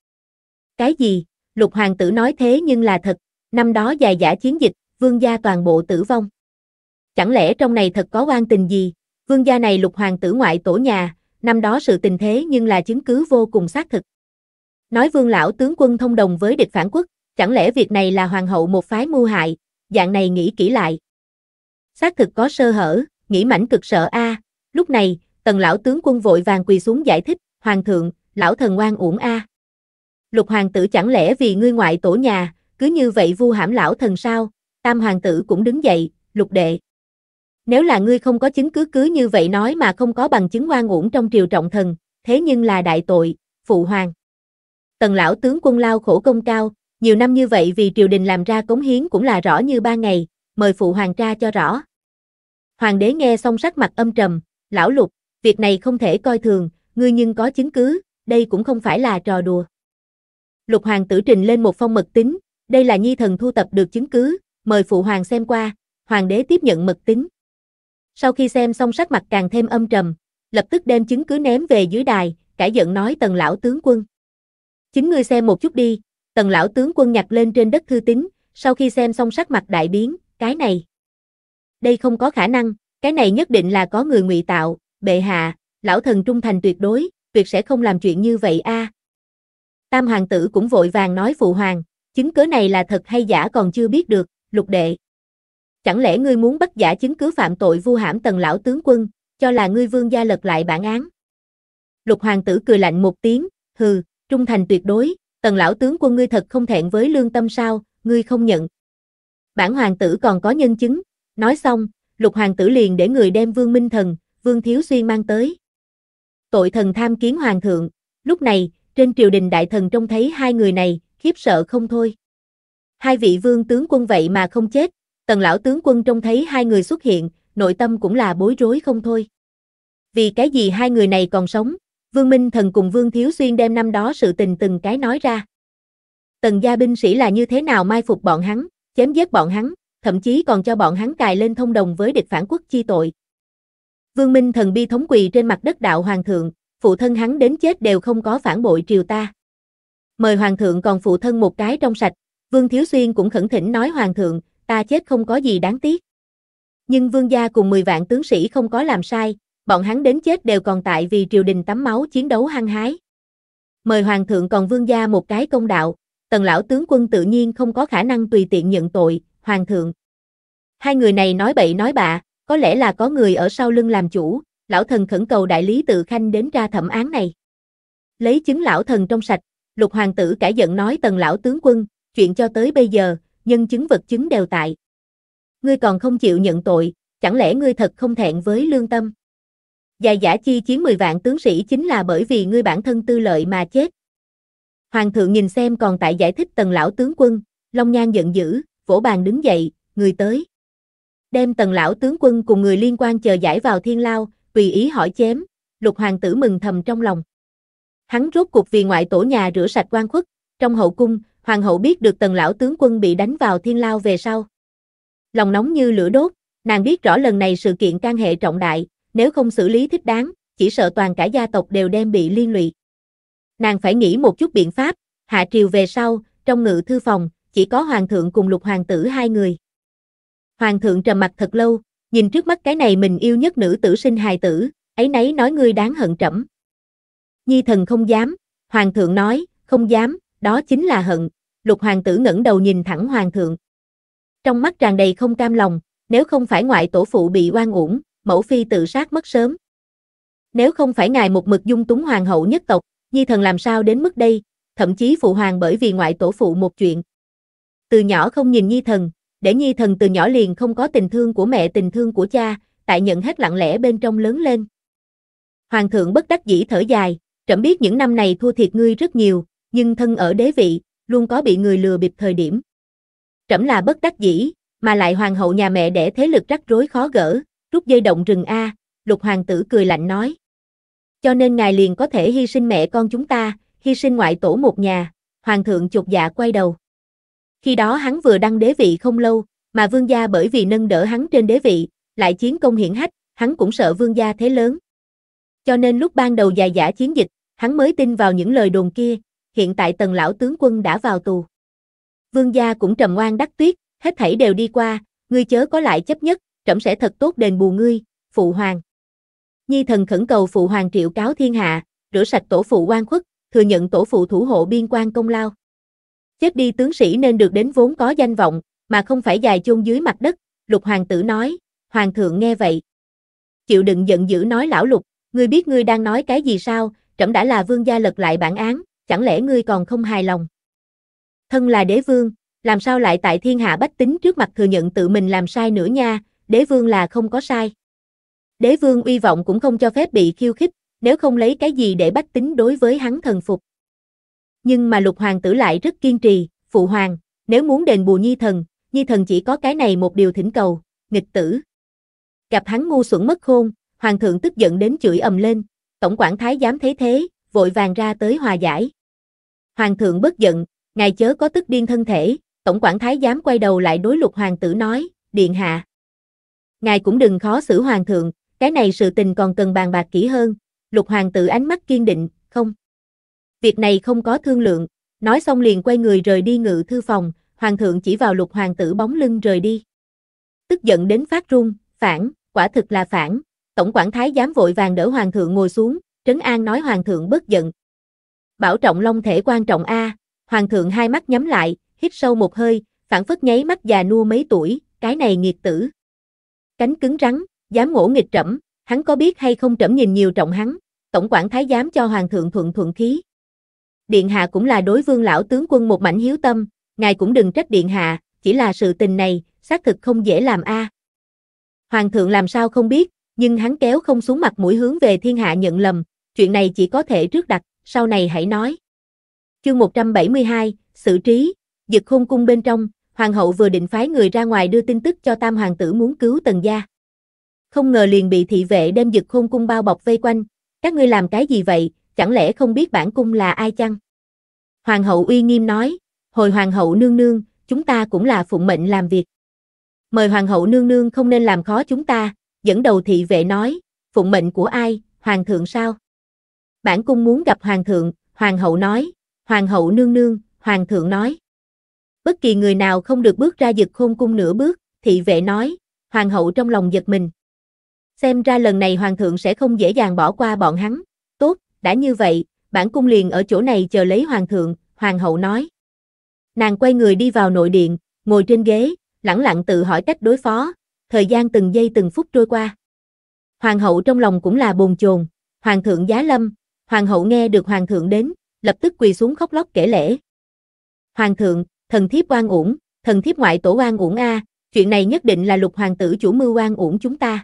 Cái gì? Lục hoàng tử nói thế nhưng là thật, năm đó dài giả chiến dịch, vương gia toàn bộ tử vong. Chẳng lẽ trong này thật có quan tình gì? Vương gia này lục hoàng tử ngoại tổ nhà, năm đó sự tình thế nhưng là chứng cứ vô cùng xác thực. Nói vương lão tướng quân thông đồng với địch phản quốc, chẳng lẽ việc này là hoàng hậu một phái mưu hại, dạng này nghĩ kỹ lại. Xác thực có sơ hở, nghĩ mảnh cực sợ a. À. Lúc này, tần lão tướng quân vội vàng quỳ xuống giải thích, hoàng thượng, lão thần ngoan uổng a. À. Lục hoàng tử chẳng lẽ vì ngươi ngoại tổ nhà, cứ như vậy vu hãm lão thần sao? Tam hoàng tử cũng đứng dậy, lục đệ. Nếu là ngươi không có chứng cứ cứ như vậy nói mà không có bằng chứng ngoan uổng trong triều trọng thần, thế nhưng là đại tội, phụ hoàng. Tần lão tướng quân lao khổ công cao, nhiều năm như vậy vì triều đình làm ra cống hiến cũng là rõ như ba ngày, mời phụ hoàng tra cho rõ. Hoàng đế nghe xong sắc mặt âm trầm, lão lục, việc này không thể coi thường, ngươi nhưng có chứng cứ, đây cũng không phải là trò đùa. Lục hoàng tử trình lên một phong mật tín, đây là nhi thần thu tập được chứng cứ, mời phụ hoàng xem qua, hoàng đế tiếp nhận mật tín. Sau khi xem xong sắc mặt càng thêm âm trầm, lập tức đem chứng cứ ném về dưới đài, cãi giận nói tần lão tướng quân. Chính ngươi xem một chút đi, tần lão tướng quân nhặt lên trên đất thư tín, sau khi xem xong sắc mặt đại biến, cái này đây không có khả năng, cái này nhất định là có người ngụy tạo, bệ hạ, lão thần trung thành tuyệt đối, tuyệt sẽ không làm chuyện như vậy a. Tam hoàng tử cũng vội vàng nói phụ hoàng, chứng cứ này là thật hay giả còn chưa biết được, lục đệ. Chẳng lẽ ngươi muốn bắt giả chứng cứ phạm tội vu hãm tần lão tướng quân, cho là ngươi vương gia lật lại bản án. Lục hoàng tử cười lạnh một tiếng, hừ, trung thành tuyệt đối, tần lão tướng quân ngươi thật không thẹn với lương tâm sao, ngươi không nhận. Bản hoàng tử còn có nhân chứng, Nói xong, lục hoàng tử liền để người đem vương minh thần, vương thiếu xuyên mang tới. Tội thần tham kiến hoàng thượng, lúc này, trên triều đình đại thần trông thấy hai người này, khiếp sợ không thôi. Hai vị vương tướng quân vậy mà không chết, tần lão tướng quân trông thấy hai người xuất hiện, nội tâm cũng là bối rối không thôi. Vì cái gì hai người này còn sống, vương minh thần cùng vương thiếu xuyên đem năm đó sự tình từng cái nói ra. Tần gia binh sĩ là như thế nào mai phục bọn hắn, chém giết bọn hắn, thậm chí còn cho bọn hắn cài lên thông đồng với địch phản quốc chi tội. Vương Minh thần bi thống quỳ trên mặt đất đạo hoàng thượng, phụ thân hắn đến chết đều không có phản bội triều ta. Mời hoàng thượng còn phụ thân một cái trong sạch, Vương Thiếu Xuyên cũng khẩn thỉnh nói hoàng thượng, ta chết không có gì đáng tiếc. Nhưng vương gia cùng 10 vạn tướng sĩ không có làm sai, bọn hắn đến chết đều còn tại vì triều đình tắm máu chiến đấu hăng hái. Mời hoàng thượng còn vương gia một cái công đạo, tần lão tướng quân tự nhiên không có khả năng tùy tiện nhận tội, hoàng thượng. Hai người này nói bậy nói bạ, có lẽ là có người ở sau lưng làm chủ, lão thần khẩn cầu đại lý tự khanh đến ra thẩm án này. Lấy chứng lão thần trong sạch, lục hoàng tử cả giận nói tần lão tướng quân, chuyện cho tới bây giờ, nhân chứng vật chứng đều tại. Ngươi còn không chịu nhận tội, chẳng lẽ ngươi thật không thẹn với lương tâm? Dài giả chi chiến 10 vạn tướng sĩ chính là bởi vì ngươi bản thân tư lợi mà chết. Hoàng thượng nhìn xem còn tại giải thích tần lão tướng quân, Long Nhan giận dữ, vỗ bàn đứng dậy, người tới. Đem tần lão tướng quân cùng người liên quan chờ giải vào thiên lao, tùy ý hỏi chém, lục hoàng tử mừng thầm trong lòng. Hắn rốt cuộc vì ngoại tổ nhà rửa sạch quan khuất, trong hậu cung, hoàng hậu biết được tần lão tướng quân bị đánh vào thiên lao về sau. Lòng nóng như lửa đốt, nàng biết rõ lần này sự kiện can hệ trọng đại, nếu không xử lý thích đáng, chỉ sợ toàn cả gia tộc đều đem bị liên lụy. Nàng phải nghĩ một chút biện pháp, hạ triều về sau, trong ngự thư phòng, chỉ có hoàng thượng cùng lục hoàng tử hai người. Hoàng thượng trầm mặt thật lâu, nhìn trước mắt cái này mình yêu nhất nữ tử sinh hài tử, ấy nấy nói ngươi đáng hận trẫm. Nhi thần không dám, hoàng thượng nói, không dám, đó chính là hận. Lục hoàng tử ngẩng đầu nhìn thẳng hoàng thượng. Trong mắt tràn đầy không cam lòng, nếu không phải ngoại tổ phụ bị oan uổng, mẫu phi tự sát mất sớm. Nếu không phải ngài một mực dung túng hoàng hậu nhất tộc, nhi thần làm sao đến mức đây, thậm chí phụ hoàng bởi vì ngoại tổ phụ một chuyện, từ nhỏ không nhìn Nhi Thần, để Nhi Thần từ nhỏ liền không có tình thương của mẹ tình thương của cha, tại nhận hết lặng lẽ bên trong lớn lên. Hoàng thượng bất đắc dĩ thở dài, trẫm biết những năm này thua thiệt ngươi rất nhiều, nhưng thân ở đế vị, luôn có bị người lừa bịp thời điểm. Trẫm là bất đắc dĩ, mà lại hoàng hậu nhà mẹ để thế lực rắc rối khó gỡ, rút dây động rừng A, lục hoàng tử cười lạnh nói. Cho nên ngài liền có thể hy sinh mẹ con chúng ta, hy sinh ngoại tổ một nhà, hoàng thượng chột dạ quay đầu. Khi đó hắn vừa đăng đế vị không lâu, mà vương gia bởi vì nâng đỡ hắn trên đế vị, lại chiến công hiển hách, hắn cũng sợ vương gia thế lớn. Cho nên lúc ban đầu dài giả chiến dịch, hắn mới tin vào những lời đồn kia, hiện tại tần lão tướng quân đã vào tù. Vương gia cũng trầm ngoan đắc tuyết, hết thảy đều đi qua, ngươi chớ có lại chấp nhất, trẫm sẽ thật tốt đền bù ngươi, phụ hoàng. Nhi thần khẩn cầu phụ hoàng triệu cáo thiên hạ, rửa sạch tổ phụ quan khuất, thừa nhận tổ phụ thủ hộ biên quan công lao. Chết đi tướng sĩ nên được đến vốn có danh vọng, mà không phải dài chôn dưới mặt đất, lục hoàng tử nói, hoàng thượng nghe vậy. Chịu đựng giận dữ nói lão lục, ngươi biết ngươi đang nói cái gì sao, trẫm đã là vương gia lật lại bản án, chẳng lẽ ngươi còn không hài lòng? Thân là đế vương, làm sao lại tại thiên hạ bách tính trước mặt thừa nhận tự mình làm sai nữa nha, đế vương là không có sai. Đế vương uy vọng cũng không cho phép bị khiêu khích, nếu không lấy cái gì để bách tính đối với hắn thần phục. Nhưng mà lục hoàng tử lại rất kiên trì, phụ hoàng, nếu muốn đền bù nhi thần, nhi thần chỉ có cái này một điều thỉnh cầu, nghịch tử. Gặp hắn ngu xuẩn mất khôn, hoàng thượng tức giận đến chửi ầm lên, tổng quản thái dám thế thế, vội vàng ra tới hòa giải. Hoàng thượng bất giận, ngài chớ có tức điên thân thể, tổng quản thái dám quay đầu lại đối lục hoàng tử nói, điện hạ. Ngài cũng đừng khó xử hoàng thượng, cái này sự tình còn cần bàn bạc kỹ hơn, lục hoàng tử ánh mắt kiên định, không. Việc này không có thương lượng, nói xong liền quay người rời đi ngự thư phòng, hoàng thượng chỉ vào lục hoàng tử bóng lưng rời đi. Tức giận đến phát run, phản, quả thực là phản, tổng quản thái dám vội vàng đỡ hoàng thượng ngồi xuống, trấn an nói hoàng thượng bất giận. Bảo trọng long thể quan trọng A, hoàng thượng hai mắt nhắm lại, hít sâu một hơi, phản phất nháy mắt già nua mấy tuổi, cái này nghiệt tử. Cánh cứng rắn, dám ngỗ nghịch trẫm, hắn có biết hay không trẫm nhìn nhiều trọng hắn, tổng quản thái giám cho hoàng thượng thuận thuận khí. Điện Hạ cũng là đối vương lão tướng quân một mảnh hiếu tâm, ngài cũng đừng trách Điện Hạ, chỉ là sự tình này, xác thực không dễ làm a. Hoàng thượng làm sao không biết, nhưng hắn kéo không xuống mặt mũi hướng về thiên hạ nhận lầm, chuyện này chỉ có thể trước đặt, sau này hãy nói. Chương 172, xử trí, giật khôn cung bên trong, hoàng hậu vừa định phái người ra ngoài đưa tin tức cho tam hoàng tử muốn cứu tần gia. Không ngờ liền bị thị vệ đem giật khôn cung bao bọc vây quanh, các ngươi làm cái gì vậy, chẳng lẽ không biết bản cung là ai chăng? Hoàng hậu uy nghiêm nói, hồi hoàng hậu nương nương, chúng ta cũng là phụng mệnh làm việc. Mời hoàng hậu nương nương không nên làm khó chúng ta, dẫn đầu thị vệ nói, phụng mệnh của ai, hoàng thượng sao? Bản cung muốn gặp hoàng thượng, hoàng hậu nói, hoàng hậu nương nương, hoàng thượng nói. Bất kỳ người nào không được bước ra giật khôn cung nửa bước, thị vệ nói, hoàng hậu trong lòng giật mình. Xem ra lần này hoàng thượng sẽ không dễ dàng bỏ qua bọn hắn đã như vậy, bản cung liền ở chỗ này chờ lấy hoàng thượng, hoàng hậu nói. Nàng quay người đi vào nội điện, ngồi trên ghế, lẳng lặng tự hỏi cách đối phó, thời gian từng giây từng phút trôi qua. Hoàng hậu trong lòng cũng là bồn chồn, hoàng thượng giá lâm, hoàng hậu nghe được hoàng thượng đến, lập tức quỳ xuống khóc lóc kể lễ. Hoàng thượng, thần thiếp oan uổng, thần thiếp ngoại tổ oan uổng a, chuyện này nhất định là lục hoàng tử chủ mưu oan uổng chúng ta.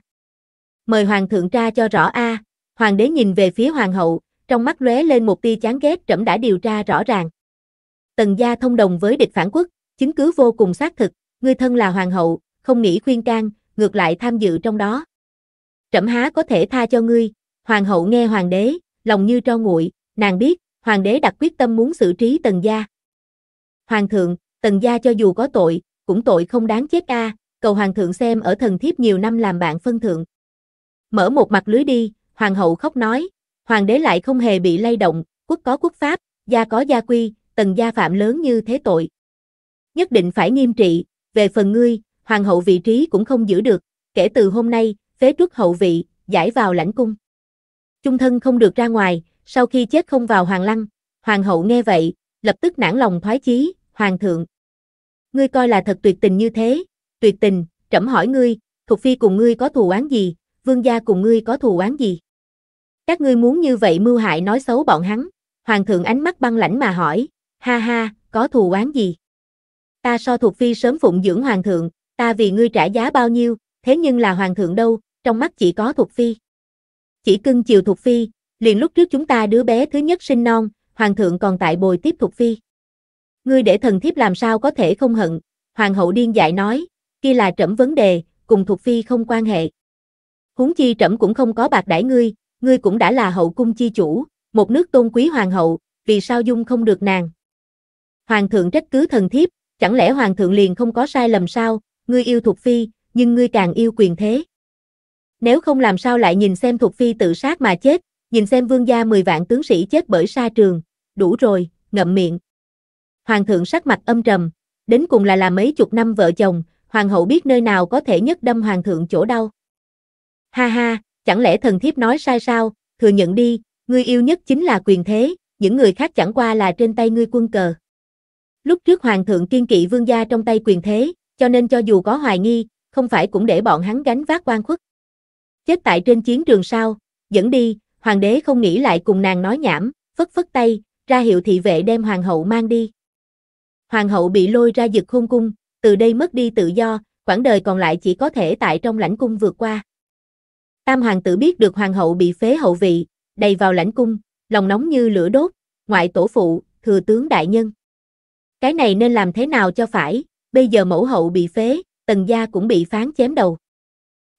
Mời hoàng thượng tra cho rõ a. Hoàng đế nhìn về phía hoàng hậu, trong mắt lóe lên một tia chán ghét trẫm đã điều tra rõ ràng. Tần gia thông đồng với địch phản quốc, chứng cứ vô cùng xác thực, người thân là hoàng hậu, không nghĩ khuyên can, ngược lại tham dự trong đó. Trẫm há có thể tha cho ngươi, hoàng hậu nghe hoàng đế, lòng như tro nguội, nàng biết, hoàng đế đặt quyết tâm muốn xử trí tần gia. Hoàng thượng, tần gia cho dù có tội, cũng tội không đáng chết a, cầu hoàng thượng xem ở thần thiếp nhiều năm làm bạn phân thượng. Mở một mặt lưới đi, hoàng hậu khóc nói, Hoàng đế lại không hề bị lay động, quốc có quốc pháp, gia có gia quy, tần gia phạm lớn như thế tội. Nhất định phải nghiêm trị, về phần ngươi, hoàng hậu vị trí cũng không giữ được, kể từ hôm nay, phế truất hậu vị, giải vào lãnh cung. Trung thân không được ra ngoài, sau khi chết không vào hoàng lăng, hoàng hậu nghe vậy, lập tức nản lòng thoái chí, hoàng thượng. Ngươi coi là thật tuyệt tình như thế, tuyệt tình, trẫm hỏi ngươi, thuộc phi cùng ngươi có thù oán gì, vương gia cùng ngươi có thù oán gì? Các ngươi muốn như vậy mưu hại nói xấu bọn hắn. Hoàng thượng ánh mắt băng lãnh mà hỏi, ha ha, có thù oán gì? Ta so thuộc phi sớm phụng dưỡng hoàng thượng, ta vì ngươi trả giá bao nhiêu, thế nhưng là hoàng thượng đâu, trong mắt chỉ có thuộc phi. Chỉ cưng chiều thuộc phi, liền lúc trước chúng ta đứa bé thứ nhất sinh non, hoàng thượng còn tại bồi tiếp thuộc phi. Ngươi để thần thiếp làm sao có thể không hận, hoàng hậu điên dại nói, kia là trẫm vấn đề, cùng thuộc phi không quan hệ. Huống chi trẫm cũng không có bạc đãi ngươi, ngươi cũng đã là hậu cung chi chủ, một nước tôn quý hoàng hậu, vì sao dung không được nàng? Hoàng thượng trách cứ thần thiếp, chẳng lẽ hoàng thượng liền không có sai lầm sao, ngươi yêu thuộc phi, nhưng ngươi càng yêu quyền thế. Nếu không làm sao lại nhìn xem thuộc phi tự sát mà chết, nhìn xem vương gia 10 vạn tướng sĩ chết bởi sa trường, đủ rồi, ngậm miệng. Hoàng thượng sắc mặt âm trầm, đến cùng là làm mấy chục năm vợ chồng, hoàng hậu biết nơi nào có thể nhất đâm hoàng thượng chỗ đau. Ha ha, chẳng lẽ thần thiếp nói sai sao, thừa nhận đi, ngươi yêu nhất chính là quyền thế, những người khác chẳng qua là trên tay ngươi quân cờ. Lúc trước hoàng thượng kiên kỵ vương gia trong tay quyền thế, cho nên cho dù có hoài nghi, không phải cũng để bọn hắn gánh vác quan khuất. Chết tại trên chiến trường sao, dẫn đi, hoàng đế không nghĩ lại cùng nàng nói nhảm, phất phất tay, ra hiệu thị vệ đem hoàng hậu mang đi. Hoàng hậu bị lôi ra giật khung cung, từ đây mất đi tự do, quãng đời còn lại chỉ có thể tại trong lãnh cung vượt qua. Tam hoàng tử biết được hoàng hậu bị phế hậu vị, đầy vào lãnh cung, lòng nóng như lửa đốt, ngoại tổ phụ, thừa tướng đại nhân. Cái này nên làm thế nào cho phải, bây giờ mẫu hậu bị phế, tần gia cũng bị phán chém đầu.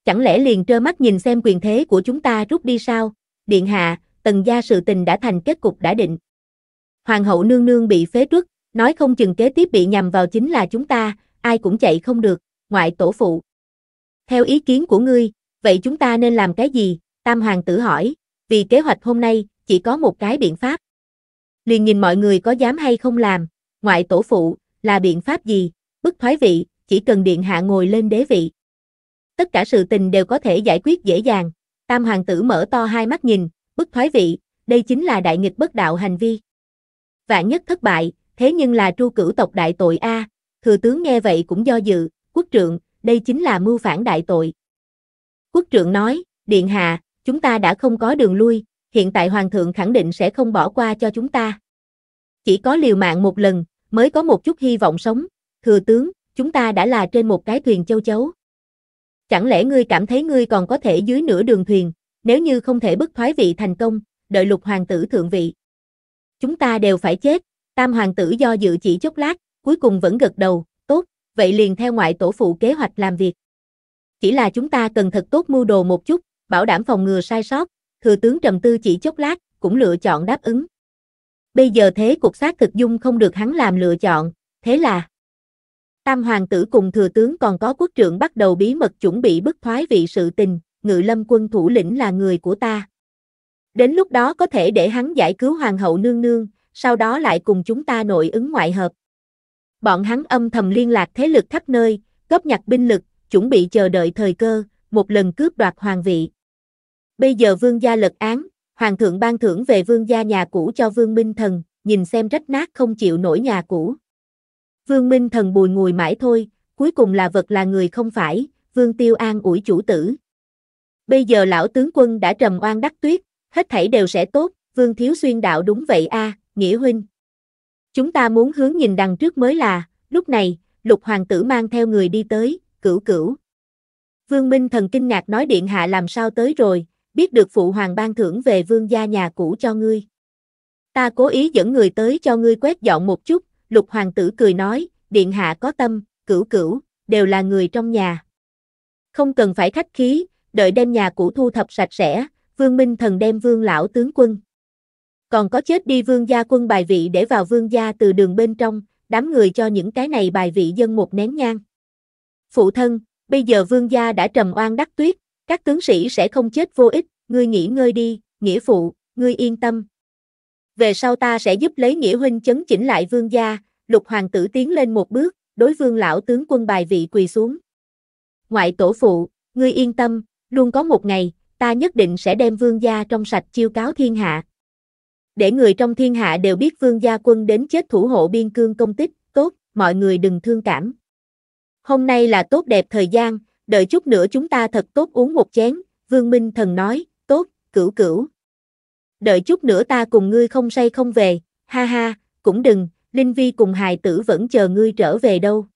Chẳng lẽ liền trơ mắt nhìn xem quyền thế của chúng ta rút đi sao? Điện hạ, tần gia sự tình đã thành kết cục đã định. Hoàng hậu nương nương bị phế trước, nói không chừng kế tiếp bị nhằm vào chính là chúng ta, ai cũng chạy không được, ngoại tổ phụ. Theo ý kiến của ngươi, Vậy chúng ta nên làm cái gì? Tam hoàng tử hỏi, vì kế hoạch hôm nay chỉ có một cái biện pháp. Liền nhìn mọi người có dám hay không làm, ngoại tổ phụ, là biện pháp gì? Bức thoái vị, chỉ cần điện hạ ngồi lên đế vị. Tất cả sự tình đều có thể giải quyết dễ dàng. Tam hoàng tử mở to hai mắt nhìn, bức thoái vị, đây chính là đại nghịch bất đạo hành vi. Vạn nhất thất bại, thế nhưng là tru cử tộc đại tội A, thừa tướng nghe vậy cũng do dự, quốc trượng, đây chính là mưu phản đại tội, Quốc trưởng nói, Điện Hạ, chúng ta đã không có đường lui, hiện tại Hoàng thượng khẳng định sẽ không bỏ qua cho chúng ta. Chỉ có liều mạng một lần, mới có một chút hy vọng sống, thừa tướng, chúng ta đã là trên một cái thuyền châu chấu. Chẳng lẽ ngươi cảm thấy ngươi còn có thể dưới nửa đường thuyền, nếu như không thể bức thoái vị thành công, đợi lục hoàng tử thượng vị. Chúng ta đều phải chết, tam hoàng tử do dự chỉ chốc lát, cuối cùng vẫn gật đầu, tốt, vậy liền theo ngoại tổ phụ kế hoạch làm việc. Chỉ là chúng ta cần thật tốt mưu đồ một chút, bảo đảm phòng ngừa sai sót, thừa tướng trầm tư chỉ chốc lát, cũng lựa chọn đáp ứng. Bây giờ thế cục sát thực dung không được hắn làm lựa chọn, thế là Tam hoàng tử cùng thừa tướng còn có quốc trưởng bắt đầu bí mật chuẩn bị bức thoái vị sự tình, ngự lâm quân thủ lĩnh là người của ta. Đến lúc đó có thể để hắn giải cứu hoàng hậu nương nương, sau đó lại cùng chúng ta nội ứng ngoại hợp. Bọn hắn âm thầm liên lạc thế lực khắp nơi, góp nhặt binh lực, chuẩn bị chờ đợi thời cơ, một lần cướp đoạt hoàng vị. Bây giờ vương gia lật án, hoàng thượng ban thưởng về vương gia nhà cũ cho vương minh thần, nhìn xem rách nát không chịu nổi nhà cũ. Vương minh thần bùi ngùi mãi thôi, cuối cùng là vật là người không phải, vương tiêu an ủi chủ tử. Bây giờ lão tướng quân đã trầm oan đắc tuyết, hết thảy đều sẽ tốt, vương thiếu xuyên đạo đúng vậy a nghĩa huynh. Chúng ta muốn hướng nhìn đằng trước mới là, lúc này, lục hoàng tử mang theo người đi tới, cửu cửu. Vương Minh thần kinh ngạc nói điện hạ làm sao tới rồi, biết được phụ hoàng ban thưởng về vương gia nhà cũ cho ngươi. Ta cố ý dẫn người tới cho ngươi quét dọn một chút, lục hoàng tử cười nói, điện hạ có tâm, cửu cửu, đều là người trong nhà. Không cần phải khách khí, đợi đem nhà cũ thu thập sạch sẽ, vương minh thần đem vương lão tướng quân. Còn có chết đi vương gia quân bài vị để vào vương gia từ đường bên trong, đám người cho những cái này bài vị dân một nén nhang. Phụ thân, bây giờ vương gia đã trầm oan đắc tuyết, các tướng sĩ sẽ không chết vô ích, ngươi nghỉ ngơi đi, nghĩa phụ, ngươi yên tâm. Về sau ta sẽ giúp lấy nghĩa huynh chấn chỉnh lại vương gia, lục hoàng tử tiến lên một bước, đối vương lão tướng quân bài vị quỳ xuống. Ngoại tổ phụ, ngươi yên tâm, luôn có một ngày, ta nhất định sẽ đem vương gia trong sạch chiêu cáo thiên hạ. Để người trong thiên hạ đều biết vương gia quân đến chết thủ hộ biên cương công tích, tốt, mọi người đừng thương cảm. Hôm nay là tốt đẹp thời gian, đợi chút nữa chúng ta thật tốt uống một chén, Vương Minh Thần nói, tốt, cửu cửu. Đợi chút nữa ta cùng ngươi không say không về, ha ha, cũng đừng, Linh Vi cùng hài tử vẫn chờ ngươi trở về đâu.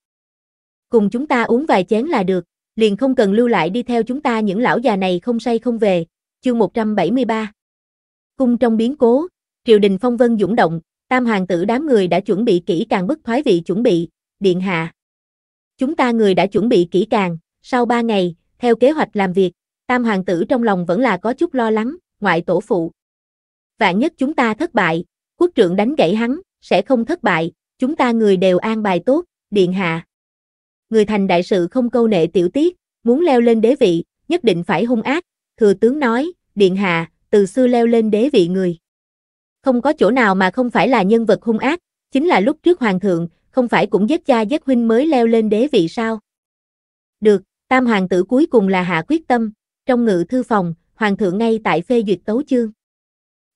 Cùng chúng ta uống vài chén là được, liền không cần lưu lại đi theo chúng ta những lão già này không say không về, chương 173. Cung trong biến cố, triều đình phong vân dũng động, tam hoàng tử đám người đã chuẩn bị kỹ càng bất thoái vị chuẩn bị, điện hạ. Chúng ta người đã chuẩn bị kỹ càng, sau ba ngày, theo kế hoạch làm việc, tam hoàng tử trong lòng vẫn là có chút lo lắng, ngoại tổ phụ. Vạn nhất chúng ta thất bại, quốc trưởng đánh gãy hắn, sẽ không thất bại, chúng ta người đều an bài tốt, điện hạ. Người thành đại sự không câu nệ tiểu tiết, muốn leo lên đế vị, nhất định phải hung ác, thừa tướng nói, điện hạ, từ xưa leo lên đế vị người. Không có chỗ nào mà không phải là nhân vật hung ác, chính là lúc trước hoàng thượng, không phải cũng giết cha giết huynh mới leo lên đế vị sao? Được, tam hoàng tử cuối cùng là hạ quyết tâm, trong ngự thư phòng, hoàng thượng ngay tại phê duyệt tấu chương.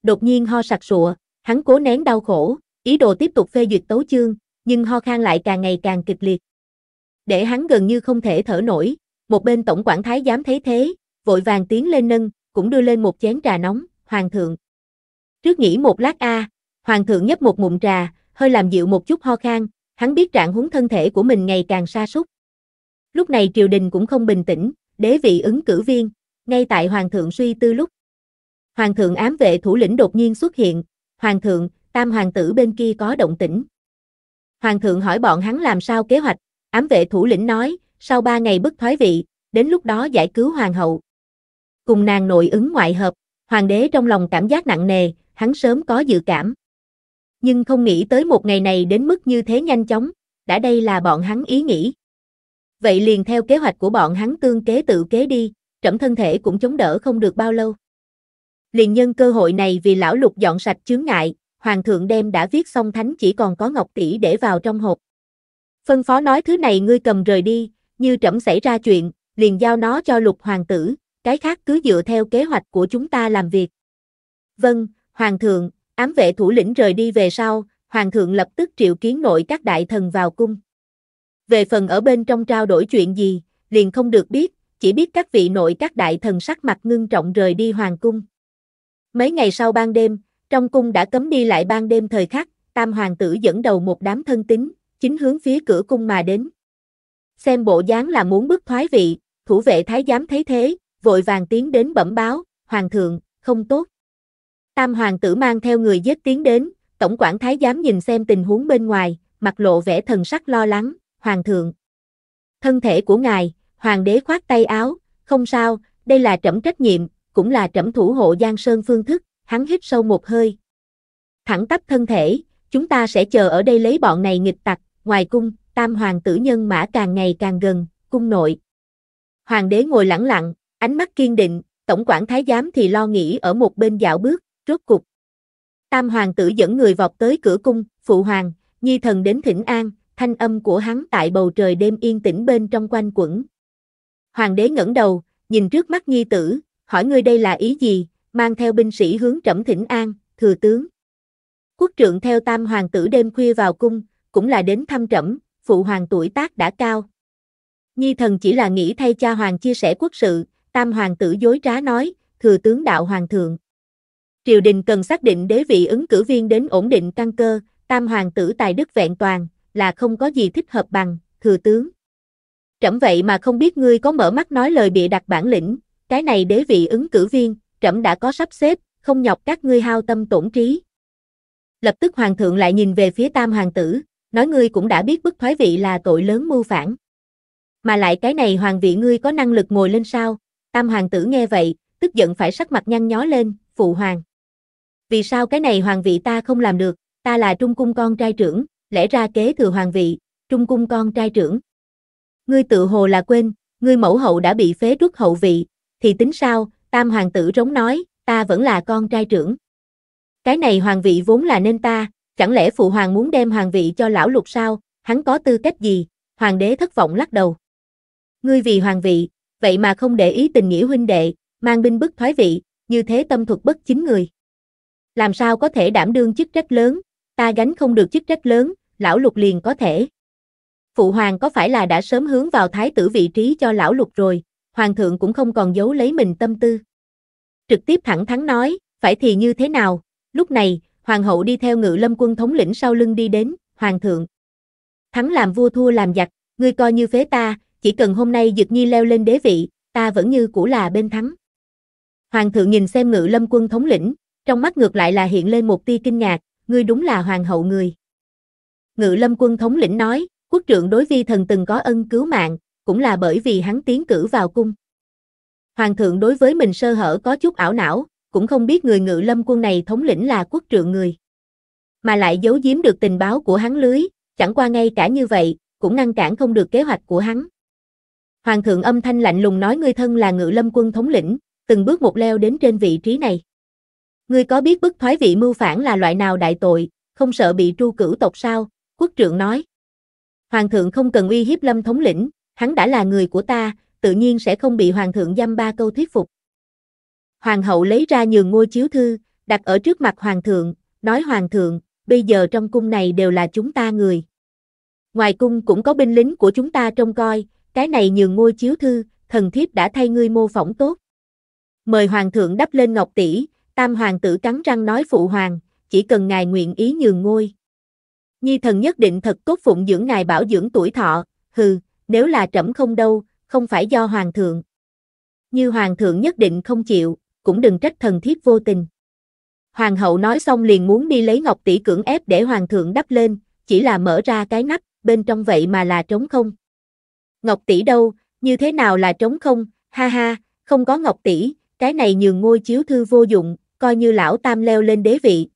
Đột nhiên ho sặc sụa, hắn cố nén đau khổ, ý đồ tiếp tục phê duyệt tấu chương, nhưng ho khan lại càng ngày càng kịch liệt. Để hắn gần như không thể thở nổi, một bên tổng quản thái giám thấy thế, vội vàng tiến lên nâng, cũng đưa lên một chén trà nóng, hoàng thượng. Trước nghỉ một lát a, hoàng thượng nhấp một ngụm trà, hơi làm dịu một chút ho khan, Hắn biết trạng huống thân thể của mình ngày càng sa sút. Lúc này triều đình cũng không bình tĩnh, đế vị ứng cử viên, ngay tại hoàng thượng suy tư lúc. Hoàng thượng ám vệ thủ lĩnh đột nhiên xuất hiện, hoàng thượng, tam hoàng tử bên kia có động tĩnh. Hoàng thượng hỏi bọn hắn làm sao kế hoạch, ám vệ thủ lĩnh nói, sau ba ngày bức thoái vị, đến lúc đó giải cứu hoàng hậu. Cùng nàng nội ứng ngoại hợp, hoàng đế trong lòng cảm giác nặng nề, hắn sớm có dự cảm nhưng không nghĩ tới một ngày này đến mức như thế nhanh chóng, đã đây là bọn hắn ý nghĩ. Vậy liền theo kế hoạch của bọn hắn tương kế tự kế đi, trẫm thân thể cũng chống đỡ không được bao lâu. Liền nhân cơ hội này vì lão lục dọn sạch chướng ngại, hoàng thượng đem đã viết xong thánh chỉ còn có ngọc tỷ để vào trong hộp. Phân phó nói thứ này ngươi cầm rời đi, như trẫm xảy ra chuyện, liền giao nó cho lục hoàng tử, cái khác cứ dựa theo kế hoạch của chúng ta làm việc. Vâng, hoàng thượng, Ám vệ thủ lĩnh rời đi về sau, hoàng thượng lập tức triệu kiến nội các đại thần vào cung. Về phần ở bên trong trao đổi chuyện gì, liền không được biết, chỉ biết các vị nội các đại thần sắc mặt ngưng trọng rời đi hoàng cung. Mấy ngày sau ban đêm, trong cung đã cấm đi lại ban đêm thời khắc, tam hoàng tử dẫn đầu một đám thân tín, chính hướng phía cửa cung mà đến. Xem bộ dáng là muốn bức thoái vị, thủ vệ thái giám thấy thế, vội vàng tiến đến bẩm báo, hoàng thượng, không tốt. Tam hoàng tử mang theo người giết tiến đến, tổng quản thái giám nhìn xem tình huống bên ngoài, mặt lộ vẻ thần sắc lo lắng, hoàng thượng. Thân thể của ngài, hoàng đế khoát tay áo, không sao, đây là trẫm trách nhiệm, cũng là trẫm thủ hộ Giang Sơn phương thức, hắn hít sâu một hơi. Thẳng tắp thân thể, chúng ta sẽ chờ ở đây lấy bọn này nghịch tặc, ngoài cung, tam hoàng tử nhân mã càng ngày càng gần, cung nội. Hoàng đế ngồi lặng lặng, ánh mắt kiên định, tổng quản thái giám thì lo nghĩ ở một bên dạo bước, rốt cục. Tam hoàng tử dẫn người vọt tới cửa cung, phụ hoàng, nhi thần đến thỉnh an, thanh âm của hắn tại bầu trời đêm yên tĩnh bên trong quanh quẩn. Hoàng đế ngẩng đầu, nhìn trước mắt nhi tử, hỏi ngươi đây là ý gì, mang theo binh sĩ hướng trẫm thỉnh an, thừa tướng. Quốc trượng theo tam hoàng tử đêm khuya vào cung, cũng là đến thăm trẫm, phụ hoàng tuổi tác đã cao. Nhi thần chỉ là nghĩ thay cha hoàng chia sẻ quốc sự, tam hoàng tử dối trá nói, thừa tướng đạo hoàng thượng triều đình cần xác định đế vị ứng cử viên đến ổn định căn cơ, tam hoàng tử tài đức vẹn toàn, là không có gì thích hợp bằng, thừa tướng. Trẫm vậy mà không biết ngươi có mở mắt nói lời bịa đặt bản lĩnh, cái này đế vị ứng cử viên, trẫm đã có sắp xếp, không nhọc các ngươi hao tâm tổn trí. Lập tức hoàng thượng lại nhìn về phía tam hoàng tử, nói ngươi cũng đã biết bức thoái vị là tội lớn mưu phản. Mà lại cái này hoàng vị ngươi có năng lực ngồi lên sao? Tam hoàng tử nghe vậy, tức giận phải sắc mặt nhăn nhó lên, phụ hoàng. Vì sao cái này hoàng vị ta không làm được, ta là trung cung con trai trưởng, lẽ ra kế thừa hoàng vị, trung cung con trai trưởng. Ngươi tự hồ là quên, ngươi mẫu hậu đã bị phế truất hậu vị, thì tính sao, tam hoàng tử rống nói, ta vẫn là con trai trưởng. Cái này hoàng vị vốn là nên ta, chẳng lẽ phụ hoàng muốn đem hoàng vị cho lão lục sao, hắn có tư cách gì, hoàng đế thất vọng lắc đầu. Ngươi vì hoàng vị, vậy mà không để ý tình nghĩa huynh đệ, mang binh bức thoái vị, như thế tâm thuật bất chính người. Làm sao có thể đảm đương chức trách lớn, ta gánh không được chức trách lớn, lão lục liền có thể. Phụ hoàng có phải là đã sớm hướng vào thái tử vị trí cho lão lục rồi, hoàng thượng cũng không còn giấu lấy mình tâm tư. Trực tiếp thẳng thắn nói, phải thì như thế nào, lúc này, hoàng hậu đi theo ngự lâm quân thống lĩnh sau lưng đi đến, hoàng thượng. Thắng làm vua thua làm giặc, ngươi coi như phế ta, chỉ cần hôm nay Dực Nhi leo lên đế vị, ta vẫn như cũ là bên thắng. Hoàng thượng nhìn xem ngự lâm quân thống lĩnh, trong mắt ngược lại là hiện lên một tia kinh ngạc, ngươi đúng là hoàng hậu người. Ngự lâm quân thống lĩnh nói, quốc trưởng đối vi thần từng có ân cứu mạng, cũng là bởi vì hắn tiến cử vào cung. Hoàng thượng đối với mình sơ hở có chút ảo não, cũng không biết người ngự lâm quân này thống lĩnh là quốc trưởng người. Mà lại giấu giếm được tình báo của hắn lưới, chẳng qua ngay cả như vậy, cũng ngăn cản không được kế hoạch của hắn. Hoàng thượng âm thanh lạnh lùng nói ngươi thân là ngự lâm quân thống lĩnh, từng bước một leo đến trên vị trí này. Ngươi có biết bức thoái vị mưu phản là loại nào đại tội, không sợ bị tru cửu tộc sao? Quốc trưởng nói. Hoàng thượng không cần uy hiếp lâm thống lĩnh, hắn đã là người của ta, tự nhiên sẽ không bị hoàng thượng dăm ba câu thuyết phục. Hoàng hậu lấy ra nhường ngôi chiếu thư, đặt ở trước mặt hoàng thượng, nói hoàng thượng, bây giờ trong cung này đều là chúng ta người. Ngoài cung cũng có binh lính của chúng ta trông coi, cái này nhường ngôi chiếu thư, thần thiếp đã thay ngươi mô phỏng tốt. Mời hoàng thượng đắp lên ngọc tỷ, Tam hoàng tử cắn răng nói phụ hoàng, chỉ cần ngài nguyện ý nhường ngôi. Nhi thần nhất định thật cốt phụng dưỡng ngài bảo dưỡng tuổi thọ, hừ, nếu là trẫm không đâu, không phải do hoàng thượng. Như hoàng thượng nhất định không chịu, cũng đừng trách thần thiếp vô tình. Hoàng hậu nói xong liền muốn đi lấy ngọc tỷ cưỡng ép để hoàng thượng đắp lên, chỉ là mở ra cái nắp, bên trong vậy mà là trống không. Ngọc tỷ đâu, như thế nào là trống không, ha ha, không có ngọc tỷ, cái này nhường ngôi chiếu thư vô dụng, coi như lão tam leo lên đế vị.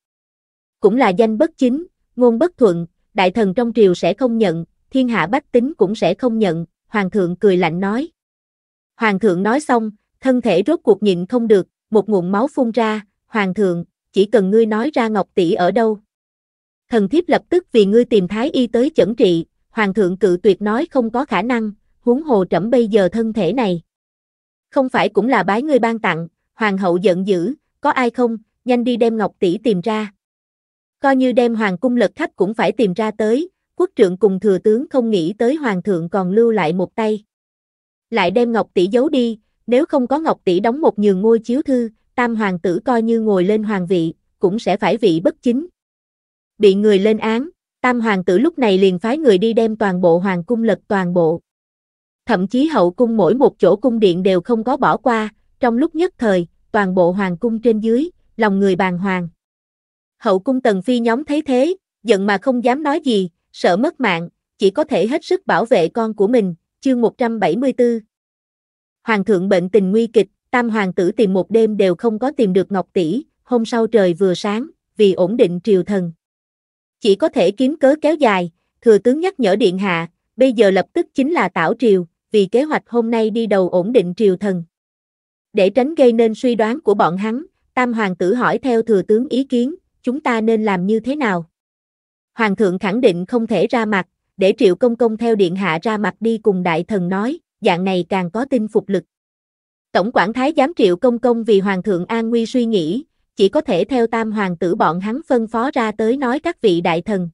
Cũng là danh bất chính, ngôn bất thuận, đại thần trong triều sẽ không nhận, thiên hạ bách tính cũng sẽ không nhận, hoàng thượng cười lạnh nói. Hoàng thượng nói xong, thân thể rốt cuộc nhịn không được, một nguồn máu phun ra, hoàng thượng, chỉ cần ngươi nói ra ngọc tỷ ở đâu. Thần thiếp lập tức vì ngươi tìm thái y tới chẩn trị, hoàng thượng cự tuyệt nói không có khả năng, huống hồ trẫm bây giờ thân thể này. Không phải cũng là bái ngươi ban tặng, hoàng hậu giận dữ, có ai không, nhanh đi đem Ngọc Tỷ tìm ra. Coi như đem hoàng cung lật khắp cũng phải tìm ra tới, quốc trưởng cùng thừa tướng không nghĩ tới hoàng thượng còn lưu lại một tay. Lại đem Ngọc Tỷ giấu đi, nếu không có Ngọc Tỷ đóng một nhường ngôi chiếu thư, tam hoàng tử coi như ngồi lên hoàng vị, cũng sẽ phải vị bất chính. Bị người lên án, tam hoàng tử lúc này liền phái người đi đem toàn bộ hoàng cung lật toàn bộ. Thậm chí hậu cung mỗi một chỗ cung điện đều không có bỏ qua, trong lúc nhất thời, toàn bộ hoàng cung trên dưới, lòng người bàng hoàng. Hậu cung tần phi nhóm thấy thế, giận mà không dám nói gì, sợ mất mạng, chỉ có thể hết sức bảo vệ con của mình, chương 174. Hoàng thượng bệnh tình nguy kịch, tam hoàng tử tìm một đêm đều không có tìm được ngọc tỷ, hôm sau trời vừa sáng, vì ổn định triều thần. Chỉ có thể kiếm cớ kéo dài, thừa tướng nhắc nhở điện hạ, bây giờ lập tức chính là tảo triều, vì kế hoạch hôm nay đi đầu ổn định triều thần. Để tránh gây nên suy đoán của bọn hắn, Tam Hoàng tử hỏi theo thừa tướng ý kiến, chúng ta nên làm như thế nào? Hoàng thượng khẳng định không thể ra mặt, để triệu công công theo điện hạ ra mặt đi cùng đại thần nói, dạng này càng có tin phục lực. Tổng quản thái giám triệu công công vì hoàng thượng an nguy suy nghĩ, chỉ có thể theo tam hoàng tử bọn hắn phân phó ra tới nói các vị đại thần.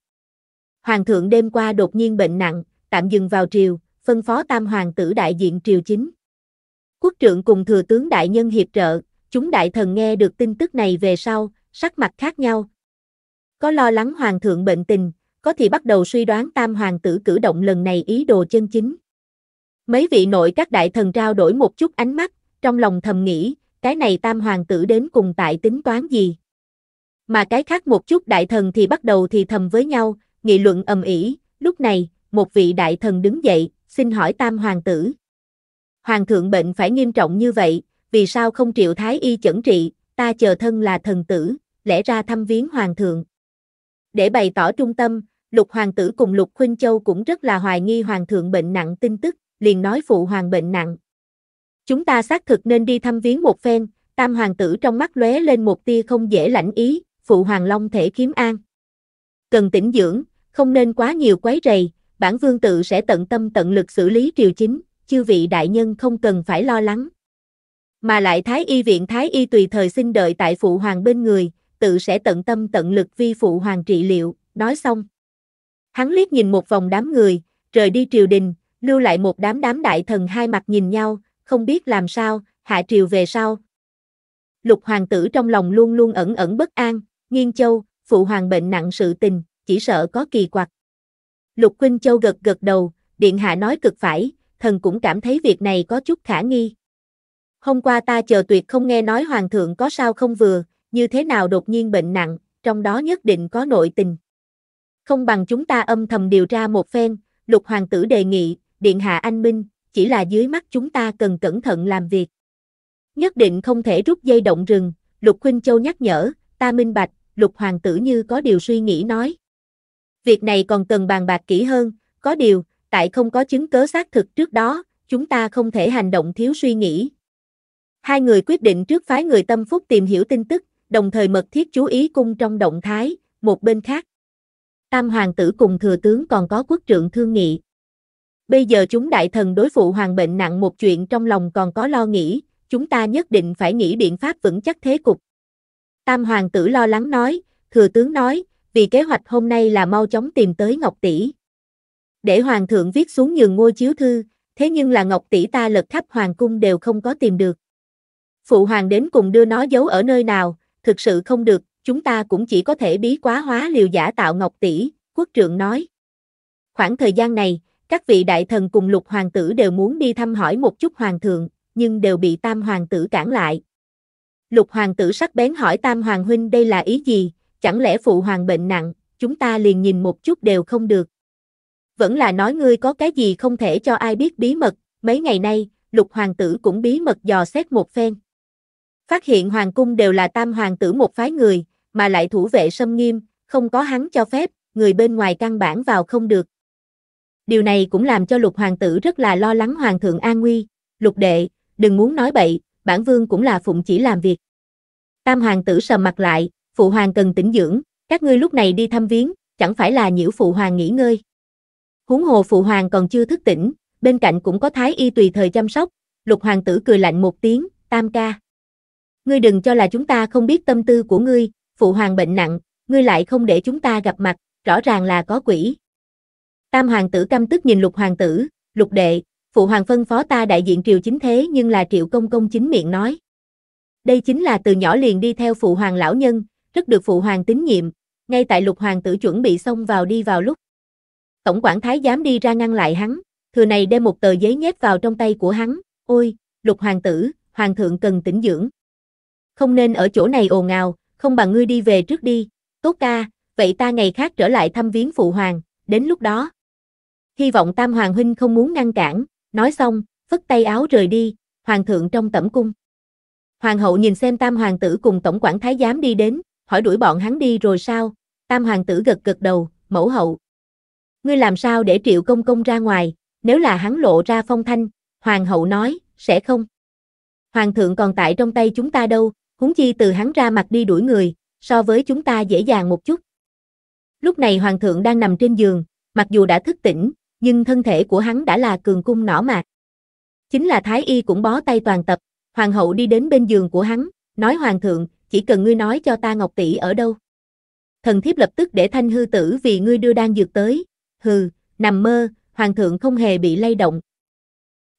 Hoàng thượng đêm qua đột nhiên bệnh nặng, tạm dừng vào triều, phân phó tam hoàng tử đại diện triều chính, Quốc trưởng cùng thừa tướng đại nhân hiệp trợ, chúng đại thần nghe được tin tức này về sau, sắc mặt khác nhau. Có lo lắng hoàng thượng bệnh tình, có thì bắt đầu suy đoán tam hoàng tử cử động lần này ý đồ chân chính. Mấy vị nội các đại thần trao đổi một chút ánh mắt, trong lòng thầm nghĩ, cái này tam hoàng tử đến cùng tại tính toán gì. Mà cái khác một chút đại thần thì bắt đầu thì thầm với nhau, nghị luận ầm ĩ. lúc này, một vị đại thần đứng dậy, xin hỏi tam hoàng tử, hoàng thượng bệnh phải nghiêm trọng như vậy, vì sao không triệu thái y chẩn trị, ta chờ thân là thần tử, lẽ ra thăm viếng hoàng thượng. Để bày tỏ trung tâm, lục hoàng tử cùng lục khuynh châu cũng rất là hoài nghi hoàng thượng bệnh nặng tin tức, liền nói phụ hoàng bệnh nặng. Chúng ta xác thực nên đi thăm viếng một phen, tam hoàng tử trong mắt lóe lên một tia không dễ lãnh ý, phụ hoàng long thể kiếm an. Cần tĩnh dưỡng, không nên quá nhiều quấy rầy, bản vương tự sẽ tận tâm tận lực xử lý triều chính, chư vị đại nhân không cần phải lo lắng. Mà lại Thái Y viện Thái Y tùy thời xin đợi tại Phụ Hoàng bên người, tự sẽ tận tâm tận lực vi Phụ Hoàng trị liệu, nói xong. Hắn liếc nhìn một vòng đám người, rời đi triều đình, lưu lại một đám đám đại thần hai mặt nhìn nhau, không biết làm sao, hạ triều về sau. Lục hoàng tử trong lòng luôn luôn ẩn ẩn bất an, nghiêng châu, phụ hoàng bệnh nặng sự tình, chỉ sợ có kỳ quặc. Lục Quynh Châu gật gật đầu, điện hạ nói cực phải, thần cũng cảm thấy việc này có chút khả nghi. Hôm qua ta chờ tuyệt không nghe nói hoàng thượng có sao không vừa, như thế nào đột nhiên bệnh nặng, trong đó nhất định có nội tình. Không bằng chúng ta âm thầm điều tra một phen, lục hoàng tử đề nghị, điện hạ anh minh, chỉ là dưới mắt chúng ta cần cẩn thận làm việc. Nhất định không thể rút dây động rừng, lục huynh châu nhắc nhở, ta minh bạch, lục hoàng tử như có điều suy nghĩ nói. Việc này còn cần bàn bạc kỹ hơn, có điều, tại không có chứng cớ xác thực trước đó, chúng ta không thể hành động thiếu suy nghĩ. Hai người quyết định trước phái người tâm phúc tìm hiểu tin tức, đồng thời mật thiết chú ý cung trong động thái, một bên khác. Tam hoàng tử cùng thừa tướng còn có quốc trượng thương nghị. Bây giờ chúng đại thần đối phụ hoàng bệnh nặng một chuyện trong lòng còn có lo nghĩ, chúng ta nhất định phải nghĩ biện pháp vững chắc thế cục. Tam hoàng tử lo lắng nói, thừa tướng nói, vì kế hoạch hôm nay là mau chóng tìm tới Ngọc Tỷ để hoàng thượng viết xuống nhường ngôi chiếu thư, thế nhưng là ngọc tỷ ta lật khắp hoàng cung đều không có tìm được. Phụ hoàng đến cùng đưa nó giấu ở nơi nào, thực sự không được, chúng ta cũng chỉ có thể bí quá hóa liều giả tạo ngọc tỷ, quốc trưởng nói. Khoảng thời gian này, các vị đại thần cùng lục hoàng tử đều muốn đi thăm hỏi một chút hoàng thượng, nhưng đều bị tam hoàng tử cản lại. Lục hoàng tử sắc bén hỏi tam hoàng huynh đây là ý gì, chẳng lẽ phụ hoàng bệnh nặng, chúng ta liền nhìn một chút đều không được vẫn là nói ngươi có cái gì không thể cho ai biết bí mật, mấy ngày nay, lục hoàng tử cũng bí mật dò xét một phen. Phát hiện hoàng cung đều là tam hoàng tử một phái người, mà lại thủ vệ sâm nghiêm, không có hắn cho phép, người bên ngoài căn bản vào không được. Điều này cũng làm cho lục hoàng tử rất là lo lắng hoàng thượng an nguy, lục đệ, đừng muốn nói bậy, bản vương cũng là phụng chỉ làm việc. Tam hoàng tử sầm mặt lại, phụ hoàng cần tĩnh dưỡng, các ngươi lúc này đi thăm viếng, chẳng phải là nhiễu phụ hoàng nghỉ ngơi. Huống hồ phụ hoàng còn chưa thức tỉnh, bên cạnh cũng có thái y tùy thời chăm sóc, lục hoàng tử cười lạnh một tiếng, tam ca. Ngươi đừng cho là chúng ta không biết tâm tư của ngươi, phụ hoàng bệnh nặng, ngươi lại không để chúng ta gặp mặt, rõ ràng là có quỷ. Tam hoàng tử căm tức nhìn lục hoàng tử, lục đệ, phụ hoàng phân phó ta đại diện triều chính thế nhưng là triệu công công chính miệng nói. Đây chính là từ nhỏ liền đi theo phụ hoàng lão nhân, rất được phụ hoàng tín nhiệm, ngay tại lục hoàng tử chuẩn bị xong vào đi vào lúc. Tổng quản thái dám đi ra ngăn lại hắn, thừa này đem một tờ giấy nhét vào trong tay của hắn, ôi, lục hoàng tử, hoàng thượng cần tĩnh dưỡng. Không nên ở chỗ này ồn ào, không bằng ngươi đi về trước đi, tốt ca, vậy ta ngày khác trở lại thăm viếng phụ hoàng, đến lúc đó. Hy vọng tam hoàng huynh không muốn ngăn cản, nói xong, phất tay áo rời đi, hoàng thượng trong tẩm cung. Hoàng hậu nhìn xem tam hoàng tử cùng tổng quản thái giám đi đến, hỏi đuổi bọn hắn đi rồi sao, tam hoàng tử gật gật đầu, mẫu hậu, ngươi làm sao để triệu công công ra ngoài, nếu là hắn lộ ra phong thanh, hoàng hậu nói, sẽ không. Hoàng thượng còn tại trong tay chúng ta đâu, huống chi từ hắn ra mặt đi đuổi người, so với chúng ta dễ dàng một chút. Lúc này hoàng thượng đang nằm trên giường, mặc dù đã thức tỉnh, nhưng thân thể của hắn đã là cường cung nỏ mạc. Chính là thái y cũng bó tay toàn tập, hoàng hậu đi đến bên giường của hắn, nói hoàng thượng, chỉ cần ngươi nói cho ta Ngọc tỷ ở đâu. Thần thiếp lập tức để thanh hư tử vì ngươi đưa đan dược tới, hừ, nằm mơ, hoàng thượng không hề bị lay động.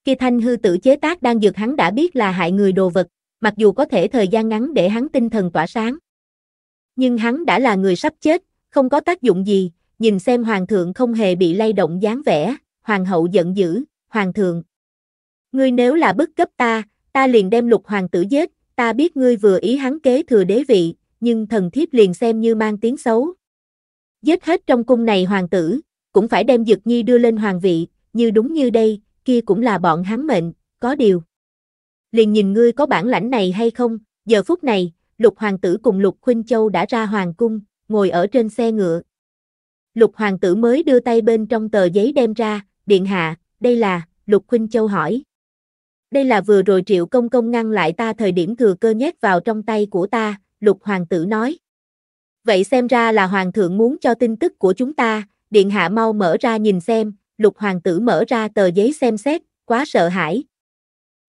Kia thanh hư tử chế tác đang dược hắn đã biết là hại người đồ vật, mặc dù có thể thời gian ngắn để hắn tinh thần tỏa sáng. Nhưng hắn đã là người sắp chết, không có tác dụng gì, nhìn xem hoàng thượng không hề bị lay động dáng vẻ, hoàng hậu giận dữ, hoàng thượng. Ngươi nếu là bức cấp ta, ta liền đem lục hoàng tử giết, ta biết ngươi vừa ý hắn kế thừa đế vị, nhưng thần thiếp liền xem như mang tiếng xấu. Giết hết trong cung này hoàng tử, cũng phải đem Dực Nhi đưa lên hoàng vị, như đúng như đây, kia cũng là bọn hắn mệnh, có điều. Liền nhìn ngươi có bản lãnh này hay không, giờ phút này, lục hoàng tử cùng lục khuynh châu đã ra hoàng cung, ngồi ở trên xe ngựa. Lục hoàng tử mới đưa tay bên trong tờ giấy đem ra, điện hạ, đây là, lục khuynh châu hỏi. Đây là vừa rồi triệu công công ngăn lại ta thời điểm thừa cơ nhét vào trong tay của ta, lục hoàng tử nói. Vậy xem ra là hoàng thượng muốn cho tin tức của chúng ta, điện hạ mau mở ra nhìn xem, lục hoàng tử mở ra tờ giấy xem xét, quá sợ hãi.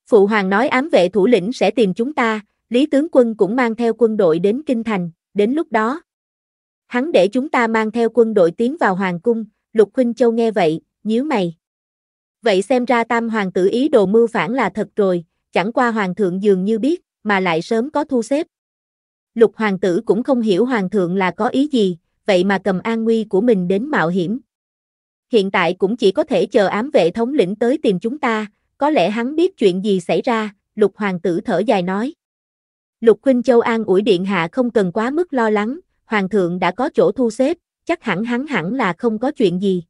Phụ hoàng nói ám vệ thủ lĩnh sẽ tìm chúng ta, Lý tướng quân cũng mang theo quân đội đến Kinh Thành, đến lúc đó. Hắn để chúng ta mang theo quân đội tiến vào hoàng cung, lục huynh châu nghe vậy, nhíu mày. Vậy xem ra tam hoàng tử ý đồ mưu phản là thật rồi, chẳng qua hoàng thượng dường như biết, mà lại sớm có thu xếp. Lục hoàng tử cũng không hiểu hoàng thượng là có ý gì, vậy mà cầm an nguy của mình đến mạo hiểm. Hiện tại cũng chỉ có thể chờ ám vệ thống lĩnh tới tìm chúng ta, có lẽ hắn biết chuyện gì xảy ra, lục hoàng tử thở dài nói. Lục Khuynh Châu an ủi điện hạ không cần quá mức lo lắng, hoàng thượng đã có chỗ thu xếp, chắc hẳn hắn hẳn là không có chuyện gì.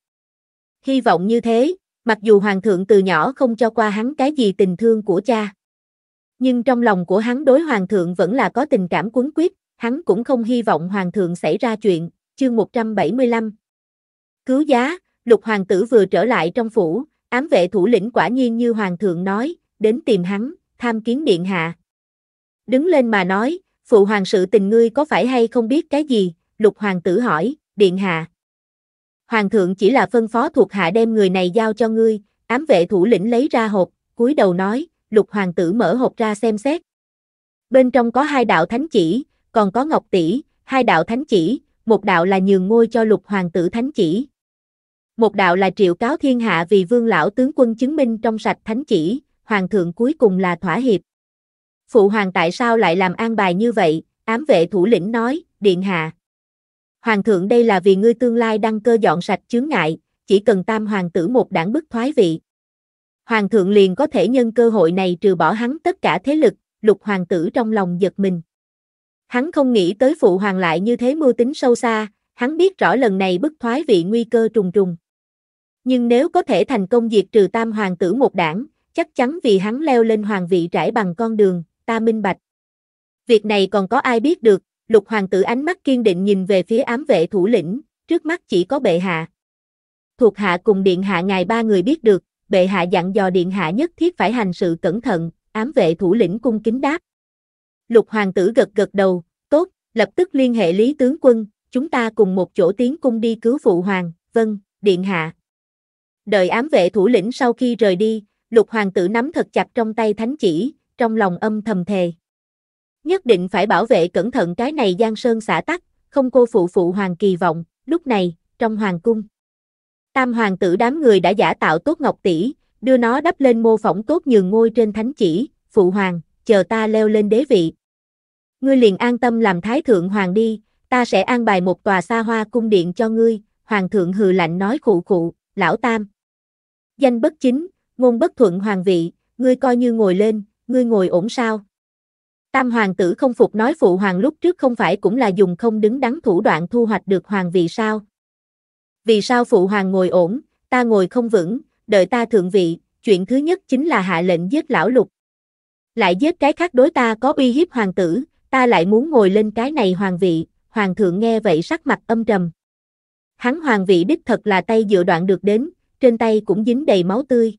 Hy vọng như thế, mặc dù hoàng thượng từ nhỏ không cho qua hắn cái gì tình thương của cha. Nhưng trong lòng của hắn đối hoàng thượng vẫn là có tình cảm cuốn quyết, hắn cũng không hy vọng hoàng thượng xảy ra chuyện, chương 175. Cứu giá, lục hoàng tử vừa trở lại trong phủ, ám vệ thủ lĩnh quả nhiên như hoàng thượng nói, đến tìm hắn, tham kiến điện hạ. Đứng lên mà nói, phụ hoàng sự tình ngươi có phải hay không biết cái gì, lục hoàng tử hỏi, điện hạ. Hoàng thượng chỉ là phân phó thuộc hạ đem người này giao cho ngươi, ám vệ thủ lĩnh lấy ra hộp, cúi đầu nói, lục hoàng tử mở hộp ra xem xét. Bên trong có hai đạo thánh chỉ, còn có ngọc tỷ, hai đạo thánh chỉ, một đạo là nhường ngôi cho lục hoàng tử thánh chỉ. Một đạo là triệu cáo thiên hạ vì vương lão tướng quân chứng minh trong sạch thánh chỉ, hoàng thượng cuối cùng là thỏa hiệp. Phụ hoàng tại sao lại làm an bài như vậy, ám vệ thủ lĩnh nói, điện hạ. Hoàng thượng đây là vì ngươi tương lai đăng cơ dọn sạch chướng ngại, chỉ cần tam hoàng tử một đảng bức thoái vị. Hoàng thượng liền có thể nhân cơ hội này trừ bỏ hắn tất cả thế lực, lục hoàng tử trong lòng giật mình. Hắn không nghĩ tới phụ hoàng lại như thế mưu tính sâu xa, hắn biết rõ lần này bức thoái vị nguy cơ trùng trùng. Nhưng nếu có thể thành công diệt trừ tam hoàng tử một đảng, chắc chắn vì hắn leo lên hoàng vị trải bằng con đường, ta minh bạch. Việc này còn có ai biết được, lục hoàng tử ánh mắt kiên định nhìn về phía ám vệ thủ lĩnh, trước mắt chỉ có bệ hạ. Thuộc hạ cùng điện hạ ngài ba người biết được, bệ hạ dặn dò điện hạ nhất thiết phải hành sự cẩn thận, ám vệ thủ lĩnh cung kính đáp. Lục hoàng tử gật gật đầu, tốt, lập tức liên hệ Lý tướng quân, chúng ta cùng một chỗ tiến cung đi cứu phụ hoàng, vâng, điện hạ. Đợi ám vệ thủ lĩnh sau khi rời đi, lục hoàng tử nắm thật chặt trong tay thánh chỉ, trong lòng âm thầm thề. Nhất định phải bảo vệ cẩn thận cái này giang sơn xả tắc, không cô phụ phụ hoàng kỳ vọng, lúc này, trong hoàng cung. Tam hoàng tử đám người đã giả tạo tốt ngọc tỷ, đưa nó đắp lên mô phỏng tốt nhường ngôi trên thánh chỉ, phụ hoàng, chờ ta leo lên đế vị, ngươi liền an tâm làm thái thượng hoàng đi, ta sẽ an bài một tòa xa hoa cung điện cho ngươi, hoàng thượng hừ lạnh nói khụ khụ, lão tam. Danh bất chính, ngôn bất thuận hoàng vị, ngươi coi như ngồi lên, ngươi ngồi ổn sao? Tam hoàng tử không phục nói phụ hoàng lúc trước không phải cũng là dùng không đứng đắn thủ đoạn thu hoạch được hoàng vị sao? Vì sao phụ hoàng ngồi ổn, ta ngồi không vững, đợi ta thượng vị, chuyện thứ nhất chính là hạ lệnh giết lão lục. Lại giết cái khác đối ta có uy hiếp hoàng tử, ta lại muốn ngồi lên cái này hoàng vị, hoàng thượng nghe vậy sắc mặt âm trầm. Hắn hoàng vị đích thật là tay dựa đoạn được đến, trên tay cũng dính đầy máu tươi.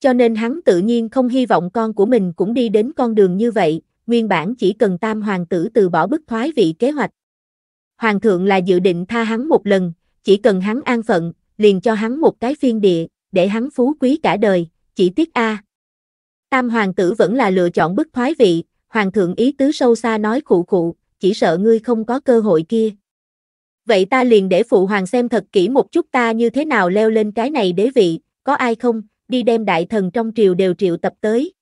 Cho nên hắn tự nhiên không hy vọng con của mình cũng đi đến con đường như vậy, nguyên bản chỉ cần tam hoàng tử từ bỏ bức thoái vị kế hoạch. Hoàng thượng là dự định tha hắn một lần, chỉ cần hắn an phận, liền cho hắn một cái phiên địa, để hắn phú quý cả đời, chỉ tiếc a. Tam hoàng tử vẫn là lựa chọn bức thoái vị, Hoàng thượng ý tứ sâu xa nói khụ khụ, chỉ sợ ngươi không có cơ hội kia. Vậy ta liền để phụ hoàng xem thật kỹ một chút ta như thế nào leo lên cái này đế vị, có ai không, đi đem đại thần trong triều đều triệu tập tới.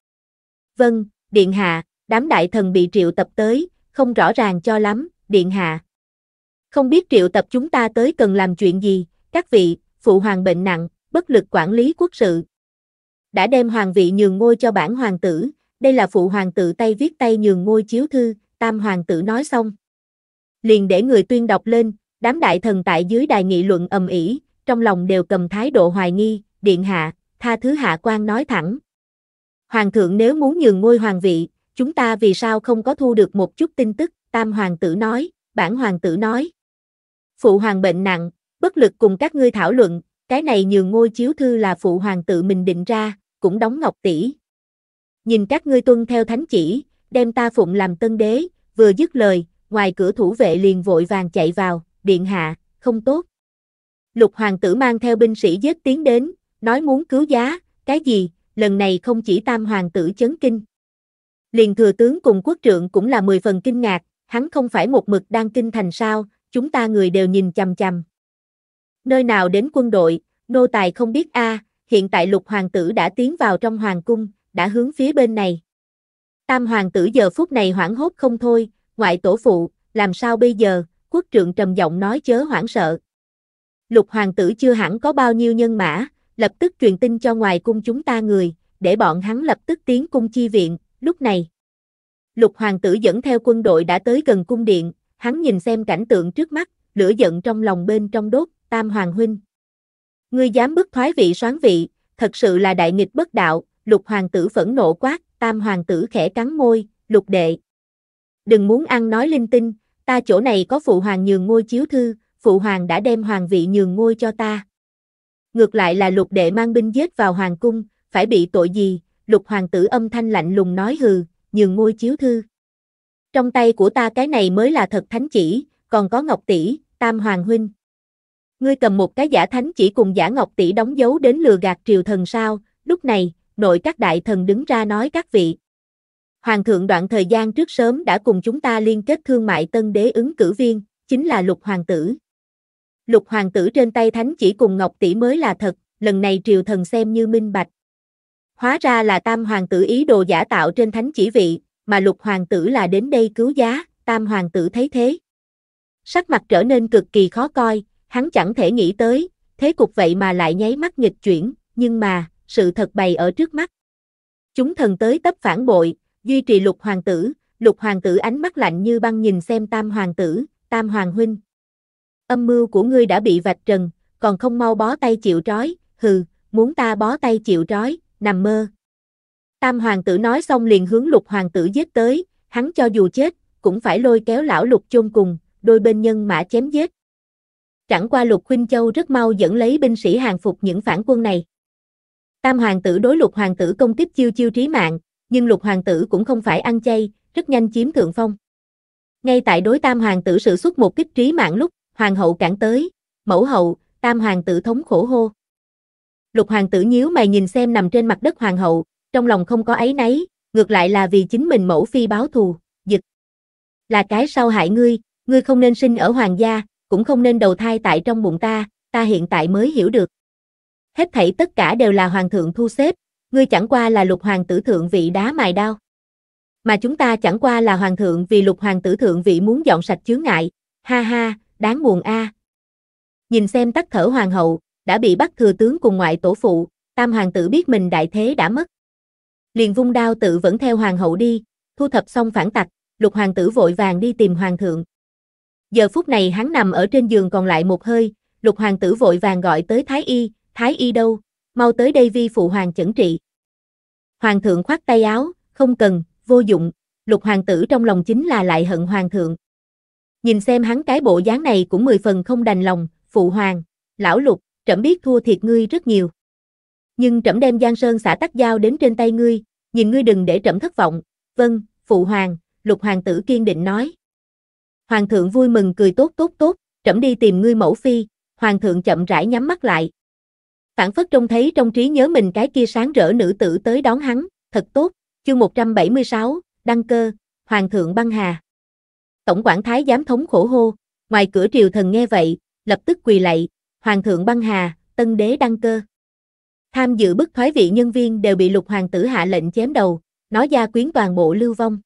Vâng, điện hạ, đám đại thần bị triệu tập tới, không rõ ràng cho lắm, điện hạ. Không biết triệu tập chúng ta tới cần làm chuyện gì, các vị, phụ hoàng bệnh nặng, bất lực quản lý quốc sự. Đã đem hoàng vị nhường ngôi cho bản hoàng tử, đây là phụ hoàng tự tay viết tay nhường ngôi chiếu thư, tam hoàng tử nói xong. Liền để người tuyên đọc lên, đám đại thần tại dưới đài nghị luận ầm ĩ, trong lòng đều cầm thái độ hoài nghi, điện hạ, tha thứ hạ quan nói thẳng. Hoàng thượng nếu muốn nhường ngôi hoàng vị, chúng ta vì sao không có thu được một chút tin tức, tam hoàng tử nói, bản hoàng tử nói. Phụ hoàng bệnh nặng, bất lực cùng các ngươi thảo luận, cái này nhường ngôi chiếu thư là phụ hoàng tự mình định ra, cũng đóng ngọc tỷ, nhìn các ngươi tuân theo thánh chỉ, đem ta phụng làm tân đế, vừa dứt lời, ngoài cửa thủ vệ liền vội vàng chạy vào, điện hạ, không tốt. Lục hoàng tử mang theo binh sĩ giết tiến đến, nói muốn cứu giá, cái gì, lần này không chỉ tam hoàng tử chấn kinh. Liền thừa tướng cùng quốc trượng cũng là mười phần kinh ngạc, hắn không phải một mực đang kinh thành sao, chúng ta người đều nhìn chằm chằm. Nơi nào đến quân đội, nô tài không biết a, à, hiện tại lục hoàng tử đã tiến vào trong hoàng cung, đã hướng phía bên này. Tam hoàng tử giờ phút này hoảng hốt không thôi, ngoại tổ phụ, làm sao bây giờ, quốc trượng trầm giọng nói chớ hoảng sợ. Lục hoàng tử chưa hẳn có bao nhiêu nhân mã, lập tức truyền tin cho ngoài cung chúng ta người, để bọn hắn lập tức tiến cung chi viện, lúc này. Lục hoàng tử dẫn theo quân đội đã tới gần cung điện, hắn nhìn xem cảnh tượng trước mắt, lửa giận trong lòng bên trong đốt, tam hoàng huynh. Ngươi dám bức thoái vị soán vị, thật sự là đại nghịch bất đạo, lục hoàng tử phẫn nộ quát, tam hoàng tử khẽ cắn môi, lục đệ. Đừng muốn ăn nói linh tinh, ta chỗ này có phụ hoàng nhường ngôi chiếu thư, phụ hoàng đã đem hoàng vị nhường ngôi cho ta. Ngược lại là lục đệ mang binh giết vào hoàng cung, phải bị tội gì, lục hoàng tử âm thanh lạnh lùng nói hừ, nhường ngôi chiếu thư. Trong tay của ta cái này mới là thật thánh chỉ, còn có ngọc tỷ, tam hoàng huynh. Ngươi cầm một cái giả thánh chỉ cùng giả ngọc tỷ đóng dấu đến lừa gạt triều thần sao, lúc này, nội các đại thần đứng ra nói các vị. Hoàng thượng đoạn thời gian trước sớm đã cùng chúng ta liên kết thương mại tân đế ứng cử viên, chính là lục hoàng tử. Lục hoàng tử trên tay thánh chỉ cùng ngọc tỷ mới là thật, lần này triều thần xem như minh bạch. Hóa ra là tam hoàng tử ý đồ giả tạo trên thánh chỉ vị, mà lục hoàng tử là đến đây cứu giá, tam hoàng tử thấy thế. Sắc mặt trở nên cực kỳ khó coi, hắn chẳng thể nghĩ tới, thế cục vậy mà lại nháy mắt nghịch chuyển, nhưng mà sự thật bày ở trước mắt. Chúng thần tới tấp phản bội, duy trì lục hoàng tử, lục hoàng tử ánh mắt lạnh như băng nhìn xem tam hoàng tử, tam hoàng huynh. Âm mưu của ngươi đã bị vạch trần, còn không mau bó tay chịu trói, hừ, muốn ta bó tay chịu trói, nằm mơ. Tam hoàng tử nói xong liền hướng lục hoàng tử giết tới, hắn cho dù chết, cũng phải lôi kéo lão lục chôn cùng, đôi bên nhân mã chém giết. Chẳng qua lục huynh châu rất mau dẫn lấy binh sĩ hàng phục những phản quân này. Tam hoàng tử đối lục hoàng tử công kích chiêu chiêu trí mạng, nhưng lục hoàng tử cũng không phải ăn chay, rất nhanh chiếm thượng phong. Ngay tại đối tam hoàng tử sử xuất một kích trí mạng lúc, hoàng hậu cản tới, mẫu hậu, tam hoàng tử thống khổ hô. Lục hoàng tử nhíu mày nhìn xem nằm trên mặt đất hoàng hậu, trong lòng không có ấy nấy, ngược lại là vì chính mình mẫu phi báo thù, giật. Là cái sau hại ngươi, ngươi không nên sinh ở hoàng gia, cũng không nên đầu thai tại trong bụng ta, ta hiện tại mới hiểu được hết thảy tất cả đều là hoàng thượng thu xếp, ngươi chẳng qua là lục hoàng tử thượng vị đá mài đao. Mà chúng ta chẳng qua là hoàng thượng vì lục hoàng tử thượng vị muốn dọn sạch chướng ngại, ha ha, đáng buồn a. Nhìn xem tắt thở hoàng hậu, đã bị bắt thừa tướng cùng ngoại tổ phụ, tam hoàng tử biết mình đại thế đã mất. Liền vung đao tự vẫn theo hoàng hậu đi, thu thập xong phản tặc, lục hoàng tử vội vàng đi tìm hoàng thượng. Giờ phút này hắn nằm ở trên giường còn lại một hơi, lục hoàng tử vội vàng gọi tới thái y, thái y đâu, mau tới đây vi phụ hoàng chẩn trị. Hoàng thượng khoát tay áo, không cần, vô dụng, lục hoàng tử trong lòng chính là lại hận hoàng thượng. Nhìn xem hắn cái bộ dáng này cũng mười phần không đành lòng, phụ hoàng, lão lục, trẫm biết thua thiệt ngươi rất nhiều. Nhưng trẫm đem Giang Sơn xã tắc giao đến trên tay ngươi, nhìn ngươi đừng để trẫm thất vọng. Vâng, phụ hoàng, lục hoàng tử kiên định nói. Hoàng thượng vui mừng cười tốt tốt tốt, trẫm đi tìm ngươi mẫu phi, hoàng thượng chậm rãi nhắm mắt lại, Phản phất trông thấy trong trí nhớ mình cái kia sáng rỡ nữ tử tới đón hắn, thật tốt, chương 176, đăng cơ, Hoàng thượng băng hà. Tổng quản thái giám thống khổ hô, ngoài cửa triều thần nghe vậy, lập tức quỳ lạy, Hoàng thượng băng hà, tân đế đăng cơ. Tham dự bức thoái vị nhân viên đều bị lục hoàng tử hạ lệnh chém đầu, nói ra quyến toàn bộ lưu vong.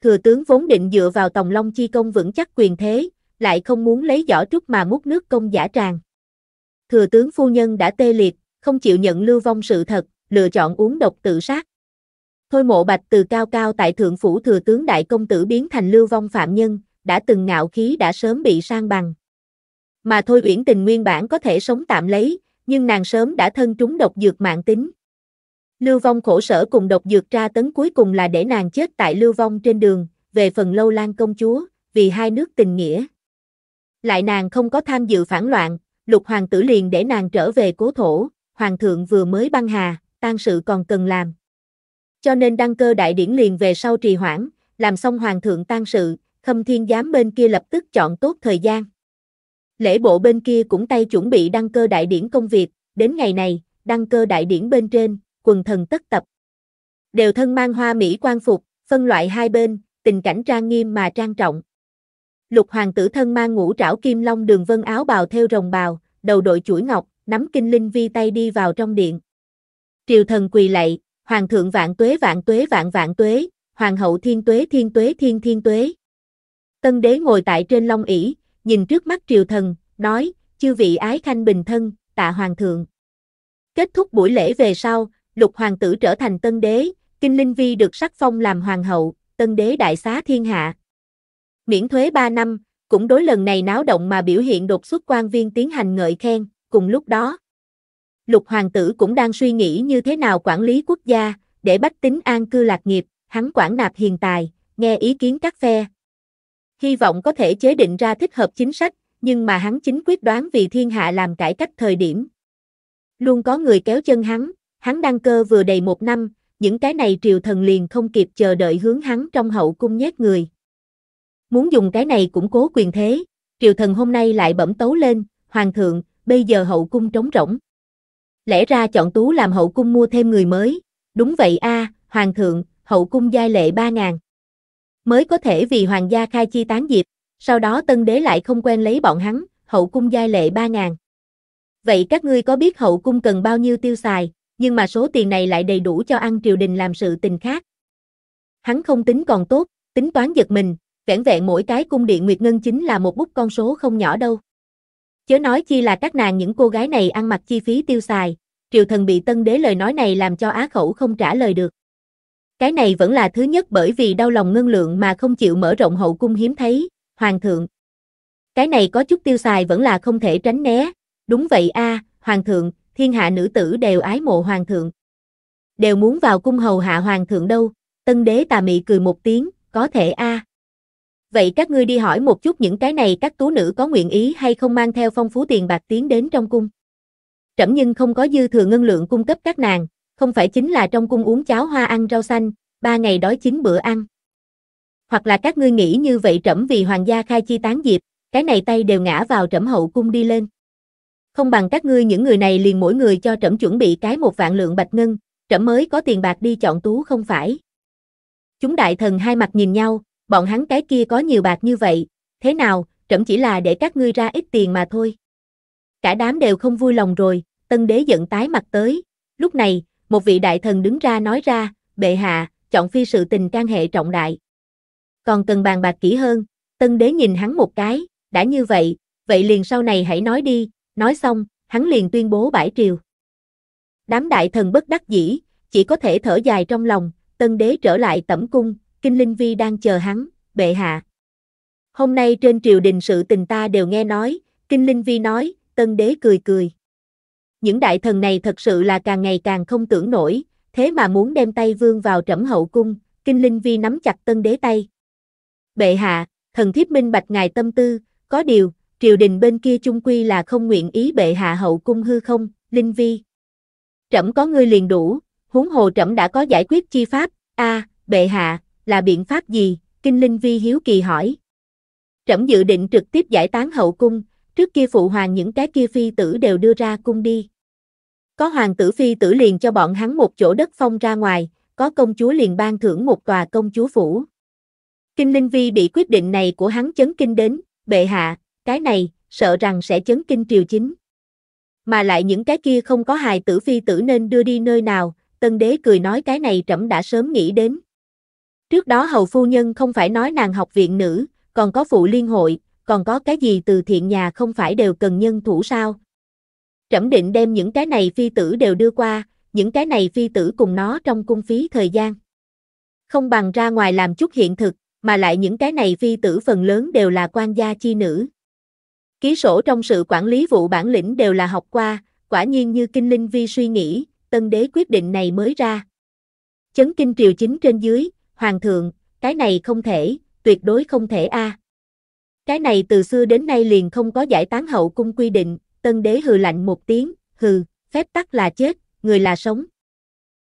Thừa tướng vốn định dựa vào tòng long chi công vững chắc quyền thế, lại không muốn lấy giỏ trúc mà múc nước công giả tràng thừa tướng phu nhân đã tê liệt, không chịu nhận lưu vong sự thật, lựa chọn uống độc tự sát. Thôi mộ bạch từ cao cao tại thượng phủ thừa tướng đại công tử biến thành lưu vong phạm nhân, đã từng ngạo khí đã sớm bị sang bằng. Mà thôi uyển tình nguyên bản có thể sống tạm lấy, nhưng nàng sớm đã thân trúng độc dược mạng tính. Lưu vong khổ sở cùng độc dược tra tấn cuối cùng là để nàng chết tại lưu vong trên đường, về phần lâu lan công chúa, vì hai nước tình nghĩa. Lại nàng không có tham dự phản loạn, lục hoàng tử liền để nàng trở về cố thổ, hoàng thượng vừa mới băng hà, tan sự còn cần làm. Cho nên đăng cơ đại điển liền về sau trì hoãn, làm xong hoàng thượng tan sự, khâm thiên giám bên kia lập tức chọn tốt thời gian. Lễ bộ bên kia cũng tay chuẩn bị đăng cơ đại điển công việc, đến ngày này, đăng cơ đại điển bên trên, quần thần tất tập. Đều thân mang hoa Mỹ quan phục, phân loại hai bên, tình cảnh trang nghiêm mà trang trọng. Lục hoàng tử thân mang ngũ trảo kim long đường vân áo bào theo rồng bào, đầu đội chuỗi ngọc, nắm kinh linh vi tay đi vào trong điện. Triều thần quỳ lạy, hoàng thượng vạn tuế vạn tuế vạn vạn tuế, hoàng hậu thiên tuế thiên tuế thiên thiên tuế. Tân đế ngồi tại trên long ỷ, nhìn trước mắt triều thần, nói, chư vị ái khanh bình thân, tạ hoàng thượng. Kết thúc buổi lễ về sau, lục hoàng tử trở thành tân đế, kinh linh vi được sắc phong làm hoàng hậu, tân đế đại xá thiên hạ, miễn thuế 3 năm, cũng đối lần này náo động mà biểu hiện đột xuất quan viên tiến hành ngợi khen, cùng lúc đó. Lục hoàng tử cũng đang suy nghĩ như thế nào quản lý quốc gia, để bách tính an cư lạc nghiệp, hắn quản nạp hiền tài, nghe ý kiến các phe. Hy vọng có thể chế định ra thích hợp chính sách, nhưng mà hắn chính quyết đoán vì thiên hạ làm cải cách thời điểm. Luôn có người kéo chân hắn, hắn đăng cơ vừa đầy một năm, những cái này triều thần liền không kịp chờ đợi hướng hắn trong hậu cung nhét người muốn dùng cái này củng cố quyền thế, triều thần hôm nay lại bẩm tấu lên, hoàng thượng, bây giờ hậu cung trống rỗng. Lẽ ra chọn tú làm hậu cung mua thêm người mới, đúng vậy a, hoàng thượng, hậu cung giai lệ 3.000. Mới có thể vì hoàng gia khai chi tán diệp, sau đó tân đế lại không quen lấy bọn hắn, hậu cung giai lệ 3.000. Vậy các ngươi có biết hậu cung cần bao nhiêu tiêu xài, nhưng mà số tiền này lại đầy đủ cho ăn triều đình làm sự tình khác. Hắn không tính còn tốt, tính toán giật mình, vẻn vẹn mỗi cái cung điện Nguyệt Ngân chính là một bút con số không nhỏ đâu. Chớ nói chi là các nàng những cô gái này ăn mặc chi phí tiêu xài, triều thần bị tân đế lời nói này làm cho á khẩu không trả lời được. Cái này vẫn là thứ nhất bởi vì đau lòng ngân lượng mà không chịu mở rộng hậu cung hiếm thấy, hoàng thượng. Cái này có chút tiêu xài vẫn là không thể tránh né, đúng vậy a hoàng thượng, thiên hạ nữ tử đều ái mộ hoàng thượng. Đều muốn vào cung hầu hạ hoàng thượng đâu, tân đế tà mị cười một tiếng, có thể a vậy các ngươi đi hỏi một chút những cái này các tú nữ có nguyện ý hay không mang theo phong phú tiền bạc tiến đến trong cung. Trẫm nhưng không có dư thừa ngân lượng cung cấp các nàng, không phải chính là trong cung uống cháo hoa ăn rau xanh, ba ngày đói chín bữa ăn. Hoặc là các ngươi nghĩ như vậy trẫm vì hoàng gia khai chi tán diệp, cái này tay đều ngã vào trẫm hậu cung đi lên. Không bằng các ngươi những người này liền mỗi người cho trẫm chuẩn bị cái một vạn lượng bạch ngân, trẫm mới có tiền bạc đi chọn tú không phải. Chúng đại thần hai mặt nhìn nhau, bọn hắn cái kia có nhiều bạc như vậy, thế nào, trẫm chỉ là để các ngươi ra ít tiền mà thôi. Cả đám đều không vui lòng rồi, tân đế giận tái mặt tới, lúc này, một vị đại thần đứng ra nói ra, bệ hạ, chọn phi sự tình can hệ trọng đại. Còn cần bàn bạc kỹ hơn, tân đế nhìn hắn một cái, đã như vậy, vậy liền sau này hãy nói đi, nói xong, hắn liền tuyên bố bãi triều. Đám đại thần bất đắc dĩ, chỉ có thể thở dài trong lòng, tân đế trở lại tẩm cung, Kinh Linh Vi đang chờ hắn, bệ hạ. Hôm nay trên triều đình sự tình ta đều nghe nói, Kinh Linh Vi nói, tân đế cười cười. Những đại thần này thật sự là càng ngày càng không tưởng nổi, thế mà muốn đem tay vương vào trẫm hậu cung, Kinh Linh Vi nắm chặt tân đế tay. Bệ hạ, thần thiếp minh bạch ngài tâm tư, có điều, triều đình bên kia chung quy là không nguyện ý bệ hạ hậu cung hư không, Linh Vi. Trẫm có ngươi liền đủ, huống hồ trẫm đã có giải quyết chi pháp, a à, bệ hạ, là biện pháp gì? Kinh Linh Vi hiếu kỳ hỏi. Trẫm dự định trực tiếp giải tán hậu cung, trước kia phụ hoàng những cái kia phi tử đều đưa ra cung đi. Có hoàng tử phi tử liền cho bọn hắn một chỗ đất phong ra ngoài, có công chúa liền ban thưởng một tòa công chúa phủ. Kinh Linh Vi bị quyết định này của hắn chấn kinh đến, bệ hạ, cái này, sợ rằng sẽ chấn kinh triều chính. Mà lại những cái kia không có hài tử phi tử nên đưa đi nơi nào, tân đế cười nói cái này trẫm đã sớm nghĩ đến. Trước đó hầu phu nhân không phải nói nàng học viện nữ, còn có phụ liên hội, còn có cái gì từ thiện nhà không phải đều cần nhân thủ sao? Trẫm định đem những cái này phi tử đều đưa qua, những cái này phi tử cùng nó trong cung phí thời gian. Không bằng ra ngoài làm chút hiện thực, mà lại những cái này phi tử phần lớn đều là quan gia chi nữ. Ký sổ trong sự quản lý vụ bản lĩnh đều là học qua, quả nhiên như Kinh Linh Vi suy nghĩ, tân đế quyết định này mới ra. Chấn kinh triều chính trên dưới, hoàng thượng, cái này không thể, tuyệt đối không thể a. À. Cái này từ xưa đến nay liền không có giải tán hậu cung quy định, tân đế hừ lạnh một tiếng, hừ, phép tắc là chết, người là sống.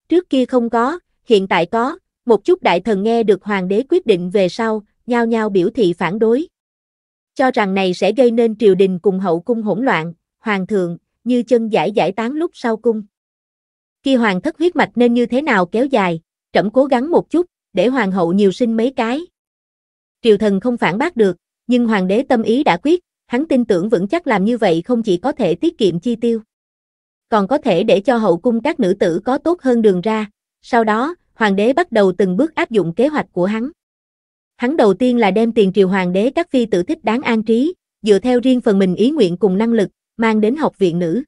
Trước kia không có, hiện tại có, một chút đại thần nghe được hoàng đế quyết định về sau, nhao nhao biểu thị phản đối. Cho rằng này sẽ gây nên triều đình cùng hậu cung hỗn loạn, hoàng thượng, như chân giải giải tán lúc sau cung. Khi hoàng thất huyết mạch nên như thế nào kéo dài, trẫm cố gắng một chút, để hoàng hậu nhiều sinh mấy cái. Triều thần không phản bác được, nhưng hoàng đế tâm ý đã quyết, hắn tin tưởng vững chắc làm như vậy không chỉ có thể tiết kiệm chi tiêu, còn có thể để cho hậu cung các nữ tử có tốt hơn đường ra. Sau đó, hoàng đế bắt đầu từng bước áp dụng kế hoạch của hắn. Hắn đầu tiên là đem tiền triều hoàng đế các phi tử thích đáng an trí, dựa theo riêng phần mình ý nguyện cùng năng lực, mang đến học viện nữ.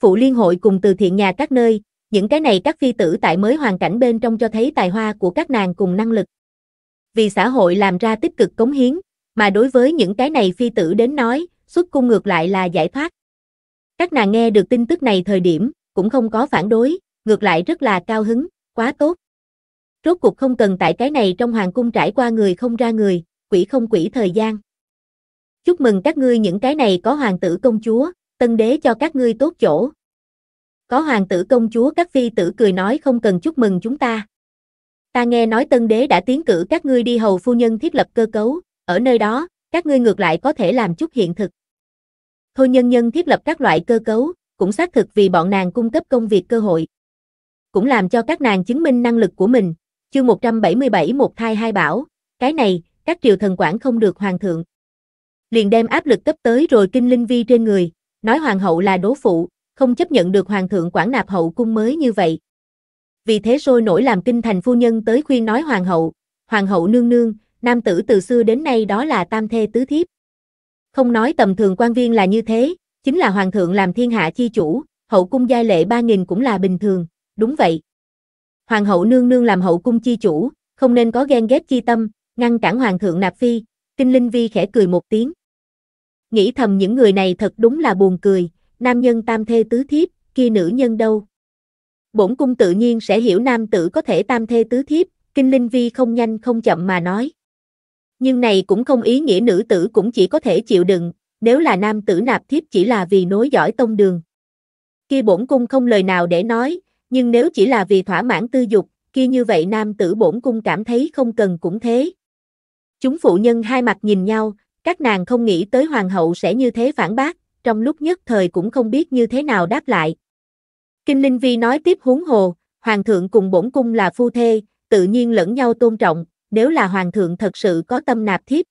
Phụ liên hội cùng từ thiện nhà các nơi, những cái này các phi tử tại mới hoàn cảnh bên trong cho thấy tài hoa của các nàng cùng năng lực. Vì xã hội làm ra tích cực cống hiến, mà đối với những cái này phi tử đến nói, xuất cung ngược lại là giải thoát. Các nàng nghe được tin tức này thời điểm, cũng không có phản đối, ngược lại rất là cao hứng, quá tốt. Rốt cuộc không cần tại cái này trong hoàng cung trải qua người không ra người, quỷ không quỷ thời gian. Chúc mừng các ngươi những cái này có hoàng tử công chúa, tân đế cho các ngươi tốt chỗ, có hoàng tử công chúa các phi tử cười nói không cần chúc mừng chúng ta. Ta nghe nói tân đế đã tiến cử các ngươi đi hầu phu nhân thiết lập cơ cấu, ở nơi đó, các ngươi ngược lại có thể làm chút hiện thực. Thôi nhân nhân thiết lập các loại cơ cấu, cũng xác thực vì bọn nàng cung cấp công việc cơ hội. Cũng làm cho các nàng chứng minh năng lực của mình, chương 177 một thai hai bảo, cái này, các triều thần quản không được hoàng thượng. Liền đem áp lực cấp tới rồi kinh linh vi trên người, nói hoàng hậu là đố phụ, không chấp nhận được hoàng thượng quản nạp hậu cung mới như vậy. Vì thế sôi nổi làm kinh thành phu nhân tới khuyên nói hoàng hậu, hoàng hậu nương nương, nam tử từ xưa đến nay đó là tam thê tứ thiếp. Không nói tầm thường quan viên là như thế, chính là hoàng thượng làm thiên hạ chi chủ, hậu cung giai lệ ba nghìn cũng là bình thường, đúng vậy. Hoàng hậu nương nương làm hậu cung chi chủ, không nên có ghen ghét chi tâm, ngăn cản hoàng thượng nạp phi, Kinh Linh Vi khẽ cười một tiếng. Nghĩ thầm những người này thật đúng là buồn cười, nam nhân tam thê tứ thiếp, kia nữ nhân đâu? Bổn cung tự nhiên sẽ hiểu nam tử có thể tam thê tứ thiếp, kinh linh vi không nhanh không chậm mà nói. Nhưng này cũng không ý nghĩa nữ tử cũng chỉ có thể chịu đựng, nếu là nam tử nạp thiếp chỉ là vì nối dõi tông đường. Kia bổn cung không lời nào để nói, nhưng nếu chỉ là vì thỏa mãn tư dục, kia như vậy nam tử bổn cung cảm thấy không cần cũng thế. Chúng phụ nhân hai mặt nhìn nhau, các nàng không nghĩ tới hoàng hậu sẽ như thế phản bác trong lúc nhất thời cũng không biết như thế nào đáp lại. Kinh Linh Vi nói tiếp huống hồ, Hoàng thượng cùng bổn cung là phu thê, tự nhiên lẫn nhau tôn trọng, nếu là Hoàng thượng thật sự có tâm nạp thiếp.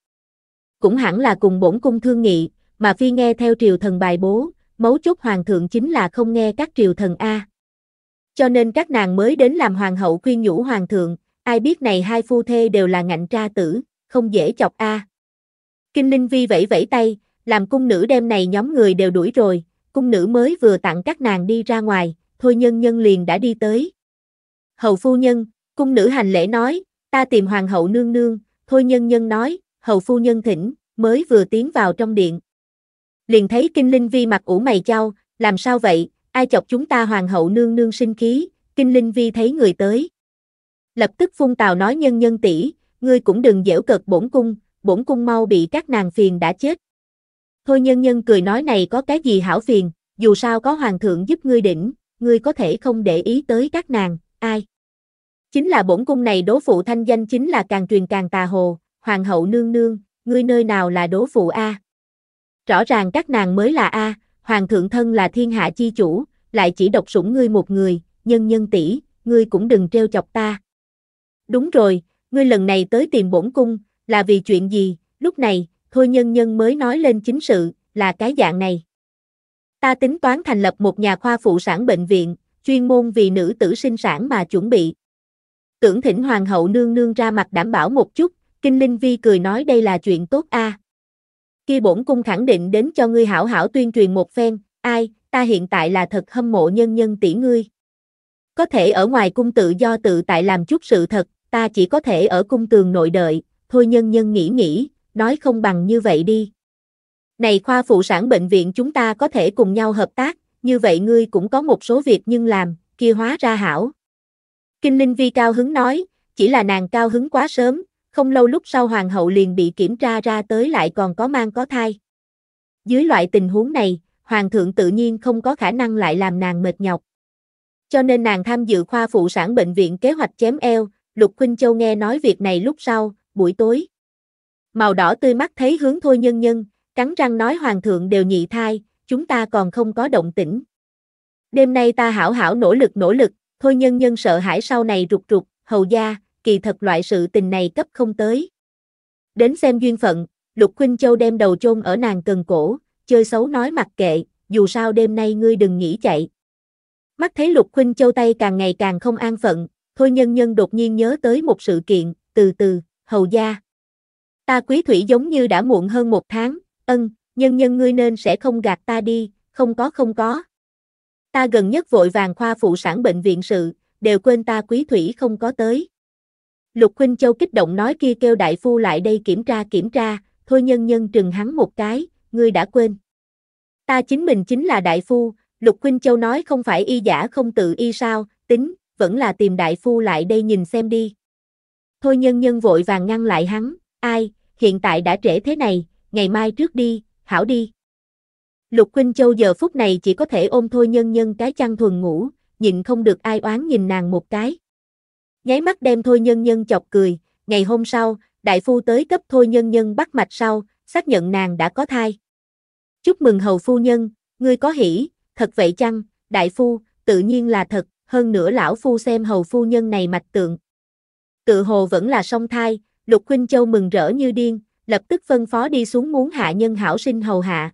Cũng hẳn là cùng bổn cung thương nghị, mà Phi nghe theo triều thần bài bố, mấu chốt Hoàng thượng chính là không nghe các triều thần A. Cho nên các nàng mới đến làm Hoàng hậu khuyên nhủ Hoàng thượng, ai biết này hai phu thê đều là ngạnh tra tử, không dễ chọc A. Kinh Linh Vi vẫy vẫy tay, làm cung nữ đêm này nhóm người đều đuổi rồi, cung nữ mới vừa tặng các nàng đi ra ngoài, thôi nhân nhân liền đã đi tới. Hầu phu nhân, cung nữ hành lễ nói, ta tìm hoàng hậu nương nương, thôi nhân nhân nói, hầu phu nhân thỉnh, mới vừa tiến vào trong điện. Liền thấy kinh linh vi mặt ủ mày chau, làm sao vậy, ai chọc chúng ta hoàng hậu nương nương sinh khí, kinh linh vi thấy người tới. Lập tức phun tào nói nhân nhân tỷ, ngươi cũng đừng dễu cợt bổn cung, bổn cung mau bị các nàng phiền đã chết. Thôi nhân nhân cười nói này có cái gì hảo phiền, dù sao có hoàng thượng giúp ngươi đỉnh, ngươi có thể không để ý tới các nàng, ai. Chính là bổn cung này đố phụ thanh danh chính là càng truyền càng tà hồ, hoàng hậu nương nương, ngươi nơi nào là đố phụ A. Rõ ràng các nàng mới là A, hoàng thượng thân là thiên hạ chi chủ, lại chỉ độc sủng ngươi một người, nhân nhân tỷ, ngươi cũng đừng treo chọc ta. Đúng rồi, ngươi lần này tới tìm bổn cung, là vì chuyện gì, lúc này, thôi nhân nhân mới nói lên chính sự, là cái dạng này. Ta tính toán thành lập một nhà khoa phụ sản bệnh viện, chuyên môn vì nữ tử sinh sản mà chuẩn bị. Tưởng thỉnh hoàng hậu nương nương ra mặt đảm bảo một chút, Kinh Linh Vi cười nói đây là chuyện tốt a. À. Kia bổn cung khẳng định đến cho ngươi hảo hảo tuyên truyền một phen, ai, ta hiện tại là thật hâm mộ nhân nhân tỷ ngươi. Có thể ở ngoài cung tự do tự tại làm chút sự thật, ta chỉ có thể ở cung tường nội đợi, thôi nhân nhân nghĩ nghĩ, nói không bằng như vậy đi. Này khoa phụ sản bệnh viện chúng ta có thể cùng nhau hợp tác, như vậy ngươi cũng có một số việc nhưng làm, kia hóa ra hảo. Kinh Linh Vi cao hứng nói, chỉ là nàng cao hứng quá sớm, không lâu lúc sau hoàng hậu liền bị kiểm tra ra tới lại còn có mang có thai. Dưới loại tình huống này, hoàng thượng tự nhiên không có khả năng lại làm nàng mệt nhọc. Cho nên nàng tham dự khoa phụ sản bệnh viện kế hoạch chém eo, Lục Khuynh Châu nghe nói việc này lúc sau, buổi tối. Màu đỏ tươi mắt thấy hướng thôi nhân nhân, cắn răng nói hoàng thượng đều nhị thai, chúng ta còn không có động tĩnh. Đêm nay ta hảo hảo nỗ lực nỗ lực, thôi nhân nhân sợ hãi sau này rụt rụt, hầu gia, kỳ thật loại sự tình này cấp không tới. Đến xem duyên phận, Lục Khuynh Châu đem đầu chôn ở nàng cần cổ, chơi xấu nói mặc kệ, dù sao đêm nay ngươi đừng nghĩ chạy. Mắt thấy Lục Khuynh Châu tay càng ngày càng không an phận, thôi nhân nhân đột nhiên nhớ tới một sự kiện, từ từ, hầu gia, Ta quý thủy giống như đã muộn hơn một tháng, ân, nhân nhân ngươi nên sẽ không gạt ta đi, không có không có. Ta gần nhất vội vàng khoa phụ sản bệnh viện sự, đều quên ta quý thủy không có tới. Lục Khuynh Châu kích động nói kia kêu đại phu lại đây kiểm tra kiểm tra, thôi nhân nhân trừng hắn một cái, ngươi đã quên. Ta chính mình chính là đại phu, Lục Khuynh Châu nói không phải y giả không tự y sao, tính, vẫn là tìm đại phu lại đây nhìn xem đi. Thôi nhân nhân vội vàng ngăn lại hắn, ai, hiện tại đã trễ thế này, ngày mai trước đi, hảo đi. Lục Khuynh Châu giờ phút này chỉ có thể ôm thôi nhân nhân cái chăn thuần ngủ, nhịn không được ai oán nhìn nàng một cái. Nháy mắt đem thôi nhân nhân chọc cười, ngày hôm sau, đại phu tới cấp thôi nhân nhân bắt mạch sau, xác nhận nàng đã có thai. Chúc mừng hầu phu nhân, ngươi có hỷ, thật vậy chăng, đại phu, tự nhiên là thật, hơn nữa lão phu xem hầu phu nhân này mạch tượng. Tự hồ vẫn là song thai, Lục Khuynh Châu mừng rỡ như điên, lập tức phân phó đi xuống muốn hạ nhân hảo sinh hầu hạ.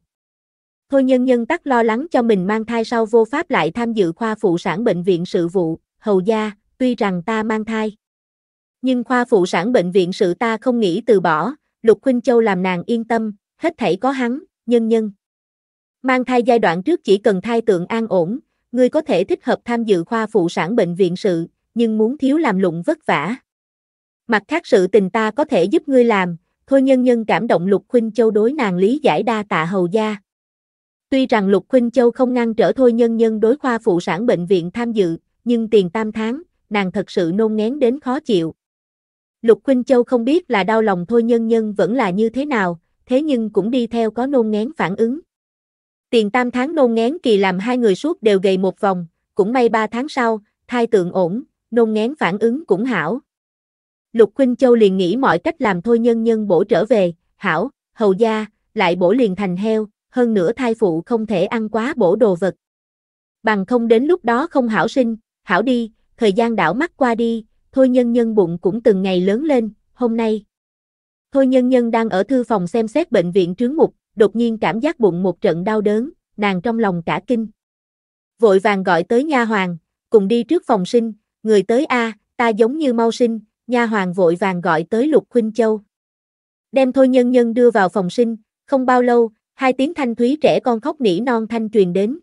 Thôi nhân nhân tắc lo lắng cho mình mang thai sau vô pháp lại tham dự khoa phụ sản bệnh viện sự vụ, hầu gia, tuy rằng ta mang thai. Nhưng khoa phụ sản bệnh viện sự ta không nghĩ từ bỏ, Lục Khuynh Châu làm nàng yên tâm, hết thảy có hắn, nhân nhân. Mang thai giai đoạn trước chỉ cần thai tượng an ổn, ngươi có thể thích hợp tham dự khoa phụ sản bệnh viện sự, nhưng muốn thiếu làm lụng vất vả. Mặt khác sự tình ta có thể giúp ngươi làm, thôi nhân nhân cảm động Lục Khuynh Châu đối nàng lý giải đa tạ hầu gia. Tuy rằng Lục Khuynh Châu không ngăn trở thôi nhân nhân đối khoa phụ sản bệnh viện tham dự, nhưng tiền tam tháng, nàng thật sự nôn ngén đến khó chịu. Lục Khuynh Châu không biết là đau lòng thôi nhân nhân vẫn là như thế nào, thế nhưng cũng đi theo có nôn ngén phản ứng. Tiền tam tháng nôn ngén kỳ làm hai người suốt đều gầy một vòng, cũng may ba tháng sau, thai tượng ổn, nôn ngén phản ứng cũng hảo, Lục Khuynh Châu liền nghĩ mọi cách làm thôi nhân nhân bổ trở về, hảo, hầu gia, lại bổ liền thành heo, hơn nữa thai phụ không thể ăn quá bổ đồ vật. Bằng không đến lúc đó không hảo sinh, hảo đi, thời gian đảo mắt qua đi, thôi nhân nhân bụng cũng từng ngày lớn lên, hôm nay. Thôi nhân nhân đang ở thư phòng xem xét bệnh viện trướng mục, đột nhiên cảm giác bụng một trận đau đớn, nàng trong lòng cả kinh. Vội vàng gọi tới nha hoàng, cùng đi trước phòng sinh, người tới a, ta giống như mau sinh, nha hoàng vội vàng gọi tới Lục Khuynh Châu. Đem Thôi Nhân Nhân đưa vào phòng sinh, không bao lâu, hai tiếng thanh thúy trẻ con khóc nỉ non thanh truyền đến.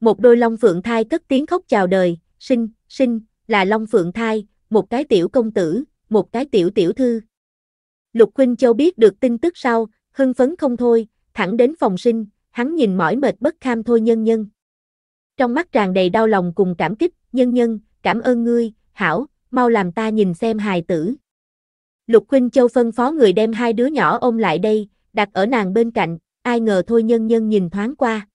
Một đôi long phượng thai cất tiếng khóc chào đời, sinh, sinh, là long phượng thai, một cái tiểu công tử, một cái tiểu tiểu thư. Lục Khuynh Châu biết được tin tức sau, hưng phấn không thôi, thẳng đến phòng sinh, hắn nhìn mỏi mệt bất kham thôi nhân nhân. Trong mắt tràn đầy đau lòng cùng cảm kích, nhân nhân, cảm ơn ngươi, hảo, mau làm ta nhìn xem hài tử. Lục Khuynh Châu phân phó người đem hai đứa nhỏ ôm lại đây, đặt ở nàng bên cạnh, ai ngờ thôi nhân nhân nhìn thoáng qua.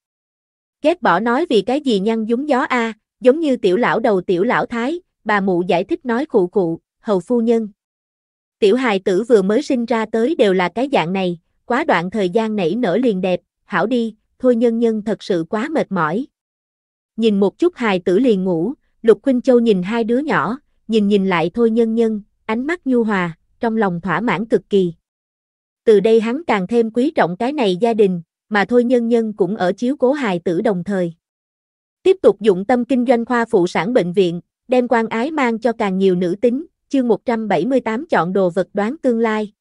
Ghét bỏ nói vì cái gì nhăn dúng gió a, giống như tiểu lão đầu tiểu lão thái, bà mụ giải thích nói cụ cụ, hầu phu nhân. Tiểu hài tử vừa mới sinh ra tới đều là cái dạng này, quá đoạn thời gian nảy nở liền đẹp, hảo đi, thôi nhân nhân thật sự quá mệt mỏi. Nhìn một chút hài tử liền ngủ, Lục Khuynh Châu nhìn hai đứa nhỏ, nhìn nhìn lại thôi nhân nhân, ánh mắt nhu hòa, trong lòng thỏa mãn cực kỳ. Từ đây hắn càng thêm quý trọng cái này gia đình, mà thôi nhân nhân cũng ở chiếu cố hài tử đồng thời. Tiếp tục dụng tâm kinh doanh khoa phụ sản bệnh viện, đem quan ái mang cho càng nhiều nữ tính, chương 178 chọn đồ vật đoán tương lai.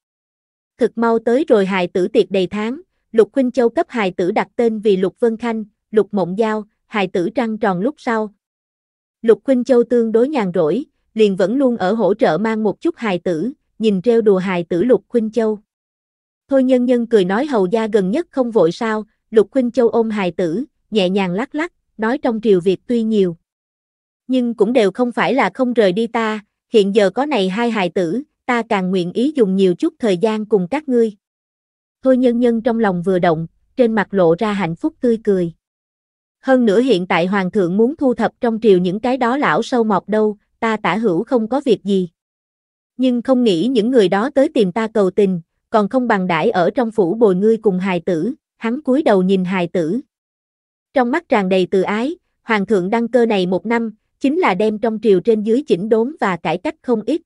Thực mau tới rồi hài tử tiệc đầy tháng, Lục Khuynh Châu cấp hài tử đặt tên vì Lục Vân Khanh, Lục Mộng Giao, hài tử trăng tròn lúc sau. Lục Khuynh Châu tương đối nhàn rỗi, liền vẫn luôn ở hỗ trợ mang một chút hài tử, nhìn treo đùa hài tử Lục Khuynh Châu. Thôi nhân nhân cười nói hầu gia gần nhất không vội sao, Lục Khuynh Châu ôm hài tử, nhẹ nhàng lắc lắc, nói trong triều việc tuy nhiều. Nhưng cũng đều không phải là không rời đi ta, hiện giờ có này hai hài tử, ta càng nguyện ý dùng nhiều chút thời gian cùng các ngươi. Thôi nhân nhân trong lòng vừa động, trên mặt lộ ra hạnh phúc tươi cười. Hơn nữa hiện tại hoàng thượng muốn thu thập trong triều những cái đó lão sâu mọc đâu, ta tả hữu không có việc gì. Nhưng không nghĩ những người đó tới tìm ta cầu tình, còn không bằng đãi ở trong phủ bồi ngươi cùng hài tử, hắn cúi đầu nhìn hài tử. Trong mắt tràn đầy từ ái, hoàng thượng đăng cơ này một năm, chính là đem trong triều trên dưới chỉnh đốn và cải cách không ít.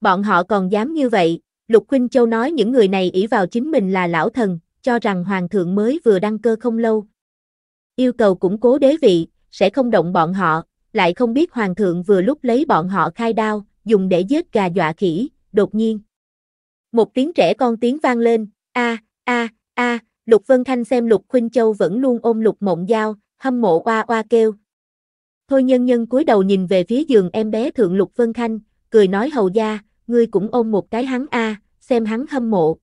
Bọn họ còn dám như vậy, Lục Khuynh Châu nói những người này ỷ vào chính mình là lão thần, cho rằng hoàng thượng mới vừa đăng cơ không lâu. Yêu cầu củng cố đế vị, sẽ không động bọn họ, lại không biết hoàng thượng vừa lúc lấy bọn họ khai đao, dùng để giết gà dọa khỉ, đột nhiên. Một tiếng trẻ con tiếng vang lên, a a a, Lục Vân Thanh xem Lục Khuynh Châu vẫn luôn ôm Lục Mộng Giao, hâm mộ oa oa kêu. Thôi nhân nhân cúi đầu nhìn về phía giường em bé thượng Lục Vân Thanh, cười nói hầu gia, ngươi cũng ôm một cái hắn a, xem hắn hâm mộ.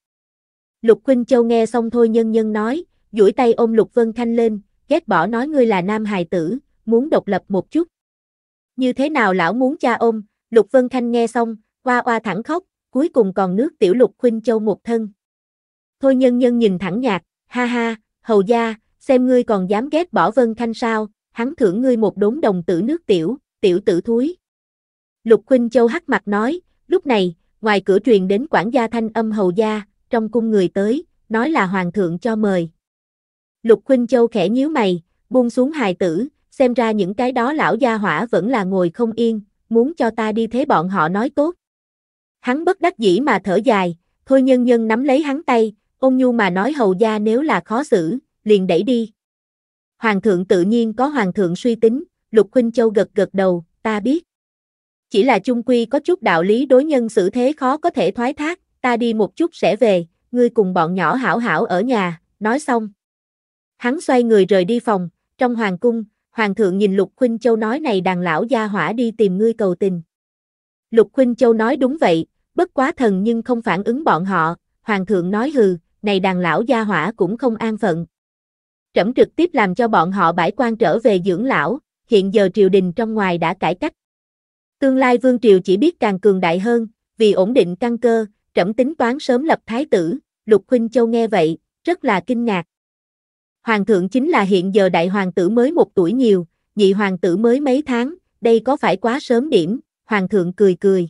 Lục Khuynh Châu nghe xong thôi nhân nhân nói, duỗi tay ôm Lục Vân Thanh lên, ghét bỏ nói ngươi là nam hài tử, muốn độc lập một chút. Như thế nào lão muốn cha ôm, Lục Vân Khanh nghe xong, hoa hoa thẳng khóc, cuối cùng còn nước tiểu Lục Khuynh Châu một thân. Thôi nhân nhân nhìn thẳng nhạt ha ha, hầu gia, xem ngươi còn dám ghét bỏ Vân Khanh sao, hắn thưởng ngươi một đốn đồng tử nước tiểu, tiểu tử thúi. Lục Khuynh Châu hắc mặt nói, lúc này, ngoài cửa truyền đến quản gia thanh âm hầu gia, trong cung người tới, nói là hoàng thượng cho mời. Lục Khuynh Châu khẽ nhíu mày, buông xuống hài tử, xem ra những cái đó lão gia hỏa vẫn là ngồi không yên, muốn cho ta đi thế bọn họ nói tốt. Hắn bất đắc dĩ mà thở dài, thôi nhân nhân nắm lấy hắn tay, ôn nhu mà nói hầu gia nếu là khó xử, liền đẩy đi. Hoàng thượng tự nhiên có hoàng thượng suy tính, Lục Khuynh Châu gật gật đầu, ta biết. Chỉ là chung quy có chút đạo lý đối nhân xử thế khó có thể thoái thác, ta đi một chút sẽ về, ngươi cùng bọn nhỏ hảo hảo ở nhà, nói xong. Hắn xoay người rời đi phòng, trong hoàng cung, Hoàng thượng nhìn Lục Khuynh Châu nói này đàn lão gia hỏa đi tìm ngươi cầu tình. Lục Khuynh Châu nói đúng vậy, bất quá thần nhưng không phản ứng bọn họ, Hoàng thượng nói hừ, này đàn lão gia hỏa cũng không an phận. Trẫm trực tiếp làm cho bọn họ bãi quan trở về dưỡng lão, hiện giờ triều đình trong ngoài đã cải cách. Tương lai vương triều chỉ biết càng cường đại hơn, vì ổn định căn cơ, trẫm tính toán sớm lập thái tử, Lục Khuynh Châu nghe vậy, rất là kinh ngạc. Hoàng thượng chính là hiện giờ đại hoàng tử mới một tuổi nhiều, nhị hoàng tử mới mấy tháng, đây có phải quá sớm điểm, hoàng thượng cười cười.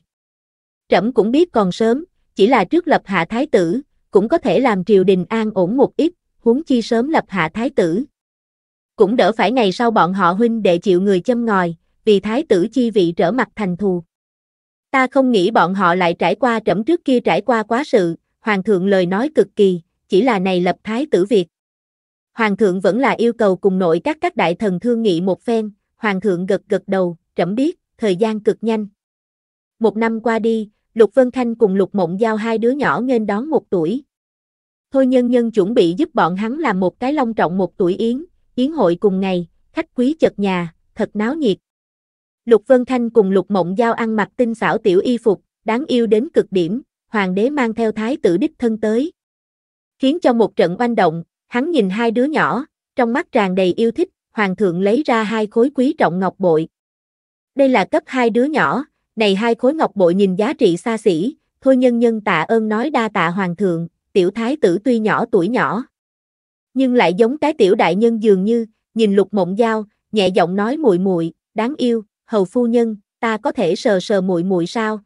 Trẫm cũng biết còn sớm, chỉ là trước lập hạ thái tử, cũng có thể làm triều đình an ổn một ít, huống chi sớm lập hạ thái tử. Cũng đỡ phải ngày sau bọn họ huynh đệ chịu người châm ngòi, vì thái tử chi vị trở mặt thành thù. Ta không nghĩ bọn họ lại trải qua trẫm trước kia trải qua quá sự, hoàng thượng lời nói cực kỳ, chỉ là này lập thái tử việc. Hoàng thượng vẫn là yêu cầu cùng nội các các đại thần thương nghị một phen, hoàng thượng gật gật đầu, trẫm biết, thời gian cực nhanh. Một năm qua đi, Lục Vân Khanh cùng Lục Mộng Giao hai đứa nhỏ nên đón một tuổi. Thôi nhân nhân chuẩn bị giúp bọn hắn làm một cái long trọng một tuổi yến, yến hội cùng ngày, khách quý chật nhà, thật náo nhiệt. Lục Vân Khanh cùng Lục Mộng Giao ăn mặc tinh xảo tiểu y phục, đáng yêu đến cực điểm, hoàng đế mang theo thái tử đích thân tới. Khiến cho một trận oanh động, Hắn nhìn hai đứa nhỏ, trong mắt tràn đầy yêu thích, hoàng thượng lấy ra hai khối quý trọng ngọc bội. Đây là cấp hai đứa nhỏ, này hai khối ngọc bội nhìn giá trị xa xỉ, thôi nhân nhân tạ ơn nói đa tạ hoàng thượng, tiểu thái tử tuy nhỏ tuổi nhỏ, nhưng lại giống cái tiểu đại nhân dường như, nhìn Lục Mộng Giao, nhẹ giọng nói muội muội, đáng yêu, hầu phu nhân, ta có thể sờ sờ muội muội sao?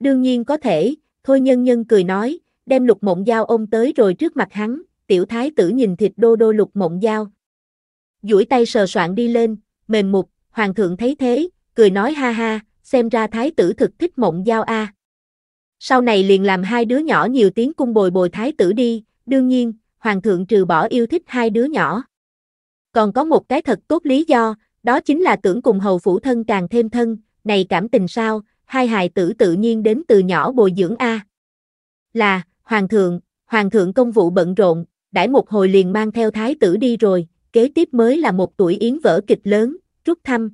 Đương nhiên có thể, thôi nhân nhân cười nói, đem Lục Mộng Giao ôm tới rồi trước mặt hắn, tiểu thái tử nhìn thịt đô đô lục mộng dao. duỗi tay sờ soạn đi lên, mềm mục, hoàng thượng thấy thế, cười nói ha ha, xem ra thái tử thực thích mộng dao a. À. Sau này liền làm hai đứa nhỏ nhiều tiếng cung bồi bồi thái tử đi, đương nhiên, hoàng thượng trừ bỏ yêu thích hai đứa nhỏ. Còn có một cái thật tốt lý do, đó chính là tưởng cùng hầu phủ thân càng thêm thân, này cảm tình sao, hai hài tử tự nhiên đến từ nhỏ bồi dưỡng A. Là, hoàng thượng, hoàng thượng công vụ bận rộn, đãi một hồi liền mang theo thái tử đi rồi, kế tiếp mới là một tuổi yến vỡ kịch lớn, rút thăm.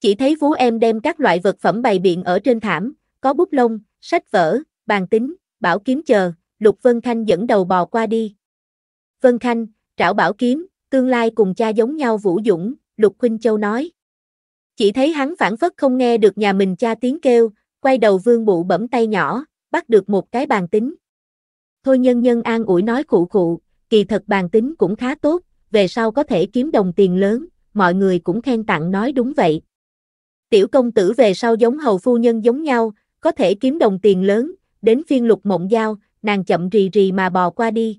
Chỉ thấy vú em đem các loại vật phẩm bày biện ở trên thảm, có bút lông, sách vở, bàn tính, bảo kiếm chờ, Lục Vân Khanh dẫn đầu bò qua đi. Vân Khanh, trảo bảo kiếm, tương lai cùng cha giống nhau Vũ Dũng, Lục Huynh Châu nói. Chỉ thấy hắn phản phất không nghe được nhà mình cha tiếng kêu, quay đầu vương bụ bẩm tay nhỏ, bắt được một cái bàn tính. Thôi nhân nhân an ủi nói cụ cụ, kỳ thật bàn tính cũng khá tốt, về sau có thể kiếm đồng tiền lớn, mọi người cũng khen tặng nói đúng vậy. Tiểu công tử về sau giống hầu phu nhân giống nhau, có thể kiếm đồng tiền lớn, đến phiên lục mộng giao, nàng chậm rì rì mà bò qua đi.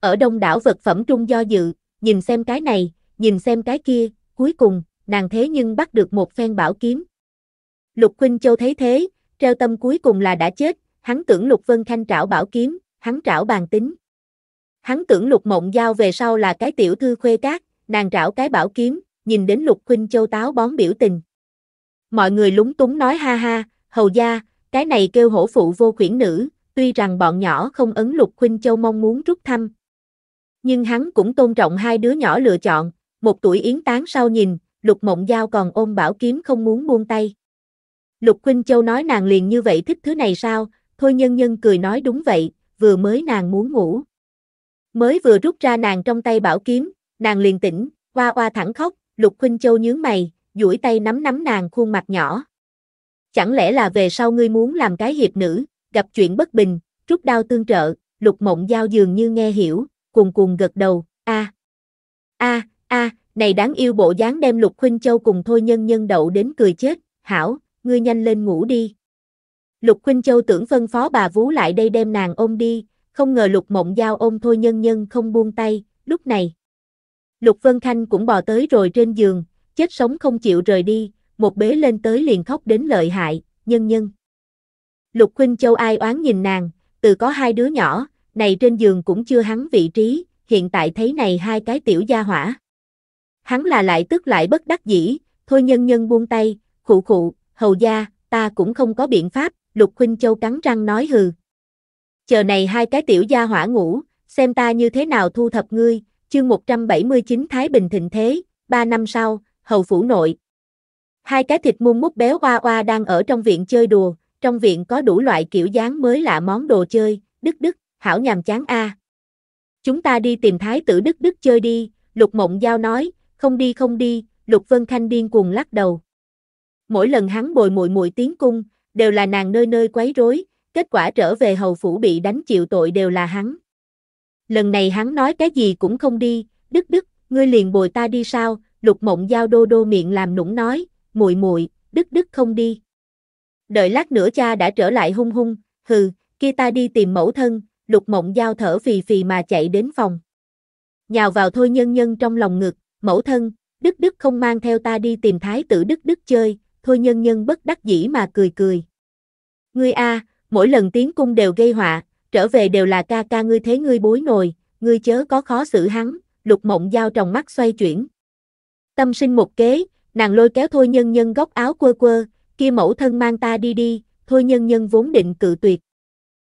Ở đông đảo vật phẩm trung do dự, nhìn xem cái này, nhìn xem cái kia, cuối cùng, nàng thế nhưng bắt được một phen bảo kiếm. Lục Khuynh Châu thấy thế, treo tâm cuối cùng là đã chết, hắn tưởng Lục Vân Khanh trảo bảo kiếm, hắn trảo bàn tính. Hắn tưởng lục mộng giao về sau là cái tiểu thư khuê cát, nàng trảo cái bảo kiếm, nhìn đến lục khuynh châu táo bón biểu tình. Mọi người lúng túng nói ha ha, hầu gia, cái này kêu hổ phụ vô khuyển nữ, tuy rằng bọn nhỏ không ấn lục khuynh châu mong muốn rút thăm. Nhưng hắn cũng tôn trọng hai đứa nhỏ lựa chọn, một tuổi yến tán sau nhìn, lục mộng giao còn ôm bảo kiếm không muốn buông tay. Lục khuynh châu nói nàng liền như vậy thích thứ này sao, thôi nhân nhân cười nói đúng vậy, vừa mới nàng muốn ngủ. Mới vừa rút ra nàng trong tay bảo kiếm, nàng liền tỉnh, hoa hoa thẳng khóc, Lục Khuynh Châu nhướng mày, duỗi tay nắm nắm nàng khuôn mặt nhỏ. Chẳng lẽ là về sau ngươi muốn làm cái hiệp nữ, gặp chuyện bất bình, rút đao tương trợ, Lục Mộng Giao dường như nghe hiểu, cuồn cuồn gật đầu, a a a này đáng yêu bộ dáng đem Lục Khuynh Châu cùng Thôi Nhân Nhân đậu đến cười chết, hảo, ngươi nhanh lên ngủ đi. Lục Khuynh Châu tưởng phân phó bà vú lại đây đem nàng ôm đi, không ngờ Lục Mộng Giao ôm Thôi Nhân Nhân không buông tay, lúc này. Lục Vân Khanh cũng bò tới rồi trên giường, chết sống không chịu rời đi, một bế lên tới liền khóc đến lợi hại, Nhân Nhân. Lục Khuynh Châu ai oán nhìn nàng, từ có hai đứa nhỏ, này trên giường cũng chưa hắn vị trí, hiện tại thấy này hai cái tiểu gia hỏa. Hắn là lại tức lại bất đắc dĩ, thôi nhân nhân buông tay, khụ khụ, hầu gia, ta cũng không có biện pháp, Lục Khuynh Châu cắn răng nói hừ. Chờ này hai cái tiểu gia hỏa ngủ, xem ta như thế nào thu thập ngươi, chương 179 Thái Bình Thịnh Thế, ba năm sau, hầu phủ nội. Hai cái thịt muôn mút béo oa oa đang ở trong viện chơi đùa, trong viện có đủ loại kiểu dáng mới lạ món đồ chơi, đức đức, hảo nhàm chán a. Chúng ta đi tìm thái tử đức đức chơi đi, Lục Mộng Giao nói, không đi không đi, Lục Vân Khanh điên cuồng lắc đầu. Mỗi lần hắn bồi muội muội tiến cung, đều là nàng nơi nơi quấy rối, kết quả trở về hầu phủ bị đánh chịu tội đều là hắn. Lần này hắn nói cái gì cũng không đi, đức đức, ngươi liền bồi ta đi sao, lục mộng giao đô đô miệng làm nũng nói, muội muội đức đức không đi. Đợi lát nữa cha đã trở lại hung hung, hừ, kia ta đi tìm mẫu thân, lục mộng giao thở phì phì mà chạy đến phòng. Nhào vào thôi nhân nhân trong lòng ngực, mẫu thân, đức đức không mang theo ta đi tìm thái tử đức đức chơi, thôi nhân nhân bất đắc dĩ mà cười cười. Ngươi a, mỗi lần tiến cung đều gây họa, trở về đều là ca ca ngươi thế ngươi bối nồi, ngươi chớ có khó xử hắn, lục mộng giao trong mắt xoay chuyển. Tâm sinh một kế, nàng lôi kéo thôi nhân nhân góc áo quơ quơ, kia mẫu thân mang ta đi đi, thôi nhân nhân vốn định cự tuyệt.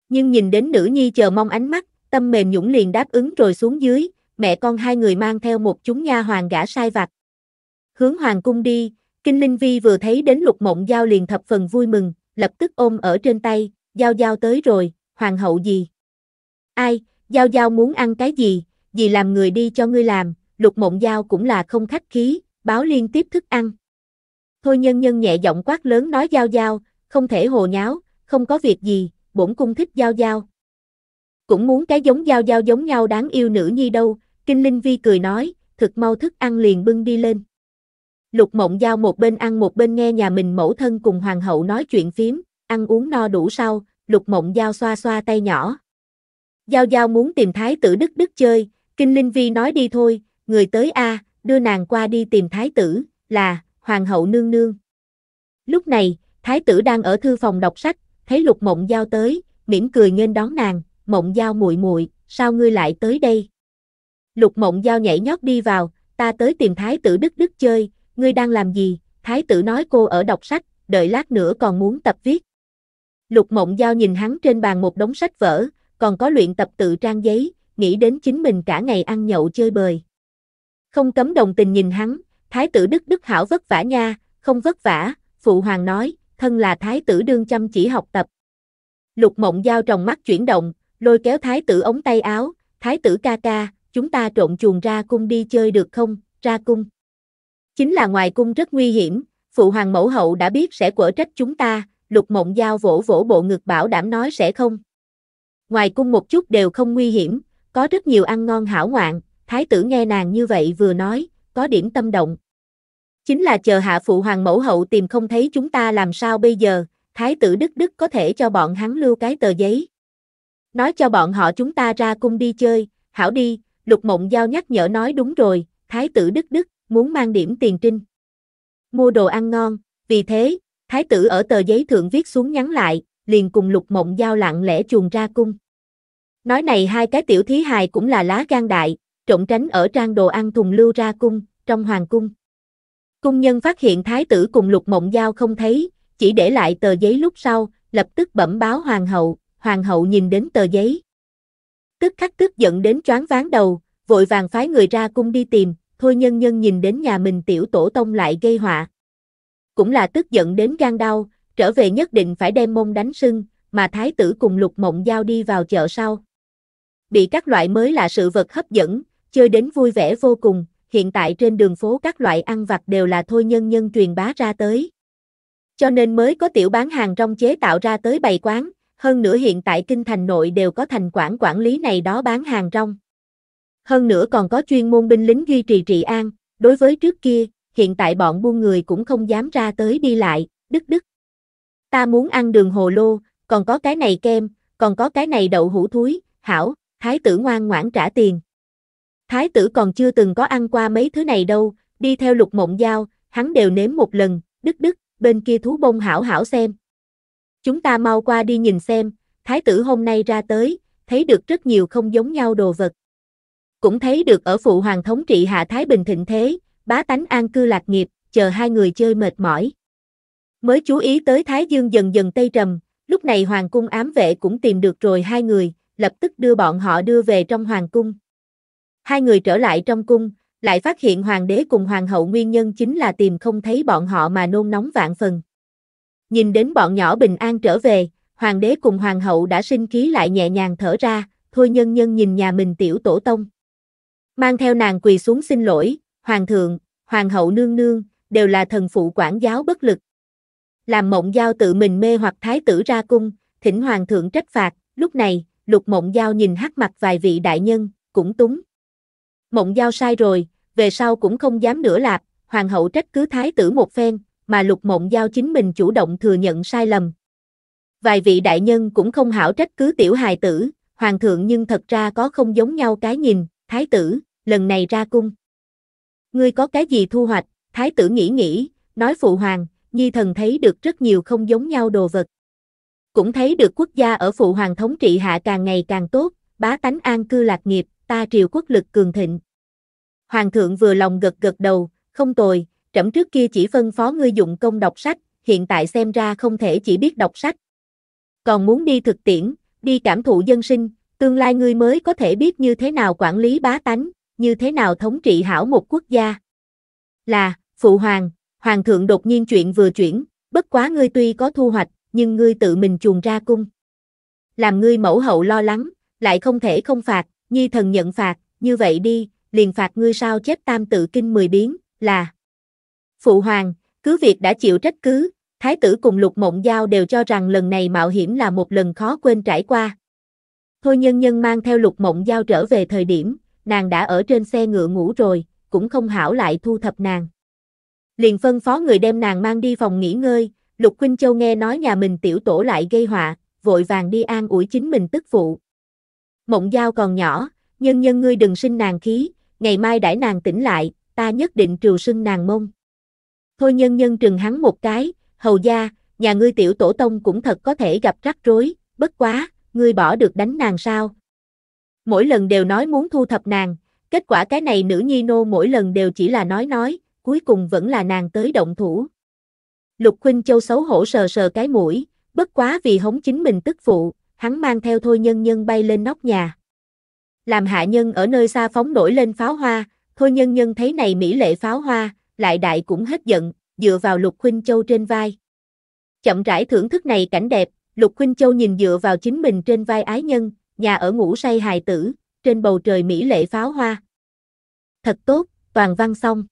Nhưng nhìn đến nữ nhi chờ mong ánh mắt, tâm mềm nhũng liền đáp ứng rồi xuống dưới, mẹ con hai người mang theo một chúng nha hoàng gã sai vặt. Hướng hoàng cung đi, Kinh Linh Vi vừa thấy đến lục mộng giao liền thập phần vui mừng, lập tức ôm ở trên tay, giao giao tới rồi, hoàng hậu gì? Ai, giao giao muốn ăn cái gì, gì làm người đi cho ngươi làm, lục mộng giao cũng là không khách khí, báo liên tiếp thức ăn. Thôi nhân nhân nhẹ giọng quát lớn nói giao giao, không thể hồ nháo, không có việc gì, bổn cung thích giao giao. Cũng muốn cái giống giao giao giống nhau đáng yêu nữ nhi đâu, kinh linh vi cười nói, thực mau thức ăn liền bưng đi lên. Lục Mộng Giao một bên ăn một bên nghe nhà mình mẫu thân cùng hoàng hậu nói chuyện phím, ăn uống no đủ sau, Lục Mộng Giao xoa xoa tay nhỏ. Giao Giao muốn tìm thái tử Đức Đức chơi, Kinh Linh Vi nói đi thôi, người tới a, đưa nàng qua đi tìm thái tử, là, hoàng hậu nương nương. Lúc này, thái tử đang ở thư phòng đọc sách, thấy Lục Mộng Giao tới, mỉm cười nghênh đón nàng, "Mộng Giao muội muội, sao ngươi lại tới đây?" Lục Mộng Giao nhảy nhót đi vào, "Ta tới tìm thái tử Đức Đức chơi, ngươi đang làm gì? Thái tử nói cô ở đọc sách, đợi lát nữa còn muốn tập viết. Lục Mộng Giao nhìn hắn trên bàn một đống sách vở, còn có luyện tập tự trang giấy, nghĩ đến chính mình cả ngày ăn nhậu chơi bời. Không cấm đồng tình nhìn hắn, thái tử Đức Đức Hảo vất vả nha, không vất vả, phụ hoàng nói, thân là thái tử đương chăm chỉ học tập. Lục Mộng Giao trong mắt chuyển động, lôi kéo thái tử ống tay áo, thái tử ca ca, chúng ta trộn chuồng ra cung đi chơi được không, ra cung. Chính là ngoài cung rất nguy hiểm, phụ hoàng mẫu hậu đã biết sẽ quở trách chúng ta, lục mộng giao vỗ vỗ bộ ngực bảo đảm nói sẽ không. Ngoài cung một chút đều không nguy hiểm, có rất nhiều ăn ngon hảo ngoạn, thái tử nghe nàng như vậy vừa nói, có điểm tâm động. Chính là chờ hạ phụ hoàng mẫu hậu tìm không thấy chúng ta làm sao bây giờ, thái tử đức đức có thể cho bọn hắn lưu cái tờ giấy. Nói cho bọn họ chúng ta ra cung đi chơi, hảo đi, lục mộng giao nhắc nhở nói đúng rồi, thái tử đức đức muốn mang điểm tiền trinh. Mua đồ ăn ngon, vì thế, thái tử ở tờ giấy thượng viết xuống nhắn lại, liền cùng lục mộng giao lặng lẽ chuồn ra cung. Nói này hai cái tiểu thí hài cũng là lá gan đại, trộn tránh ở trang đồ ăn thùng lưu ra cung, trong hoàng cung. Cung nhân phát hiện thái tử cùng lục mộng giao không thấy, chỉ để lại tờ giấy lúc sau, lập tức bẩm báo hoàng hậu, hoàng hậu nhìn đến tờ giấy. Tức khắc tức giận đến choáng ván đầu, vội vàng phái người ra cung đi tìm, thôi nhân nhân nhìn đến nhà mình tiểu tổ tông lại gây họa. Cũng là tức giận đến gan đau, trở về nhất định phải đem mông đánh sưng, mà thái tử cùng lục mộng giao đi vào chợ sau. Bị các loại mới là sự vật hấp dẫn, chơi đến vui vẻ vô cùng, hiện tại trên đường phố các loại ăn vặt đều là thôi nhân nhân truyền bá ra tới. Cho nên mới có tiểu bán hàng trong chế tạo ra tới bày quán, hơn nữa hiện tại kinh thành nội đều có thành quản quản lý này đó bán hàng trong hơn nữa còn có chuyên môn binh lính duy trì trị an, đối với trước kia, hiện tại bọn buôn người cũng không dám ra tới đi lại, đức đức. Ta muốn ăn đường hồ lô, còn có cái này kem, còn có cái này đậu hũ thúi, hảo, thái tử ngoan ngoãn trả tiền. Thái tử còn chưa từng có ăn qua mấy thứ này đâu, đi theo lục mộng giao, hắn đều nếm một lần, đức đức, bên kia thú bông hảo hảo xem. Chúng ta mau qua đi nhìn xem, thái tử hôm nay ra tới, thấy được rất nhiều không giống nhau đồ vật. Cũng thấy được ở phụ hoàng thống trị hạ Thái Bình thịnh thế, bá tánh an cư lạc nghiệp, chờ hai người chơi mệt mỏi. Mới chú ý tới Thái Dương dần dần tây trầm, lúc này hoàng cung ám vệ cũng tìm được rồi hai người, lập tức đưa bọn họ đưa về trong hoàng cung. Hai người trở lại trong cung, lại phát hiện hoàng đế cùng hoàng hậu nguyên nhân chính là tìm không thấy bọn họ mà nôn nóng vạn phần. Nhìn đến bọn nhỏ bình an trở về, hoàng đế cùng hoàng hậu đã sinh khí lại nhẹ nhàng thở ra, thôi nhân nhân nhìn nhà mình tiểu tổ tông mang theo nàng quỳ xuống xin lỗi, hoàng thượng, hoàng hậu nương nương, đều là thần phụ quản giáo bất lực. Làm mộng giao tự mình mê hoặc thái tử ra cung, thỉnh hoàng thượng trách phạt, lúc này, lục mộng giao nhìn hắc mặt vài vị đại nhân, cũng túng. Mộng giao sai rồi, về sau cũng không dám nữa lạp, hoàng hậu trách cứ thái tử một phen, mà lục mộng giao chính mình chủ động thừa nhận sai lầm. Vài vị đại nhân cũng không hảo trách cứ tiểu hài tử, hoàng thượng nhưng thật ra có không giống nhau cái nhìn, thái tử, lần này ra cung. Ngươi có cái gì thu hoạch, thái tử nghĩ nghĩ, nói phụ hoàng, nhi thần thấy được rất nhiều không giống nhau đồ vật. Cũng thấy được quốc gia ở phụ hoàng thống trị hạ càng ngày càng tốt, bá tánh an cư lạc nghiệp, ta triều quốc lực cường thịnh. Hoàng thượng vừa lòng gật gật đầu, không tồi, trẫm trước kia chỉ phân phó ngươi dụng công đọc sách, hiện tại xem ra không thể chỉ biết đọc sách. Còn muốn đi thực tiễn, đi cảm thụ dân sinh, tương lai ngươi mới có thể biết như thế nào quản lý bá tánh, như thế nào thống trị hảo một quốc gia. Là, Phụ Hoàng, Hoàng thượng đột nhiên chuyện vừa chuyển, bất quá ngươi tuy có thu hoạch, nhưng ngươi tự mình chuồn ra cung. Làm ngươi mẫu hậu lo lắng, lại không thể không phạt, nhi thần nhận phạt, như vậy đi, liền phạt ngươi sao chép tam tự kinh mười biến, là. Phụ Hoàng, cứ việc đã chịu trách cứ, Thái tử cùng Lục Mộng Giao đều cho rằng lần này mạo hiểm là một lần khó quên trải qua. Thôi nhân nhân mang theo Lục Mộng Giao trở về thời điểm, nàng đã ở trên xe ngựa ngủ rồi, cũng không hảo lại thu thập nàng. Liền phân phó người đem nàng mang đi phòng nghỉ ngơi, Lục Khuynh Châu nghe nói nhà mình tiểu tổ lại gây họa, vội vàng đi an ủi chính mình tức phụ. Mộng Giao còn nhỏ, nhân nhân ngươi đừng sinh nàng khí, ngày mai đãi nàng tỉnh lại, ta nhất định trừ sưng nàng mông. Thôi nhân nhân trừng hắn một cái, hầu gia, nhà ngươi tiểu tổ tông cũng thật có thể gặp rắc rối, bất quá, ngươi bỏ được đánh nàng sao, mỗi lần đều nói muốn thu thập nàng, kết quả cái này nữ nhi nô mỗi lần đều chỉ là nói nói, cuối cùng vẫn là nàng tới động thủ. Lục Khuynh Châu xấu hổ sờ sờ cái mũi, bất quá vì hống chính mình tức phụ, hắn mang theo thôi nhân nhân bay lên nóc nhà. Làm hạ nhân ở nơi xa phóng nổi lên pháo hoa, thôi nhân nhân thấy này mỹ lệ pháo hoa, lại đại cũng hết giận, dựa vào Lục Khuynh Châu trên vai. Chậm rãi thưởng thức này cảnh đẹp, Lục Khuynh Châu nhìn dựa vào chính mình trên vai ái nhân, nhà ở ngủ say hài tử, trên bầu trời mỹ lệ pháo hoa. Thật tốt, toàn văn xong.